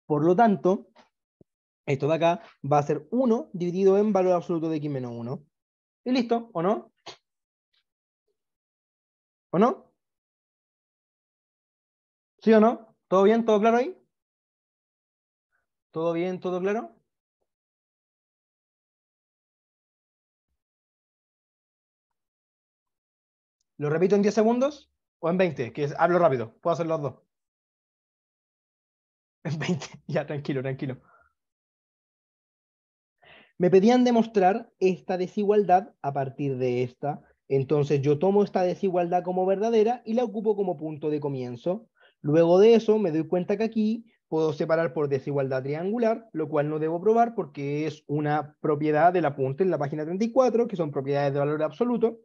Por lo tanto, esto de acá va a ser 1 dividido en valor absoluto de x menos 1. ¿Y listo? ¿O no? ¿O no? ¿Sí o no? ¿Todo bien? ¿Todo claro ahí? ¿Todo bien? ¿Todo claro? ¿Lo repito en 10 segundos o en 20? Que hablo rápido, puedo hacer los dos. En 20, ya, tranquilo, tranquilo. Me pedían demostrar esta desigualdad a partir de esta. Entonces yo tomo esta desigualdad como verdadera y la ocupo como punto de comienzo. Luego de eso me doy cuenta que aquí puedo separar por desigualdad triangular, lo cual no debo probar porque es una propiedad del apunte en la página 34, que son propiedades de valor absoluto.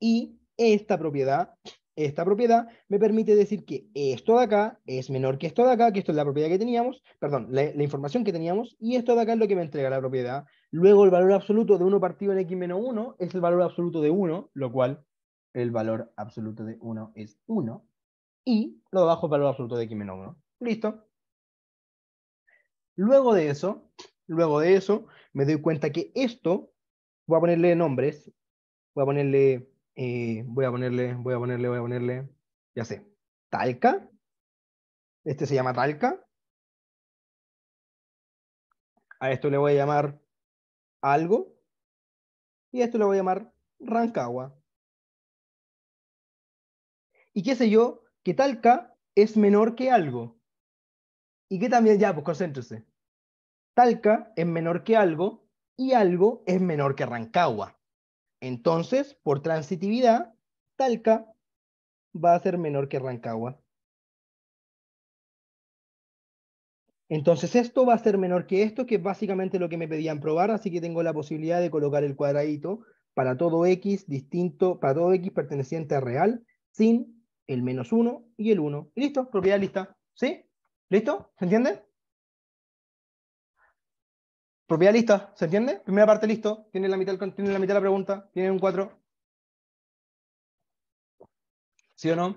Y esta propiedad, esta propiedad me permite decir que esto de acá es menor que esto de acá, que esto es la propiedad que teníamos, perdón, la, información que teníamos, y esto de acá es lo que me entrega la propiedad. Luego el valor absoluto de 1 partido en x menos 1 es el valor absoluto de 1, lo cual el valor absoluto de 1 es 1, y lo bajo abajo es el valor absoluto de x menos 1. Listo. Luego de eso, luego de eso, me doy cuenta que esto, voy a ponerle nombres, voy a ponerle, eh, voy a ponerle, voy a ponerle, voy a ponerle, ya sé, Talca. Este se llama Talca. A esto le voy a llamar algo. Y a esto le voy a llamar Rancagua. Y qué sé yo, que Talca es menor que algo y que también, ya, pues concéntrese. Talca es menor que algo y algo es menor que Rancagua. Entonces, por transitividad, Talca va a ser menor que Rancagua. Entonces esto va a ser menor que esto, que es básicamente lo que me pedían probar, así que tengo la posibilidad de colocar el cuadradito para todo x distinto, para todo x perteneciente a real, sin el menos 1 y el 1. Listo, propiedad lista. ¿Sí? ¿Listo? ¿Se entiende? Propiedad lista, ¿se entiende? Primera parte listo, tiene la mitad, la, mitad de la pregunta, tiene un 4. ¿Sí o no?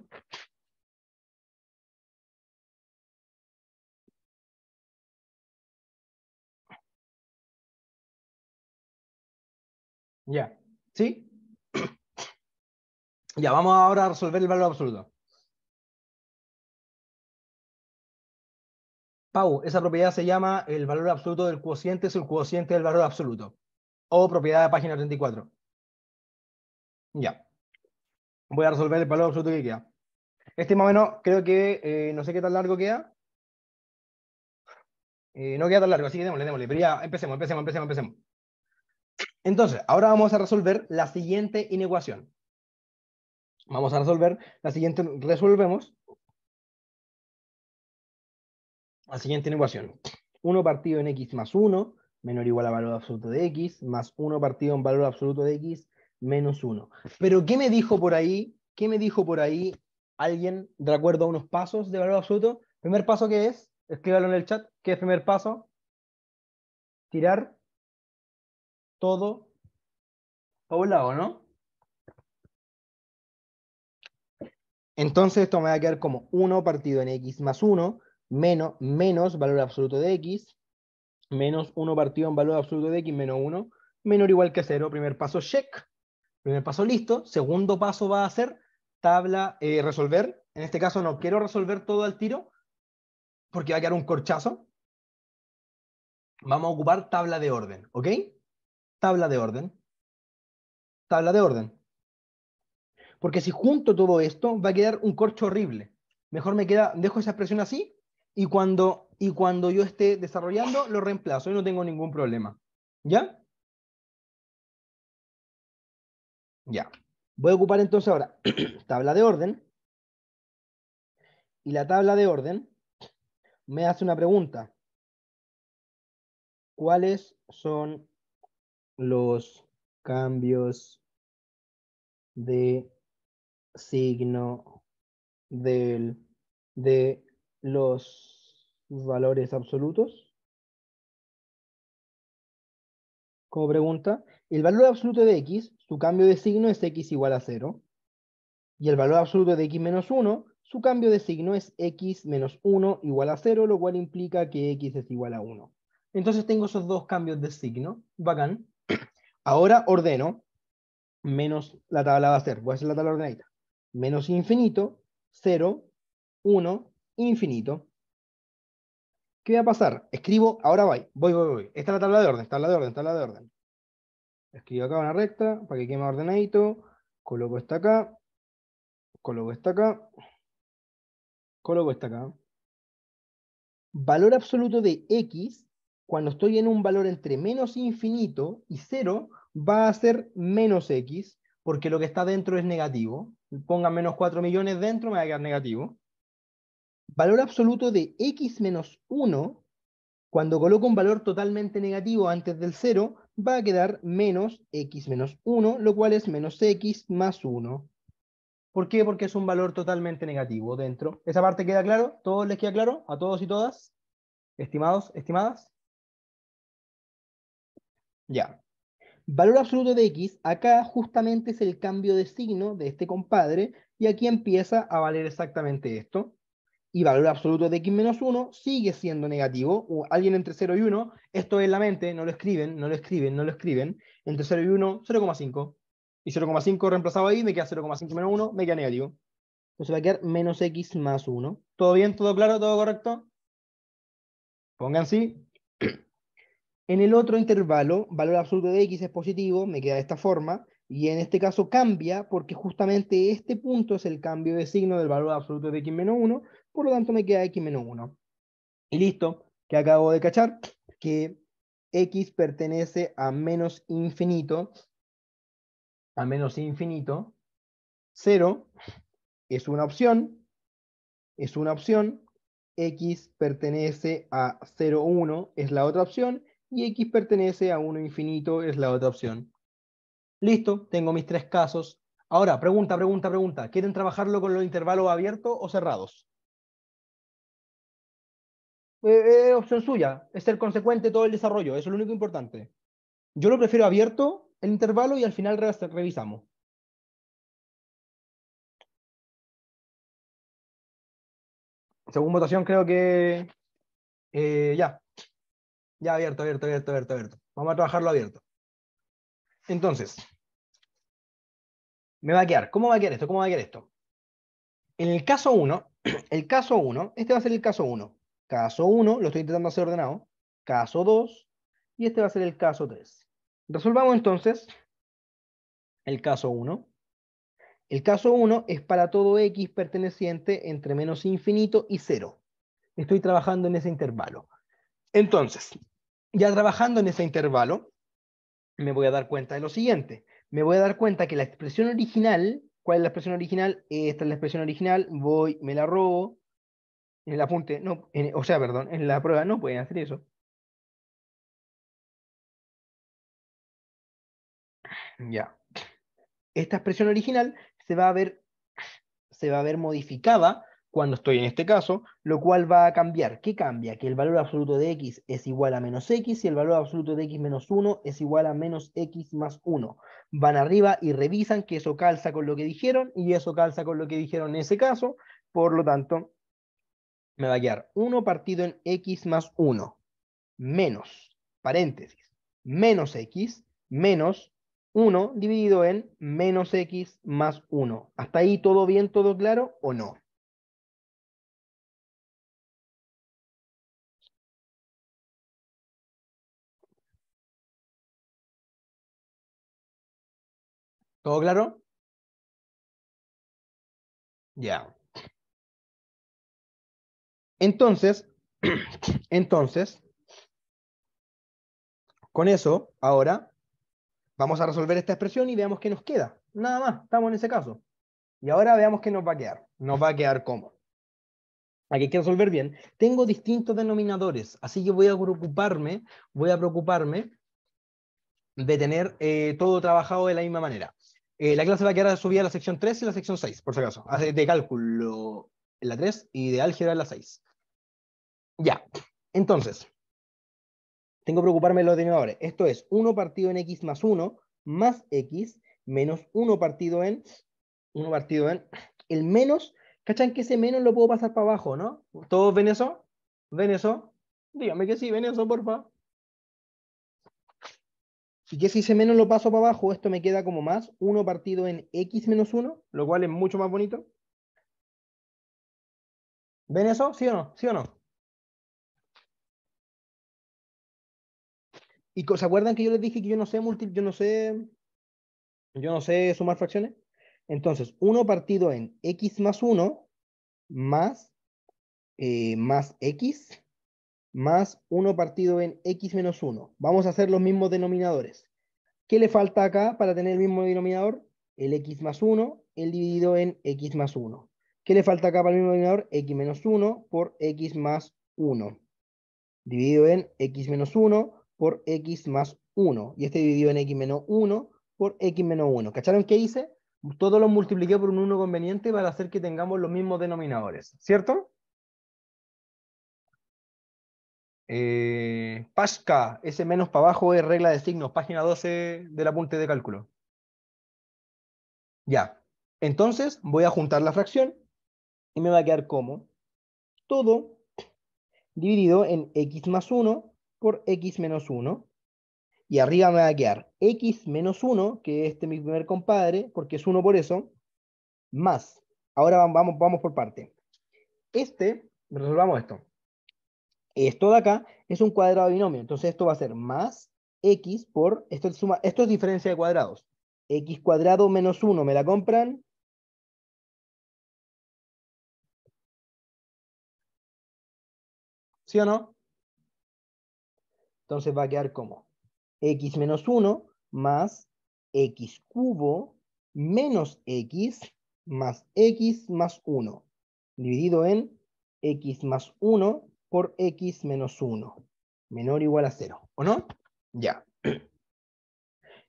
Ya, ¿sí? Ya, vamos ahora a resolver el valor absoluto. esa propiedad se llama el valor absoluto del cociente es el cociente del valor absoluto. O propiedad de página 34. Ya. Voy a resolver el valor absoluto que queda. Este más creo que, eh, no sé qué tan largo queda. Eh, no queda tan largo, así que démosle, démosle. Pero ya, empecemos, empecemos, empecemos, empecemos. Entonces, ahora vamos a resolver la siguiente inecuación. Vamos a resolver la siguiente, resolvemos la siguiente ecuación. 1 partido en x más 1, menor o igual a valor absoluto de x, más 1 partido en valor absoluto de x, menos 1. Pero ¿qué me dijo por ahí? ¿Qué me dijo por ahí alguien de acuerdo a unos pasos de valor absoluto? Primer paso qué es, escríbalo en el chat, ¿qué es primer paso? Tirar todo A un lado, ¿no? Entonces esto me va a quedar como 1 partido en x más 1, menos, menos valor absoluto de x, menos 1 partido en valor absoluto de x menos 1, menor o igual que 0. Primer paso, check. Primer paso, listo. Segundo paso va a ser tabla, eh, resolver. En este caso no quiero resolver todo al tiro, porque va a quedar un corchazo. Vamos a ocupar tabla de orden, ¿ok? Tabla de orden. Tabla de orden. Porque si junto todo esto, va a quedar un corcho horrible. Mejor me queda, dejo esa expresión así y cuando, y cuando yo esté desarrollando, lo reemplazo y no tengo ningún problema. ¿Ya? Ya. Voy a ocupar entonces ahora tabla de orden. Y la tabla de orden me hace una pregunta. ¿Cuáles son los cambios de signo del, de los valores absolutos. Como pregunta, el valor absoluto de x, su cambio de signo es x igual a 0. Y el valor absoluto de x menos 1, su cambio de signo es x menos 1 igual a 0, lo cual implica que x es igual a 1. Entonces tengo esos dos cambios de signo. Bacán. Ahora ordeno menos la tabla va a ser, voy a hacer la tabla ordenadita. Menos infinito, 0, 1, infinito. ¿Qué va a pasar? Escribo, ahora voy, voy, voy, voy. Esta es la tabla de orden, tabla de orden, tabla de orden. Escribo acá una recta para que quede más ordenadito. Coloco esta acá. Coloco esta acá. Coloco esta acá. Valor absoluto de x, cuando estoy en un valor entre menos infinito y cero, va a ser menos x, porque lo que está dentro es negativo. Pongan menos 4 millones dentro, me va a quedar negativo valor absoluto de x menos 1, cuando coloco un valor totalmente negativo antes del 0, va a quedar menos x menos 1, lo cual es menos x más 1. ¿Por qué? Porque es un valor totalmente negativo dentro. ¿Esa parte queda claro? ¿Todos les queda claro? ¿A todos y todas? ¿Estimados? ¿Estimadas? Ya. Valor absoluto de x, acá justamente es el cambio de signo de este compadre, y aquí empieza a valer exactamente esto y valor absoluto de x menos 1 sigue siendo negativo, o alguien entre 0 y 1, esto es la mente, no lo escriben, no lo escriben, no lo escriben, entre 0 y 1, 0,5, y 0,5 reemplazado ahí, me queda 0,5 menos 1, me queda negativo. Entonces va a quedar menos x más 1. ¿Todo bien? ¿Todo claro? ¿Todo correcto? Pongan sí. En el otro intervalo, valor absoluto de x es positivo, me queda de esta forma, y en este caso cambia porque justamente este punto es el cambio de signo del valor absoluto de x menos 1, por lo tanto me queda x menos 1. Y listo, que acabo de cachar que x pertenece a menos infinito, a menos infinito, 0 es una opción, es una opción, x pertenece a 0, 1 es la otra opción, y x pertenece a 1 infinito es la otra opción. Listo, tengo mis tres casos. Ahora, pregunta, pregunta, pregunta. ¿Quieren trabajarlo con los intervalos abiertos o cerrados? Eh, eh, es opción suya, es ser consecuente todo el desarrollo, eso es lo único importante. Yo lo prefiero abierto, el intervalo, y al final revisamos. Según votación creo que eh, ya. Ya abierto, abierto, abierto, abierto, abierto. Vamos a trabajarlo abierto. Entonces, me va a quedar. ¿Cómo va a quedar esto? ¿Cómo va a quedar esto? En el caso 1, el caso 1, este va a ser el caso 1. Caso 1, lo estoy intentando hacer ordenado. Caso 2, y este va a ser el caso 3. Resolvamos entonces el caso 1. El caso 1 es para todo x perteneciente entre menos infinito y 0. Estoy trabajando en ese intervalo. Entonces, ya trabajando en ese intervalo, me voy a dar cuenta de lo siguiente. Me voy a dar cuenta que la expresión original, ¿cuál es la expresión original? Esta es la expresión original, voy, me la robo, en el apunte, no, o sea, perdón, en la prueba no pueden hacer eso. Ya. Esta expresión original se va a ver, se va a ver modificada cuando estoy en este caso, lo cual va a cambiar. ¿Qué cambia? Que el valor absoluto de x es igual a menos x y el valor absoluto de x menos 1 es igual a menos x más 1. Van arriba y revisan que eso calza con lo que dijeron y eso calza con lo que dijeron en ese caso. Por lo tanto, me va a quedar 1 partido en x más 1 menos, paréntesis, menos x menos 1 dividido en menos x más 1. ¿Hasta ahí todo bien, todo claro o no? ¿Todo claro? Ya. Entonces, entonces, con eso, ahora vamos a resolver esta expresión y veamos qué nos queda. Nada más, estamos en ese caso. Y ahora veamos qué nos va a quedar. Nos va a quedar como. Aquí hay que resolver bien. Tengo distintos denominadores, así que voy a preocuparme, voy a preocuparme de tener eh, todo trabajado de la misma manera. Eh, la clase va a quedar subida a la sección 3 y la sección 6, por si acaso. De cálculo la 3 y de álgebra en la 6. Ya, entonces, tengo que preocuparme de los denominadores. Esto es 1 partido en x más 1 más x menos 1 partido en 1 partido en el menos. ¿Cachan que ese menos lo puedo pasar para abajo, no? ¿Todos ven eso? ¿Ven eso? Dígame que sí, ven eso, porfa. Y que si ese menos lo paso para abajo, esto me queda como más 1 partido en x menos 1, lo cual es mucho más bonito. ¿Ven eso? ¿Sí o no? ¿Sí o no? Y se acuerdan que yo les dije que yo no sé yo no sé yo no sé sumar fracciones. Entonces, 1 partido en x más 1 más, eh, más x más 1 partido en x menos 1. Vamos a hacer los mismos denominadores. ¿Qué le falta acá para tener el mismo denominador? El x más 1, el dividido en x más 1. ¿Qué le falta acá para el mismo denominador? x menos 1 por x más 1. Dividido en x menos 1 por x más 1. Y este dividido en x menos 1 por x menos 1. ¿Cacharon qué hice? Todo lo multipliqué por un 1 conveniente para hacer que tengamos los mismos denominadores. ¿Cierto? Eh, Pasca, ese menos para abajo es regla de signos, página 12 del apunte de cálculo. Ya, entonces voy a juntar la fracción y me va a quedar como todo dividido en x más 1 por x menos 1. Y arriba me va a quedar x menos 1, que este mi primer compadre, porque es 1 por eso, más. Ahora vamos, vamos por parte. Este, resolvamos esto. Esto de acá es un cuadrado binomio, entonces esto va a ser más x por, esto es, suma, esto es diferencia de cuadrados. x cuadrado menos 1, ¿me la compran? ¿Sí o no? Entonces va a quedar como x menos 1 más x cubo menos x más x más 1, dividido en x más 1 por x menos 1, menor o igual a 0, ¿o no? Ya.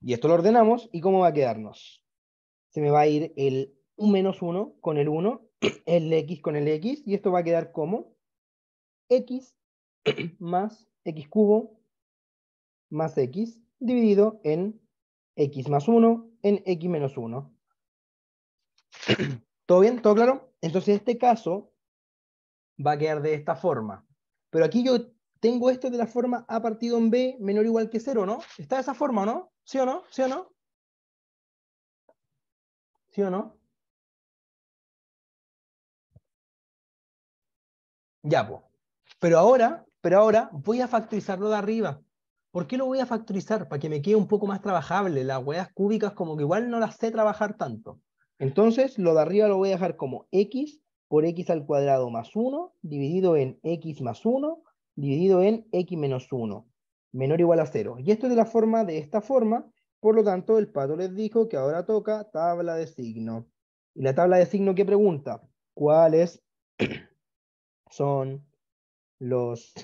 Y esto lo ordenamos, ¿y cómo va a quedarnos? Se me va a ir el menos 1 con el 1, el x con el x, y esto va a quedar como x más x cubo más x dividido en x más 1 en x menos 1. ¿Todo bien? ¿Todo claro? Entonces este caso va a quedar de esta forma. Pero aquí yo tengo esto de la forma a partido en b menor o igual que 0, ¿no? ¿Está de esa forma, no? ¿Sí o no? ¿Sí o no? ¿Sí o no? Ya, pues. Pero ahora, pero ahora voy a factorizarlo de arriba. ¿por qué lo voy a factorizar? Para que me quede un poco más trabajable. Las huellas cúbicas como que igual no las sé trabajar tanto. Entonces, lo de arriba lo voy a dejar como x por x al cuadrado más 1, dividido en x más 1, dividido en x menos 1, menor o igual a 0. Y esto es de la forma de esta forma, por lo tanto, el pato les dijo que ahora toca tabla de signo. ¿Y la tabla de signo qué pregunta? ¿Cuáles son los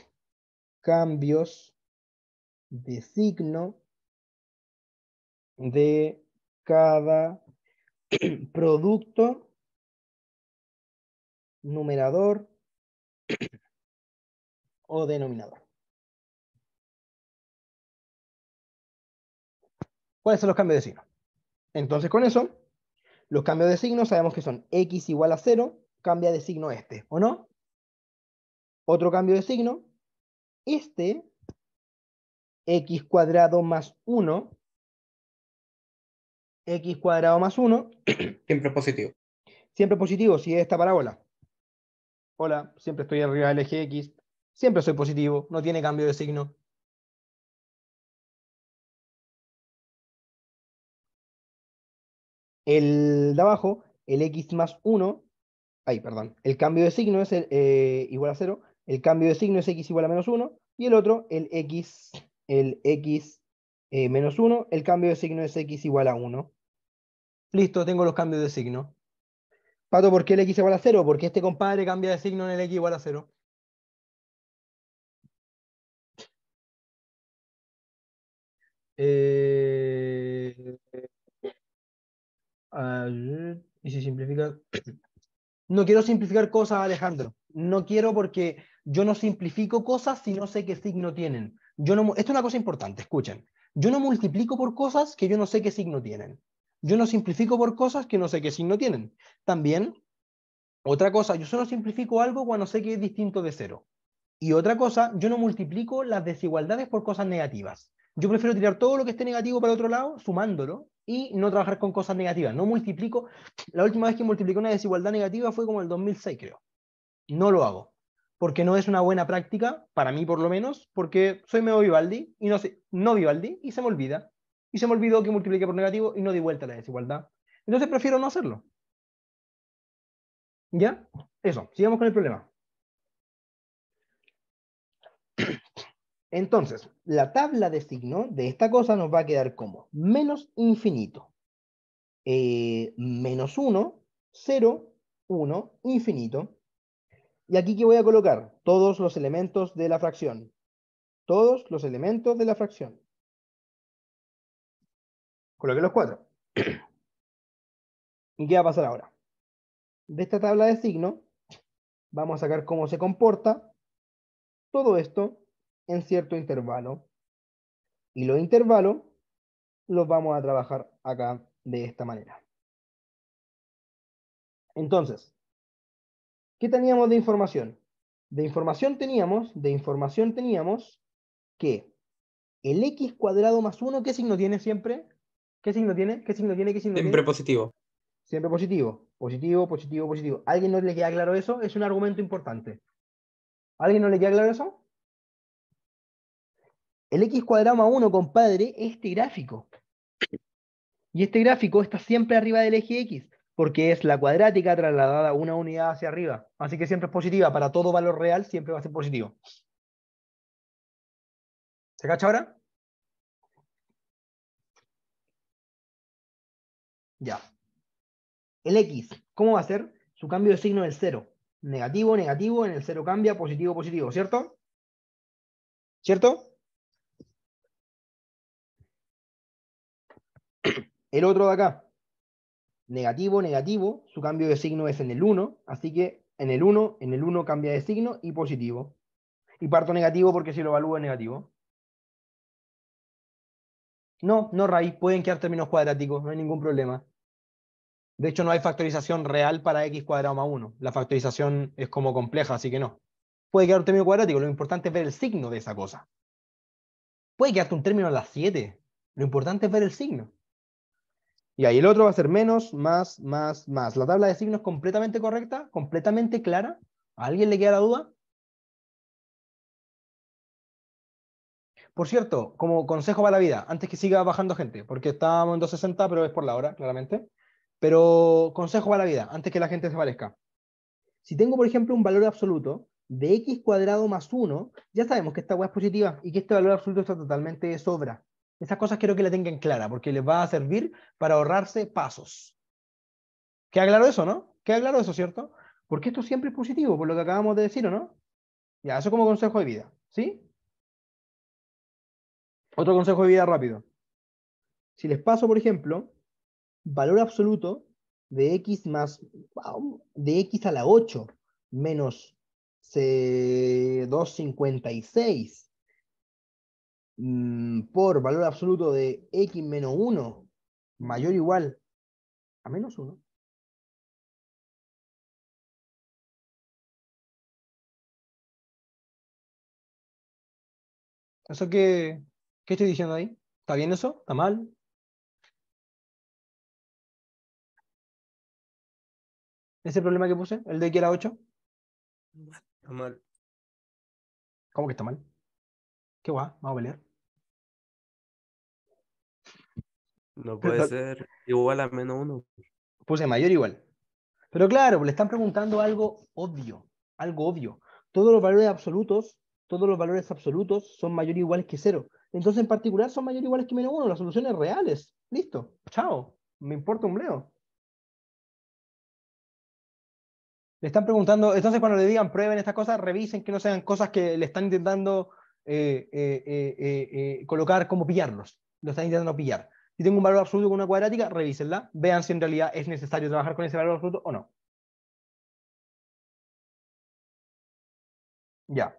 cambios de signo de cada producto numerador o denominador. ¿Cuáles son los cambios de signo? Entonces con eso, los cambios de signo sabemos que son x igual a 0, cambia de signo este, ¿o no? Otro cambio de signo, este x cuadrado más 1, x cuadrado más 1. Siempre positivo. Siempre positivo, si es esta parábola. Hola, siempre estoy arriba del eje x, siempre soy positivo, no tiene cambio de signo. El de abajo, el x más 1, ay, perdón, el cambio de signo es eh, igual a 0, el cambio de signo es x igual a menos 1, y el otro, el x el x eh, menos 1, el cambio de signo es x igual a 1. Listo, tengo los cambios de signo. Pato, ¿por qué el x igual a 0? Porque este compadre cambia de signo en el x igual a 0. Eh, y si simplifica... No quiero simplificar cosas, Alejandro. No quiero porque yo no simplifico cosas si no sé qué signo tienen. Yo no, esto es una cosa importante, escuchen. Yo no multiplico por cosas que yo no sé qué signo tienen. Yo no simplifico por cosas que no sé qué signo tienen. También, otra cosa, yo solo simplifico algo cuando sé que es distinto de cero. Y otra cosa, yo no multiplico las desigualdades por cosas negativas. Yo prefiero tirar todo lo que esté negativo para el otro lado, sumándolo, y no trabajar con cosas negativas. No multiplico. La última vez que multipliqué una desigualdad negativa fue como el 2006, creo. No lo hago porque no es una buena práctica, para mí por lo menos, porque soy medio Vivaldi y no, sé, no Vivaldi y se me olvida. Y se me olvidó que multiplique por negativo y no di vuelta a la desigualdad. Entonces prefiero no hacerlo. ¿Ya? Eso, sigamos con el problema. Entonces, la tabla de signo de esta cosa nos va a quedar como menos infinito, eh, menos uno, 0, 1, infinito, y aquí que voy a colocar todos los elementos de la fracción. Todos los elementos de la fracción. Coloqué los cuatro. ¿Y qué va a pasar ahora? De esta tabla de signo, vamos a sacar cómo se comporta todo esto en cierto intervalo. Y los intervalos los vamos a trabajar acá de esta manera. Entonces, ¿Qué teníamos de información? De información teníamos, de información teníamos que el x cuadrado más 1, ¿qué signo tiene siempre? ¿Qué signo tiene? ¿Qué signo tiene? ¿Qué signo siempre positivo. Siempre positivo. Positivo, positivo, positivo. ¿Alguien no le queda claro eso? Es un argumento importante. ¿Alguien no le queda claro eso? El x cuadrado más 1, compadre, este gráfico. Y este gráfico está siempre arriba del eje X porque es la cuadrática trasladada una unidad hacia arriba. Así que siempre es positiva. Para todo valor real siempre va a ser positivo. ¿Se cacha ahora? Ya. El X, ¿cómo va a ser? Su cambio de signo el cero. Negativo, negativo, en el cero cambia, positivo, positivo, ¿cierto? ¿Cierto? El otro de acá, negativo, negativo, su cambio de signo es en el 1, así que en el 1, en el 1 cambia de signo y positivo. Y parto negativo porque si lo evalúo es negativo. No, no raíz, pueden quedar términos cuadráticos, no hay ningún problema. De hecho, no hay factorización real para x cuadrado más 1. La factorización es como compleja, así que no. Puede quedar un término cuadrático, lo importante es ver el signo de esa cosa. Puede quedarte un término a las 7, lo importante es ver el signo. Y ahí el otro va a ser menos, más, más, más. ¿La tabla de signos completamente correcta? ¿Completamente clara? ¿A alguien le queda la duda? Por cierto, como consejo para la vida, antes que siga bajando gente, porque estábamos en 260, pero es por la hora, claramente. Pero consejo para la vida, antes que la gente se parezca. Si tengo, por ejemplo, un valor absoluto de x cuadrado más 1, ya sabemos que esta hueá es positiva y que este valor absoluto está totalmente sobra. Esas cosas quiero que la tengan clara, porque les va a servir para ahorrarse pasos. Queda claro eso, ¿no? Queda claro eso, ¿cierto? Porque esto siempre es positivo, por lo que acabamos de decir, ¿o no? Ya, eso como consejo de vida, ¿sí? Otro consejo de vida rápido. Si les paso, por ejemplo, valor absoluto de x más, de x a la 8 menos eh, C256 Mm, por valor absoluto de x menos 1 mayor o igual a menos 1, ¿Eso qué, qué estoy diciendo ahí? ¿Está bien eso? ¿Está mal? ¿Ese problema que puse? ¿El de que era 8? Está mal. ¿Cómo que está mal? Qué va? vamos a pelear. No puede ser igual a menos uno. Puse mayor igual. Pero claro, le están preguntando algo obvio, algo obvio. Todos los valores absolutos, todos los valores absolutos son mayor o iguales que cero. Entonces, en particular, son mayor o iguales que menos uno. Las soluciones reales. Listo. Chao. Me importa un bleo. Le están preguntando, entonces cuando le digan prueben estas cosas, revisen que no sean cosas que le están intentando eh, eh, eh, colocar como pillarlos. Lo están intentando pillar. Si tengo un valor absoluto con una cuadrática, revísenla, vean si en realidad es necesario trabajar con ese valor absoluto o no. Ya.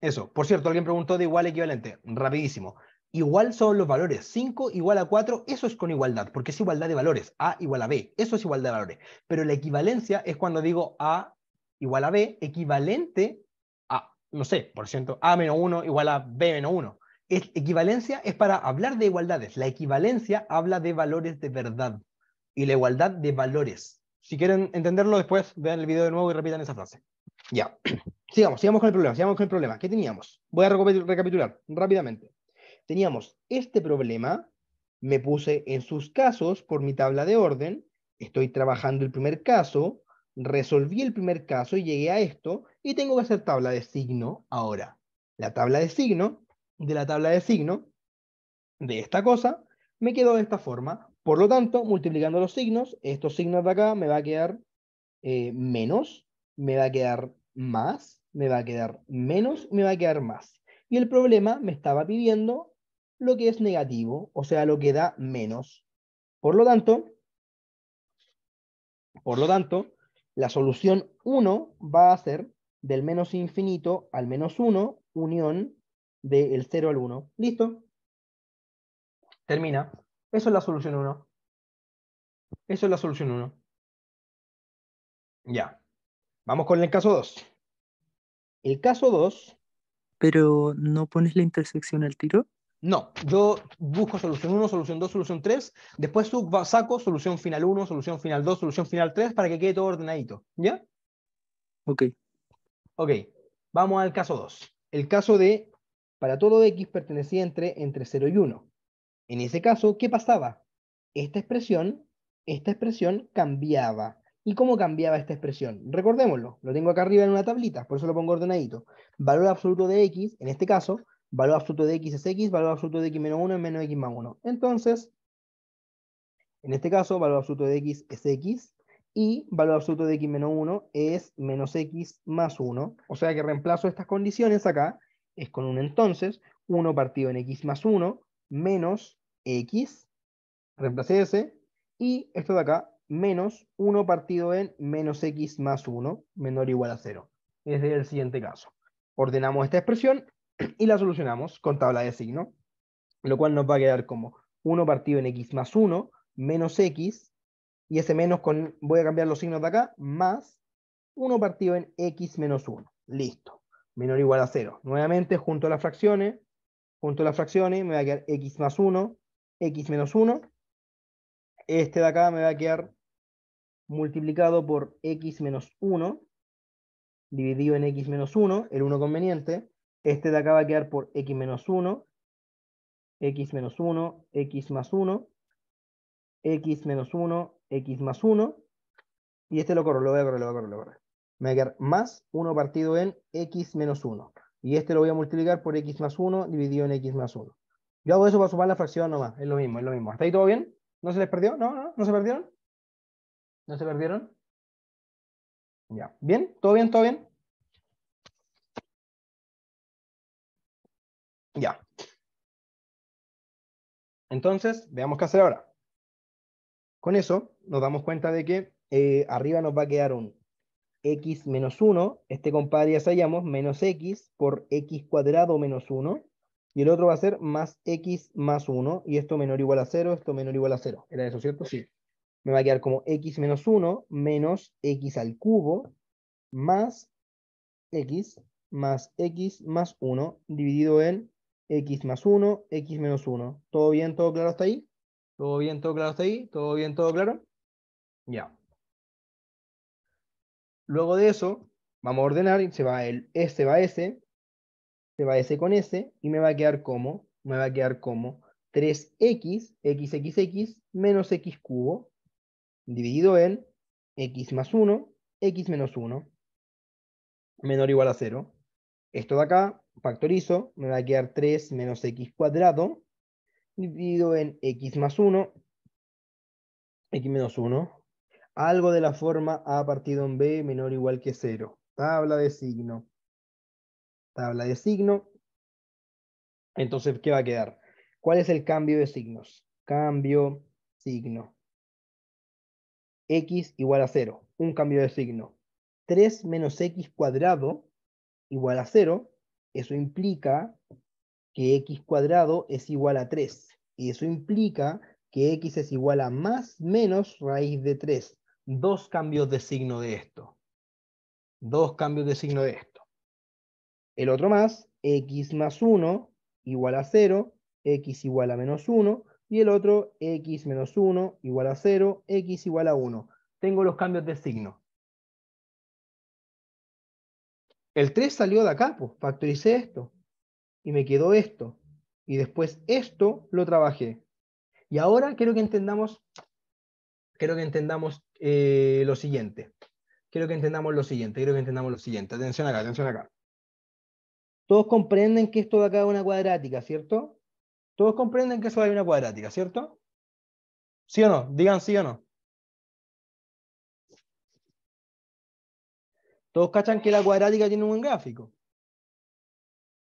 Eso. Por cierto, alguien preguntó de igual equivalente. Rapidísimo. Igual son los valores. 5 igual a 4, eso es con igualdad, porque es igualdad de valores. A igual a B, eso es igualdad de valores. Pero la equivalencia es cuando digo A igual a B, equivalente a, no sé, por cierto, A menos 1 igual a B menos 1. Es, equivalencia es para hablar de igualdades. La equivalencia habla de valores de verdad y la igualdad de valores. Si quieren entenderlo después, vean el video de nuevo y repitan esa frase. Ya, sigamos, sigamos con el problema, sigamos con el problema. ¿Qué teníamos? Voy a recapitular rápidamente. Teníamos este problema, me puse en sus casos por mi tabla de orden, estoy trabajando el primer caso, resolví el primer caso y llegué a esto, y tengo que hacer tabla de signo ahora. La tabla de signo de la tabla de signo de esta cosa, me quedo de esta forma. Por lo tanto, multiplicando los signos, estos signos de acá me va a quedar eh, menos, me va a quedar más, me va a quedar menos, me va a quedar más. Y el problema me estaba pidiendo lo que es negativo, o sea, lo que da menos. Por lo tanto, por lo tanto, la solución 1 va a ser del menos infinito al menos 1, unión del 0 al 1. ¿Listo? Termina. Eso es la solución 1. Eso es la solución 1. Ya. Vamos con el caso 2. El caso 2. ¿Pero no pones la intersección al tiro? No, yo busco solución 1, solución 2, solución 3, después saco solución final 1, solución final 2, solución final 3 para que quede todo ordenadito. ¿Ya? Ok. Ok, vamos al caso 2. El caso de para todo x pertenecía entre, 0 y 1. En ese caso, ¿qué pasaba? Esta expresión, esta expresión cambiaba. ¿Y cómo cambiaba esta expresión? Recordémoslo, lo tengo acá arriba en una tablita, por eso lo pongo ordenadito. Valor absoluto de x, en este caso, valor absoluto de x es x, valor absoluto de x menos 1 es menos x más 1. Entonces, en este caso, valor absoluto de x es x, y valor absoluto de x menos 1 es menos x más 1. O sea que reemplazo estas condiciones acá, es con un entonces, 1 partido en x más 1 menos x, reemplacé ese, y esto de acá, menos 1 partido en menos x más 1, menor o igual a 0. Es el siguiente caso. Ordenamos esta expresión y la solucionamos con tabla de signo, lo cual nos va a quedar como 1 partido en x más 1 menos x, y ese menos con, voy a cambiar los signos de acá, más 1 partido en x menos 1. Listo menor o igual a 0. Nuevamente, junto a las fracciones, junto a las fracciones, me va a quedar x más 1, x menos 1. Este de acá me va a quedar multiplicado por x menos 1, dividido en x menos 1, el 1 conveniente. Este de acá va a quedar por x menos 1, x menos 1, x más 1, x menos 1, x más 1. Y este lo corro, lo voy a correr, lo voy a correr, lo voy me va a quedar más 1 partido en x menos 1. Y este lo voy a multiplicar por x más 1 dividido en x más 1. Yo hago eso para sumar la fracción nomás, es lo mismo, es lo mismo. ¿Está ahí todo bien? ¿No se les perdió? ¿No? ¿No? ¿No se perdieron? ¿No se perdieron? Ya. ¿Bien? ¿Todo bien? ¿Todo bien? Ya. Entonces, veamos qué hacer ahora. Con eso, nos damos cuenta de que eh, arriba nos va a quedar un x menos 1, este compadre ya sabíamos, menos x por x cuadrado menos 1, y el otro va a ser más x más 1, y esto menor o igual a 0, esto menor o igual a 0. ¿Era eso, cierto? Sí. Me va a quedar como x menos 1 menos x al cubo más x más x más 1 dividido en x más 1, x menos 1. ¿Todo bien, todo claro hasta ahí? ¿Todo bien, todo claro hasta ahí? ¿Todo bien, todo claro? Ya. Luego de eso, vamos a ordenar, se va el, este va S, se va ese con ese, y me va a quedar como, me va a quedar como 3x, xxx, menos x cubo, dividido en x más 1, x menos 1, menor o igual a 0. Esto de acá, factorizo, me va a quedar 3 menos x cuadrado, dividido en x más 1, x menos 1, algo de la forma A partido en B menor o igual que 0. Tabla de signo. Tabla de signo. Entonces, ¿qué va a quedar? ¿Cuál es el cambio de signos? Cambio signo. X igual a 0. Un cambio de signo. 3 menos X cuadrado igual a 0. Eso implica que X cuadrado es igual a 3. Y eso implica que X es igual a más menos raíz de 3 dos cambios de signo de esto. Dos cambios de signo de esto. El otro más, x más 1 igual a 0, x igual a menos 1, y el otro, x menos 1 igual a 0, x igual a 1. Tengo los cambios de signo. El 3 salió de acá, pues factoricé esto, y me quedó esto, y después esto lo trabajé. Y ahora quiero que entendamos, quiero que entendamos eh, lo siguiente. Quiero que entendamos lo siguiente, quiero que entendamos lo siguiente. Atención acá, atención acá. Todos comprenden que esto de acá es una cuadrática, ¿cierto? Todos comprenden que eso es una cuadrática, ¿cierto? ¿Sí o no? Digan sí o no. Todos cachan que la cuadrática tiene un buen gráfico.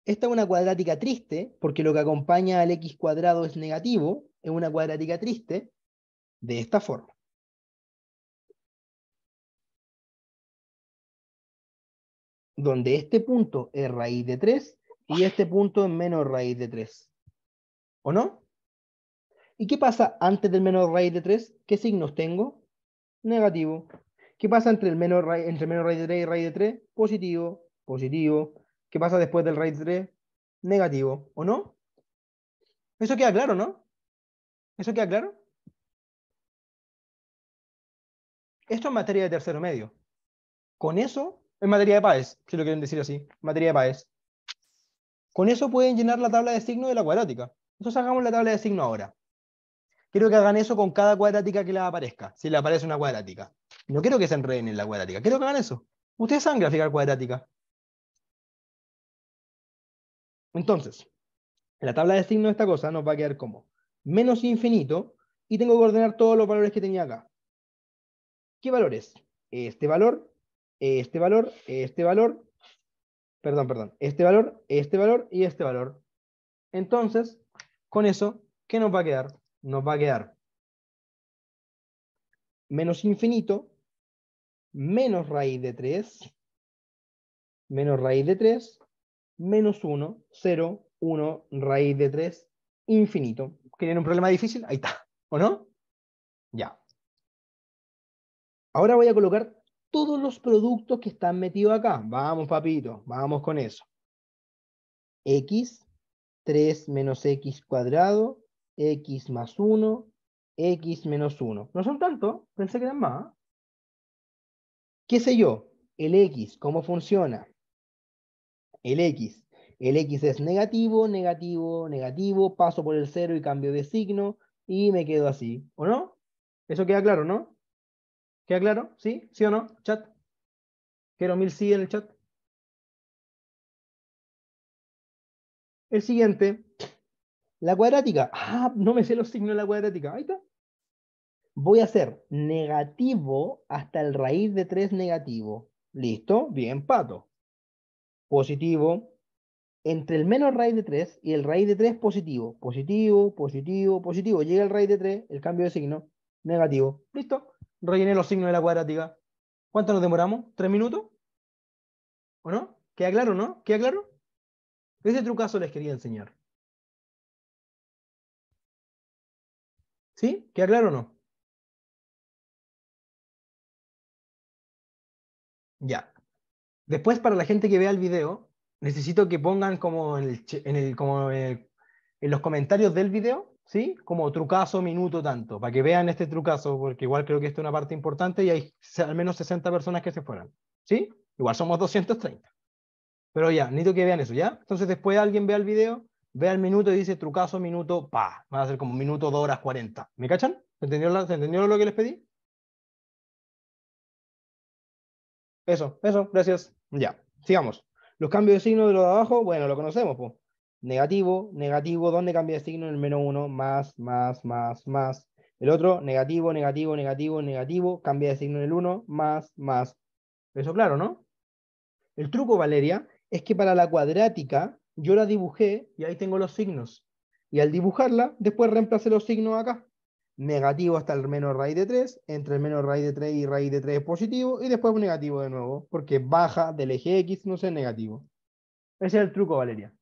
Esta es una cuadrática triste, porque lo que acompaña al x cuadrado es negativo, es una cuadrática triste, de esta forma. donde este punto es raíz de 3 y este punto es menos raíz de 3. ¿O no? ¿Y qué pasa antes del menos raíz de 3? ¿Qué signos tengo? Negativo. ¿Qué pasa entre el menos raíz, entre raíz de 3 y raíz de 3? Positivo, positivo. ¿Qué pasa después del raíz de 3? Negativo, ¿o no? Eso queda claro, ¿no? ¿Eso queda claro? Esto es materia de tercero medio. Con eso en materia de PAES, si lo quieren decir así, materia de paez. Con eso pueden llenar la tabla de signo de la cuadrática. Entonces hagamos la tabla de signo ahora. Quiero que hagan eso con cada cuadrática que les aparezca, si les aparece una cuadrática. No quiero que se enreden en la cuadrática, quiero que hagan eso. Ustedes saben graficar cuadrática. Entonces, En la tabla de signo de esta cosa nos va a quedar como menos infinito, y tengo que ordenar todos los valores que tenía acá. ¿Qué valores? Este valor, este valor, este valor, perdón, perdón, este valor, este valor y este valor. Entonces, con eso, ¿qué nos va a quedar? Nos va a quedar menos infinito, menos raíz de 3, menos raíz de 3, menos 1, 0, 1, raíz de 3, infinito. ¿Quieren un problema difícil? Ahí está, ¿o no? Ya. Ahora voy a colocar todos los productos que están metidos acá. Vamos, papito, vamos con eso. X, 3 menos X cuadrado, X más 1, X menos 1. No son tanto, pensé que eran más. ¿Qué sé yo? El X, ¿cómo funciona? El X. El X es negativo, negativo, negativo, paso por el 0 y cambio de signo y me quedo así, ¿o no? Eso queda claro, ¿no? ¿Queda claro? ¿Sí? ¿Sí o no? Chat. Quiero mil sí en el chat. El siguiente, la cuadrática. Ah, no me sé los signos de la cuadrática. Ahí está. Voy a hacer negativo hasta el raíz de 3 negativo. Listo, bien, pato. Positivo. Entre el menos raíz de 3 y el raíz de 3 positivo. Positivo, positivo, positivo. Llega el raíz de 3, el cambio de signo, negativo. Listo rellené los signos de la cuadrática. ¿Cuánto nos demoramos? ¿Tres minutos? ¿O no? ¿Queda claro, no? ¿Queda claro? Ese trucazo les quería enseñar. ¿Sí? ¿Queda claro o no? Ya. Después, para la gente que vea el video, necesito que pongan como en, en los comentarios del video ¿sí? Como trucazo, minuto, tanto, para que vean este trucazo, porque igual creo que esta es una parte importante y hay al menos 60 personas que se fueron, ¿sí? Igual somos 230. Pero ya, necesito que vean eso, ¿ya? Entonces después alguien vea el video, vea el minuto y dice trucazo, minuto, pa. Van a ser como minuto, dos horas cuarenta. ¿Me cachan? ¿Se entendió, lo que les pedí? Eso, eso, gracias. Ya, sigamos. Los cambios de signo de lo de abajo, bueno, lo conocemos, pues negativo, negativo, ¿dónde cambia de signo? En el menos 1, más, más, más, más. El otro, negativo, negativo, negativo, negativo, cambia de signo en el 1, más, más. Eso claro, ¿no? El truco, Valeria, es que para la cuadrática yo la dibujé y ahí tengo los signos. Y al dibujarla, después reemplacé los signos acá. Negativo hasta el menos raíz de 3, entre el menos raíz de 3 y raíz de 3 es positivo, y después un negativo de nuevo, porque baja del eje X, no sé, negativo. Ese es el truco, Valeria.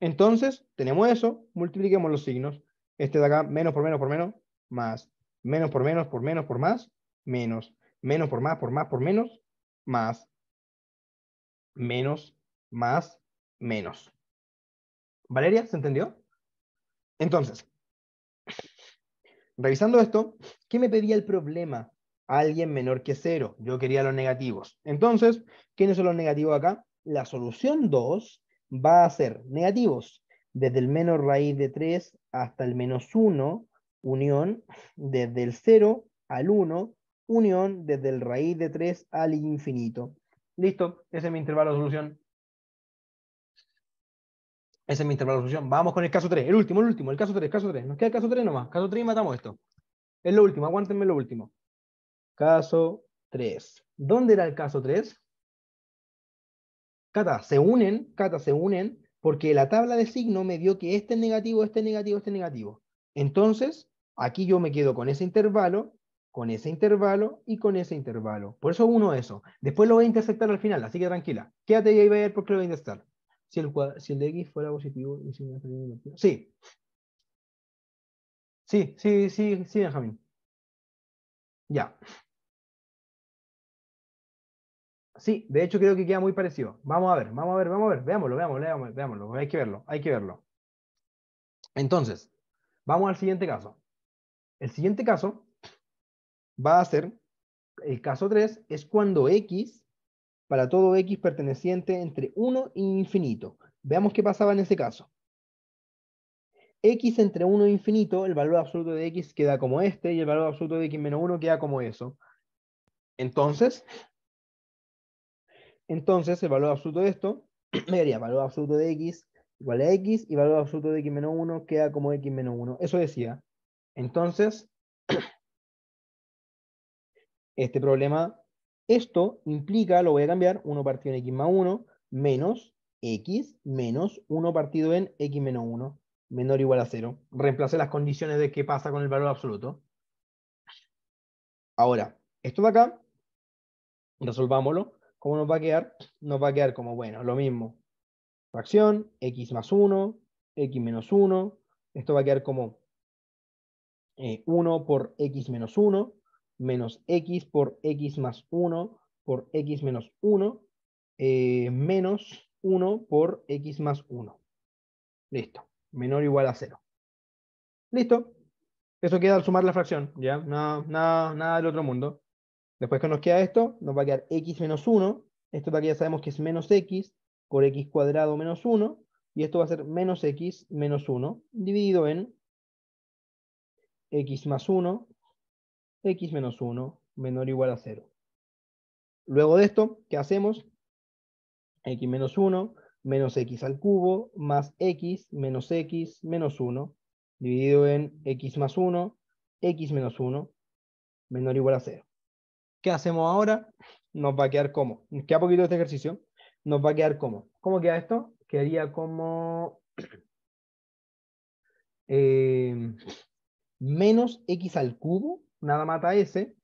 Entonces, tenemos eso, multipliquemos los signos. Este de acá, menos por menos por menos, más. Menos por menos por menos por más, menos. Menos por más por más por menos, más. Menos, más, menos. ¿Valeria, se entendió? Entonces, revisando esto, ¿qué me pedía el problema? Alguien menor que cero. Yo quería los negativos. Entonces, ¿quiénes son los negativos acá? La solución 2 va a ser negativos desde el menos raíz de 3 hasta el menos 1, unión desde el 0 al 1, unión desde el raíz de 3 al infinito. Listo, ese es mi intervalo de solución. Ese es mi intervalo de solución. Vamos con el caso 3, el último, el último, el caso 3, caso 3. Nos queda el caso 3 nomás, caso 3 y matamos esto. Es lo último, aguántenme lo último. Caso 3. ¿Dónde era el caso 3? Cata, se unen, Cata, se unen, porque la tabla de signo me dio que este es negativo, este es negativo, este es negativo. Entonces, aquí yo me quedo con ese intervalo, con ese intervalo y con ese intervalo. Por eso uno eso. Después lo voy a interceptar al final, así que tranquila. Quédate ahí va a ver lo voy a interceptar. Si el, si X fuera positivo Sí. Sí, sí, sí, sí, Benjamín. Ya. Sí, de hecho creo que queda muy parecido. Vamos a ver, vamos a ver, vamos a ver. Veámoslo, veámoslo, veámoslo, Hay que verlo, hay que verlo. Entonces, vamos al siguiente caso. El siguiente caso va a ser, el caso 3 es cuando x, para todo x perteneciente entre 1 e infinito. Veamos qué pasaba en ese caso. x entre 1 e infinito, el valor absoluto de x queda como este y el valor absoluto de x menos 1 queda como eso. Entonces, entonces, el valor absoluto de esto me daría valor absoluto de x igual a x y valor absoluto de x menos 1 queda como x menos 1. Eso decía. Entonces, este problema, esto implica, lo voy a cambiar, 1 partido en x más 1 menos x menos 1 partido en x menos 1 menor o igual a 0. Reemplace las condiciones de qué pasa con el valor absoluto. Ahora, esto de acá, resolvámoslo. ¿cómo nos va a quedar? Nos va a quedar como, bueno, lo mismo. Fracción, x más 1, x menos 1. Esto va a quedar como 1 eh, por x menos 1, menos x por x más 1 por x menos 1, eh, menos 1 por x más 1. Listo. Menor o igual a 0. Listo. Eso queda al sumar la fracción, ¿ya? nada del otro mundo. Después que nos queda esto, nos va a quedar x menos 1. Esto para que ya sabemos que es menos x por x cuadrado menos 1. Y esto va a ser menos x menos 1 dividido en x más 1, x menos 1 menor o igual a 0. Luego de esto, ¿qué hacemos? x menos 1 menos x al cubo más x menos x menos 1 dividido en x más 1, x menos 1 menor o igual a 0. ¿Qué hacemos ahora? Nos va a quedar como. queda poquito este ejercicio. Nos va a quedar como. ¿Cómo queda esto? Quedaría como eh, menos x al cubo, nada mata s.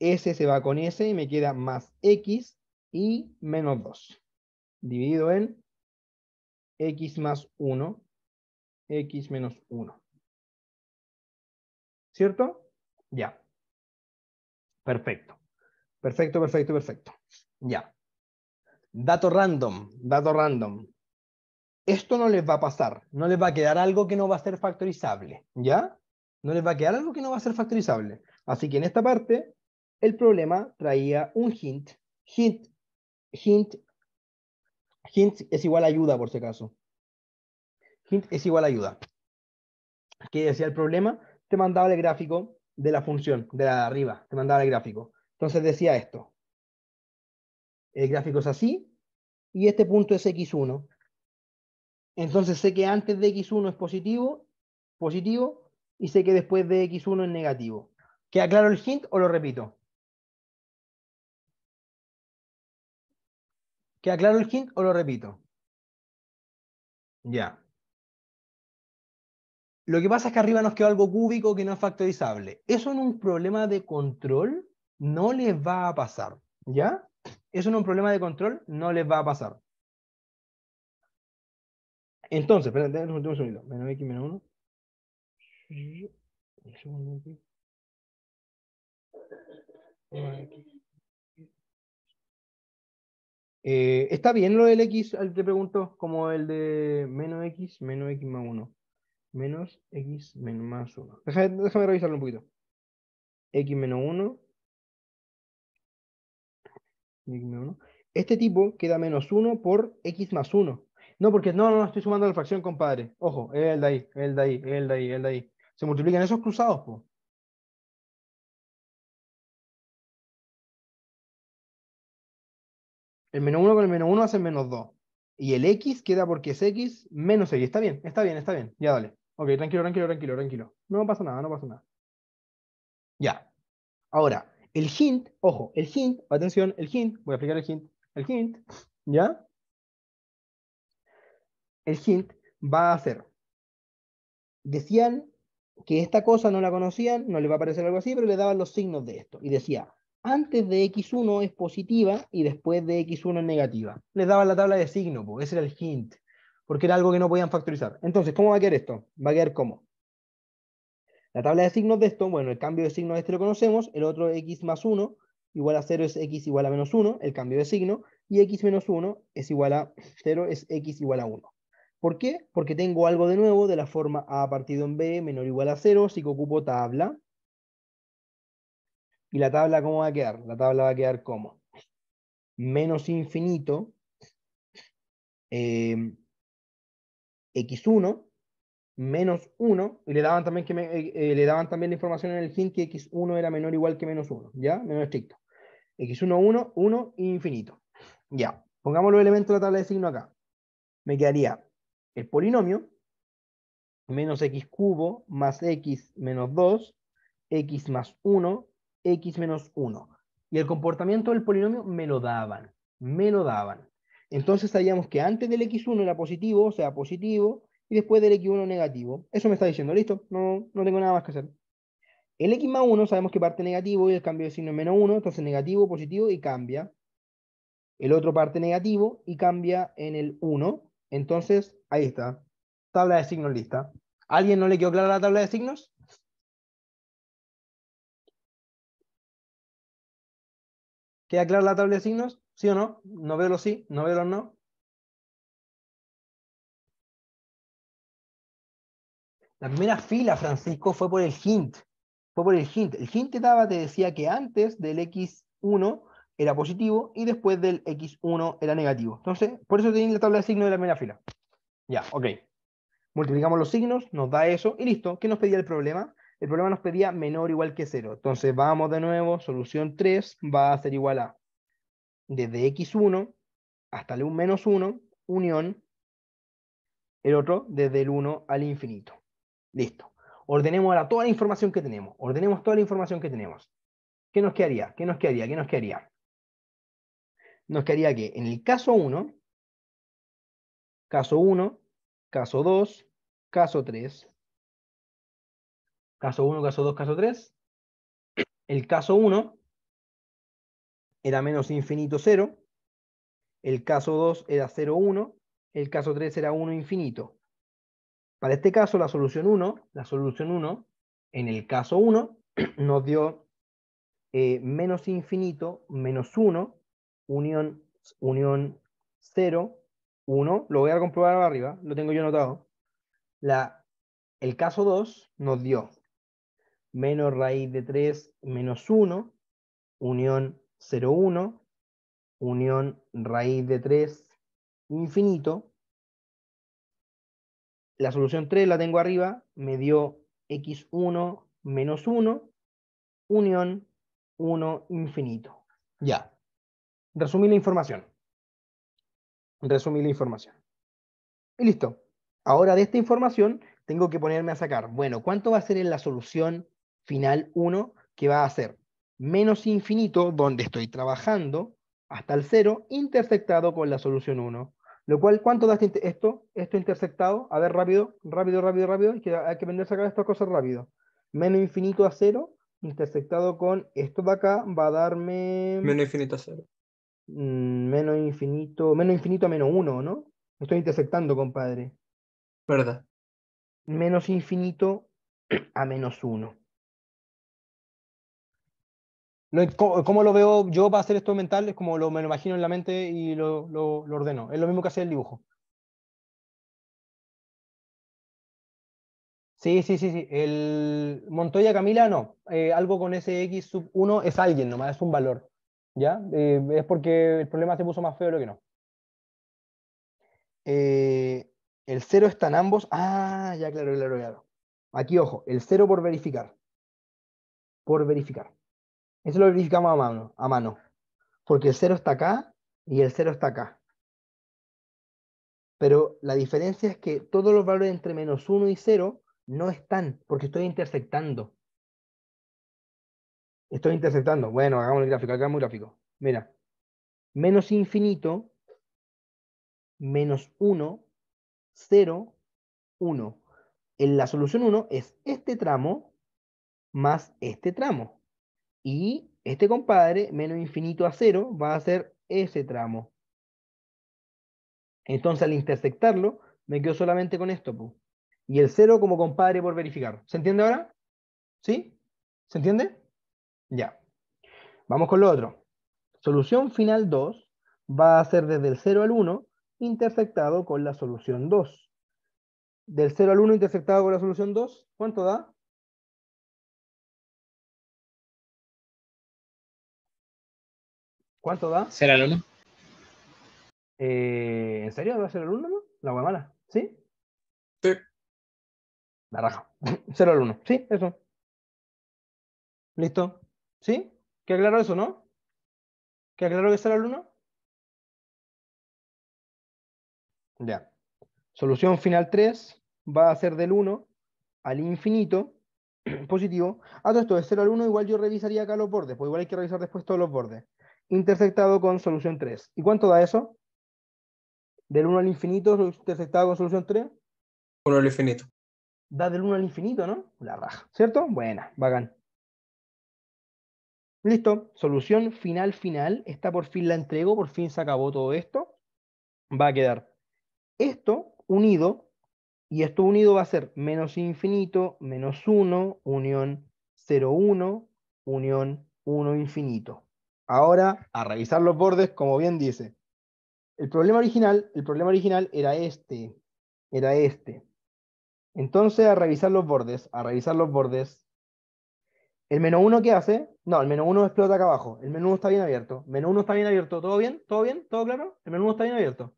S se va con S y me queda más X y menos 2. Dividido en X más 1, X menos 1. ¿Cierto? Ya. Perfecto. Perfecto, perfecto, perfecto. Ya. Dato random, dato random. Esto no les va a pasar, no les va a quedar algo que no va a ser factorizable, ¿ya? No les va a quedar algo que no va a ser factorizable. Así que en esta parte, el problema traía un hint, hint, hint, hint es igual a ayuda por si acaso. Hint es igual a ayuda. ¿Qué decía el problema? Te mandaba el gráfico de la función, de la de arriba, te mandaba el gráfico. Entonces decía esto. El gráfico es así y este punto es X1. Entonces sé que antes de X1 es positivo, positivo, y sé que después de X1 es negativo. ¿Que aclaro el hint o lo repito? ¿Que aclaro el hint o lo repito? Ya. Lo que pasa es que arriba nos quedó algo cúbico que no es factorizable. Eso en un problema de control no les va a pasar, ¿ya? Eso no es un problema de control, no les va a pasar. Entonces, espérate, un segundo, menos x menos 1. Eh, ¿Está bien lo del x? Te pregunto, como el de menos x, menos x más 1. Menos x menos 1. déjame revisarlo un poquito. x menos 1 este tipo queda menos 1 por x más 1. No, porque no, no, estoy sumando la fracción, compadre. Ojo, el de ahí, el de ahí, el de ahí, el de ahí. Se multiplican esos cruzados, po. El menos 1 con el menos 1 hace menos 2. Y el x queda porque es x menos x. Está bien, está bien, está bien. Ya dale. Ok, tranquilo, tranquilo, tranquilo, tranquilo. No pasa nada, no pasa nada. Ya. Ahora, el hint, ojo, el hint, atención, el hint, voy a aplicar el hint, el hint, ¿ya? El hint va a ser, decían que esta cosa no la conocían, no le va a parecer algo así, pero le daban los signos de esto. Y decía, antes de x1 es positiva y después de x1 es negativa. Les daban la tabla de signo, porque ese era el hint, porque era algo que no podían factorizar. Entonces, ¿cómo va a quedar esto? Va a quedar como la tabla de signos de esto, bueno, el cambio de signo de este lo conocemos, el otro x más 1 igual a 0 es x igual a menos 1, el cambio de signo, y x menos 1 es igual a 0 es x igual a 1. ¿Por qué? Porque tengo algo de nuevo de la forma a partido en b menor o igual a 0, así que ocupo tabla. ¿Y la tabla cómo va a quedar? La tabla va a quedar como menos infinito eh, x1 menos 1 y le daban también, que eh, eh, le daban también la información en el fin que x1 era menor o igual que menos 1, ¿ya? Menos estricto. x1, 1, 1, infinito. Ya, pongamos los elementos de la tabla de signo acá. Me quedaría el polinomio, menos x cubo más x menos 2, x más 1, x menos 1. Y el comportamiento del polinomio me lo daban, me lo daban. Entonces sabíamos que antes del x1 era positivo, o sea, positivo, después del x1 negativo. Eso me está diciendo, listo, no, no tengo nada más que hacer. El x más 1 sabemos que parte negativo y el cambio de signo es menos 1, entonces negativo, positivo y cambia. El otro parte negativo y cambia en el 1. Entonces, ahí está. Tabla de signos lista. ¿Alguien no le quedó clara la tabla de signos? ¿Queda clara la tabla de signos? ¿Sí o no? No veo los sí, no veo los no. La primera fila, Francisco, fue por el hint. Fue por el hint. El hint te daba, te decía que antes del X1 era positivo y después del X1 era negativo. Entonces, por eso tienen la tabla de signos de la primera fila. Ya, ok. Multiplicamos los signos, nos da eso y listo. ¿Qué nos pedía el problema? El problema nos pedía menor o igual que 0. Entonces vamos de nuevo, solución 3 va a ser igual a desde x1 hasta el menos 1, unión el otro desde el 1 al infinito. Listo. Ordenemos ahora toda la información que tenemos. Ordenemos toda la información que tenemos. ¿Qué nos quedaría? ¿Qué nos quedaría? ¿Qué nos quedaría? Nos quedaría que en el caso 1, caso 1, caso 2, caso 3, caso 1, caso 2, caso 3, el caso 1 era menos infinito 0, el caso 2 era 0, 1, el caso 3 era 1 infinito, para este caso, la solución 1, la solución 1, en el caso 1, nos dio eh, menos infinito, menos 1, unión, unión 0, 1, lo voy a comprobar arriba, lo tengo yo anotado. La, el caso 2 nos dio menos raíz de 3 menos 1, unión 0, 1, unión raíz de 3 infinito, la solución 3 la tengo arriba, me dio x1 menos 1, unión 1 infinito. Ya. Resumí la información. Resumí la información. Y listo. Ahora de esta información tengo que ponerme a sacar, bueno, ¿cuánto va a ser en la solución final 1? Que va a ser menos infinito, donde estoy trabajando, hasta el 0, intersectado con la solución 1. Lo cual, ¿cuánto da este esto? Esto interceptado. A ver, rápido, rápido, rápido, rápido. Hay que, hay que sacar acá estas cosas rápido. Menos infinito a cero, intersectado con esto de acá, va a darme... Menos infinito a cero. Mm, menos infinito, menos infinito a menos uno, ¿no? Estoy intersectando, compadre. ¿Verdad? Menos infinito a menos uno. ¿cómo, lo veo yo para hacer esto mental? Es como lo, me lo imagino en la mente y lo, ordeno. Es lo mismo que hacer el dibujo. Sí, sí, sí, sí. El Montoya Camila no. Eh, algo con ese X sub 1 es alguien nomás, es un valor. ¿Ya? Eh, es porque el problema se puso más feo lo que no. Eh, el 0 están ambos. Ah, ya claro, claro, claro. Aquí, ojo, el cero por verificar. Por verificar. Eso lo verificamos a mano, a mano. Porque el 0 está acá y el 0 está acá. Pero la diferencia es que todos los valores entre menos 1 y 0 no están, porque estoy intersectando. Estoy intersectando. Bueno, hagamos el gráfico, hagamos el gráfico. Mira, menos infinito, menos 1, 0, 1. En la solución 1 es este tramo más este tramo. Y este compadre, menos infinito a cero, va a ser ese tramo. Entonces, al intersectarlo, me quedo solamente con esto. Y el cero como compadre por verificar. ¿Se entiende ahora? ¿Sí? ¿Se entiende? Ya. Vamos con lo otro. Solución final 2 va a ser desde el 0 al 1 intersectado con la solución 2. Del 0 al 1 intersectado con la solución 2, ¿cuánto da? ¿Cuánto da? 0 al 1? ¿En serio? ¿Va a ser el 1? La hueá ¿Sí? Sí. La raja. 0 al 1. Sí, eso. ¿Listo? ¿Sí? ¿Qué aclaro eso, no? ¿Qué aclaro que es 0 al 1? Ya. Solución final 3 va a ser del 1 al infinito positivo. Ah, todo esto de 0 al 1, igual yo revisaría acá los bordes, pues igual hay que revisar después todos los bordes intersectado con solución 3. ¿Y cuánto da eso? ¿Del 1 al infinito intersectado con solución 3? 1 al infinito. Da del 1 al infinito, ¿no? La raja, ¿cierto? Buena, bacán. Listo, solución final final. Esta por fin la entrego, por fin se acabó todo esto. Va a quedar esto unido, y esto unido va a ser menos infinito, menos 1, unión 0, 1, unión 1 infinito. Ahora, a revisar los bordes, como bien dice. El problema original, el problema original era este, era este. Entonces, a revisar los bordes, a revisar los bordes. El menos uno, ¿qué hace? No, el menos uno explota acá abajo. El menú está bien abierto. Menú uno está bien abierto. ¿Todo bien? ¿Todo bien? ¿Todo claro? El menú está bien abierto.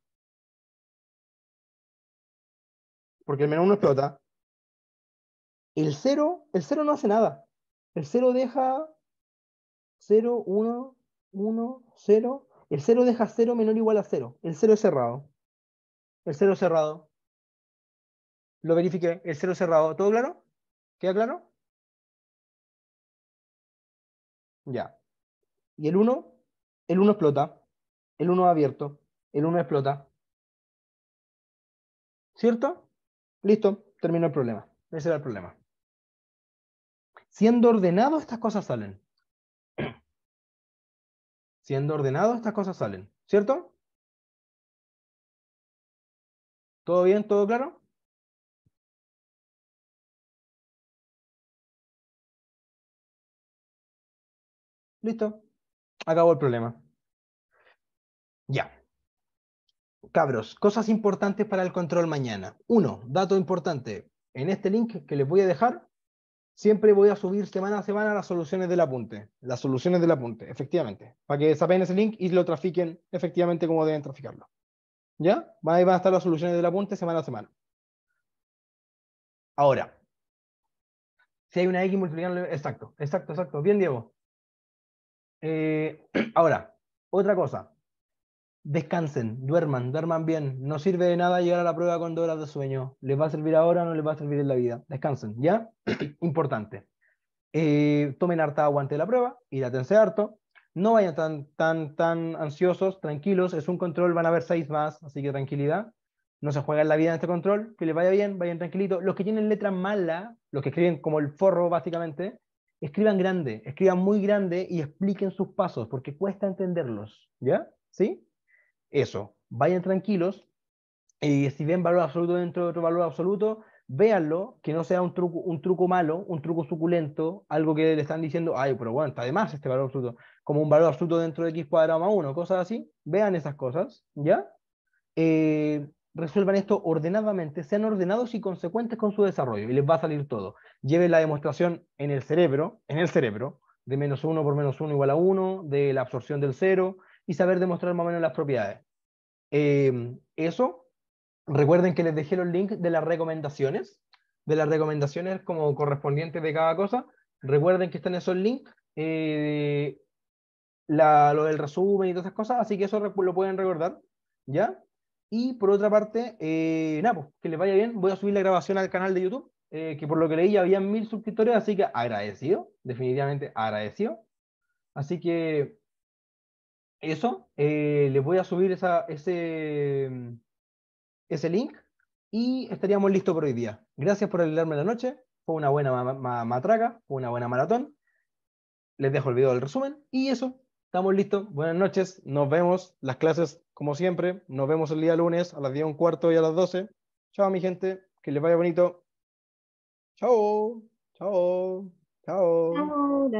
Porque el menos uno explota. El cero, el cero no hace nada. El cero deja 0, 1, 1, 0. El 0 deja 0 menor o igual a 0. El 0 es cerrado. El 0 es cerrado. Lo verifique. El 0 es cerrado. ¿Todo claro? ¿Queda claro? Ya. Y el 1, el 1 explota. El 1 abierto. El 1 explota. ¿Cierto? Listo. Terminó el problema. Ese era el problema. Siendo ordenado, estas cosas salen. Siendo ordenado, estas cosas salen, ¿cierto? ¿Todo bien? ¿Todo claro? Listo. Acabó el problema. Ya. Cabros, cosas importantes para el control mañana. Uno, dato importante. En este link que les voy a dejar, siempre voy a subir semana a semana las soluciones del apunte, las soluciones del apunte, efectivamente, para que saben ese link y lo trafiquen efectivamente como deben traficarlo. ¿Ya? Ahí van a estar las soluciones del apunte semana a semana. Ahora, si hay una X multiplicando, exacto, exacto, exacto, bien Diego. Eh, ahora, otra cosa, descansen, duerman, duerman bien. No sirve de nada llegar a la prueba con dos horas de sueño. ¿Les va a servir ahora no les va a servir en la vida? Descansen, ¿ya? Importante. Eh, tomen harta aguante de la prueba, y látense harto. No vayan tan, tan, tan ansiosos, tranquilos. Es un control, van a ver seis más, así que tranquilidad. No se juega la vida en este control. Que les vaya bien, vayan tranquilitos. Los que tienen letra mala los que escriben como el forro, básicamente, escriban grande, escriban muy grande y expliquen sus pasos, porque cuesta entenderlos, ¿ya? ¿Sí? eso, vayan tranquilos y si ven valor absoluto dentro de otro valor absoluto, véanlo, que no sea un truco, un truco malo, un truco suculento, algo que le están diciendo, ay, pero bueno, está de más este valor absoluto, como un valor absoluto dentro de x cuadrado más 1, cosas así, vean esas cosas, ¿ya? Eh, resuelvan esto ordenadamente, sean ordenados y consecuentes con su desarrollo, y les va a salir todo. Lleven la demostración en el cerebro, en el cerebro, de menos 1 por menos 1 igual a 1, de la absorción del 0, y saber demostrar más o menos las propiedades. Em, eso, recuerden que les dejé los links de las recomendaciones, de las recomendaciones como correspondientes de cada cosa. Recuerden que están esos links, eh, la, lo del resumen y todas esas cosas, así que eso lo pueden recordar, ¿ya? Y por otra parte, eh, nada, pues, que les vaya bien. Voy a subir la grabación al canal de YouTube, eh, que por lo que leí ya habían mil suscriptores, así que agradecido, definitivamente agradecido. Así que eso, eh, les voy a subir esa, ese, mm, ese link y estaríamos listos por hoy día. Gracias por ayudarme la noche. Fue una buena matraga, fue una buena maratón. Les dejo el video del resumen y eso, estamos listos. Buenas noches, nos vemos. Las clases, como siempre, nos vemos el día lunes a las 10 y cuarto y a las 12. Chao, mi gente, que les vaya bonito. chao, chao. chao.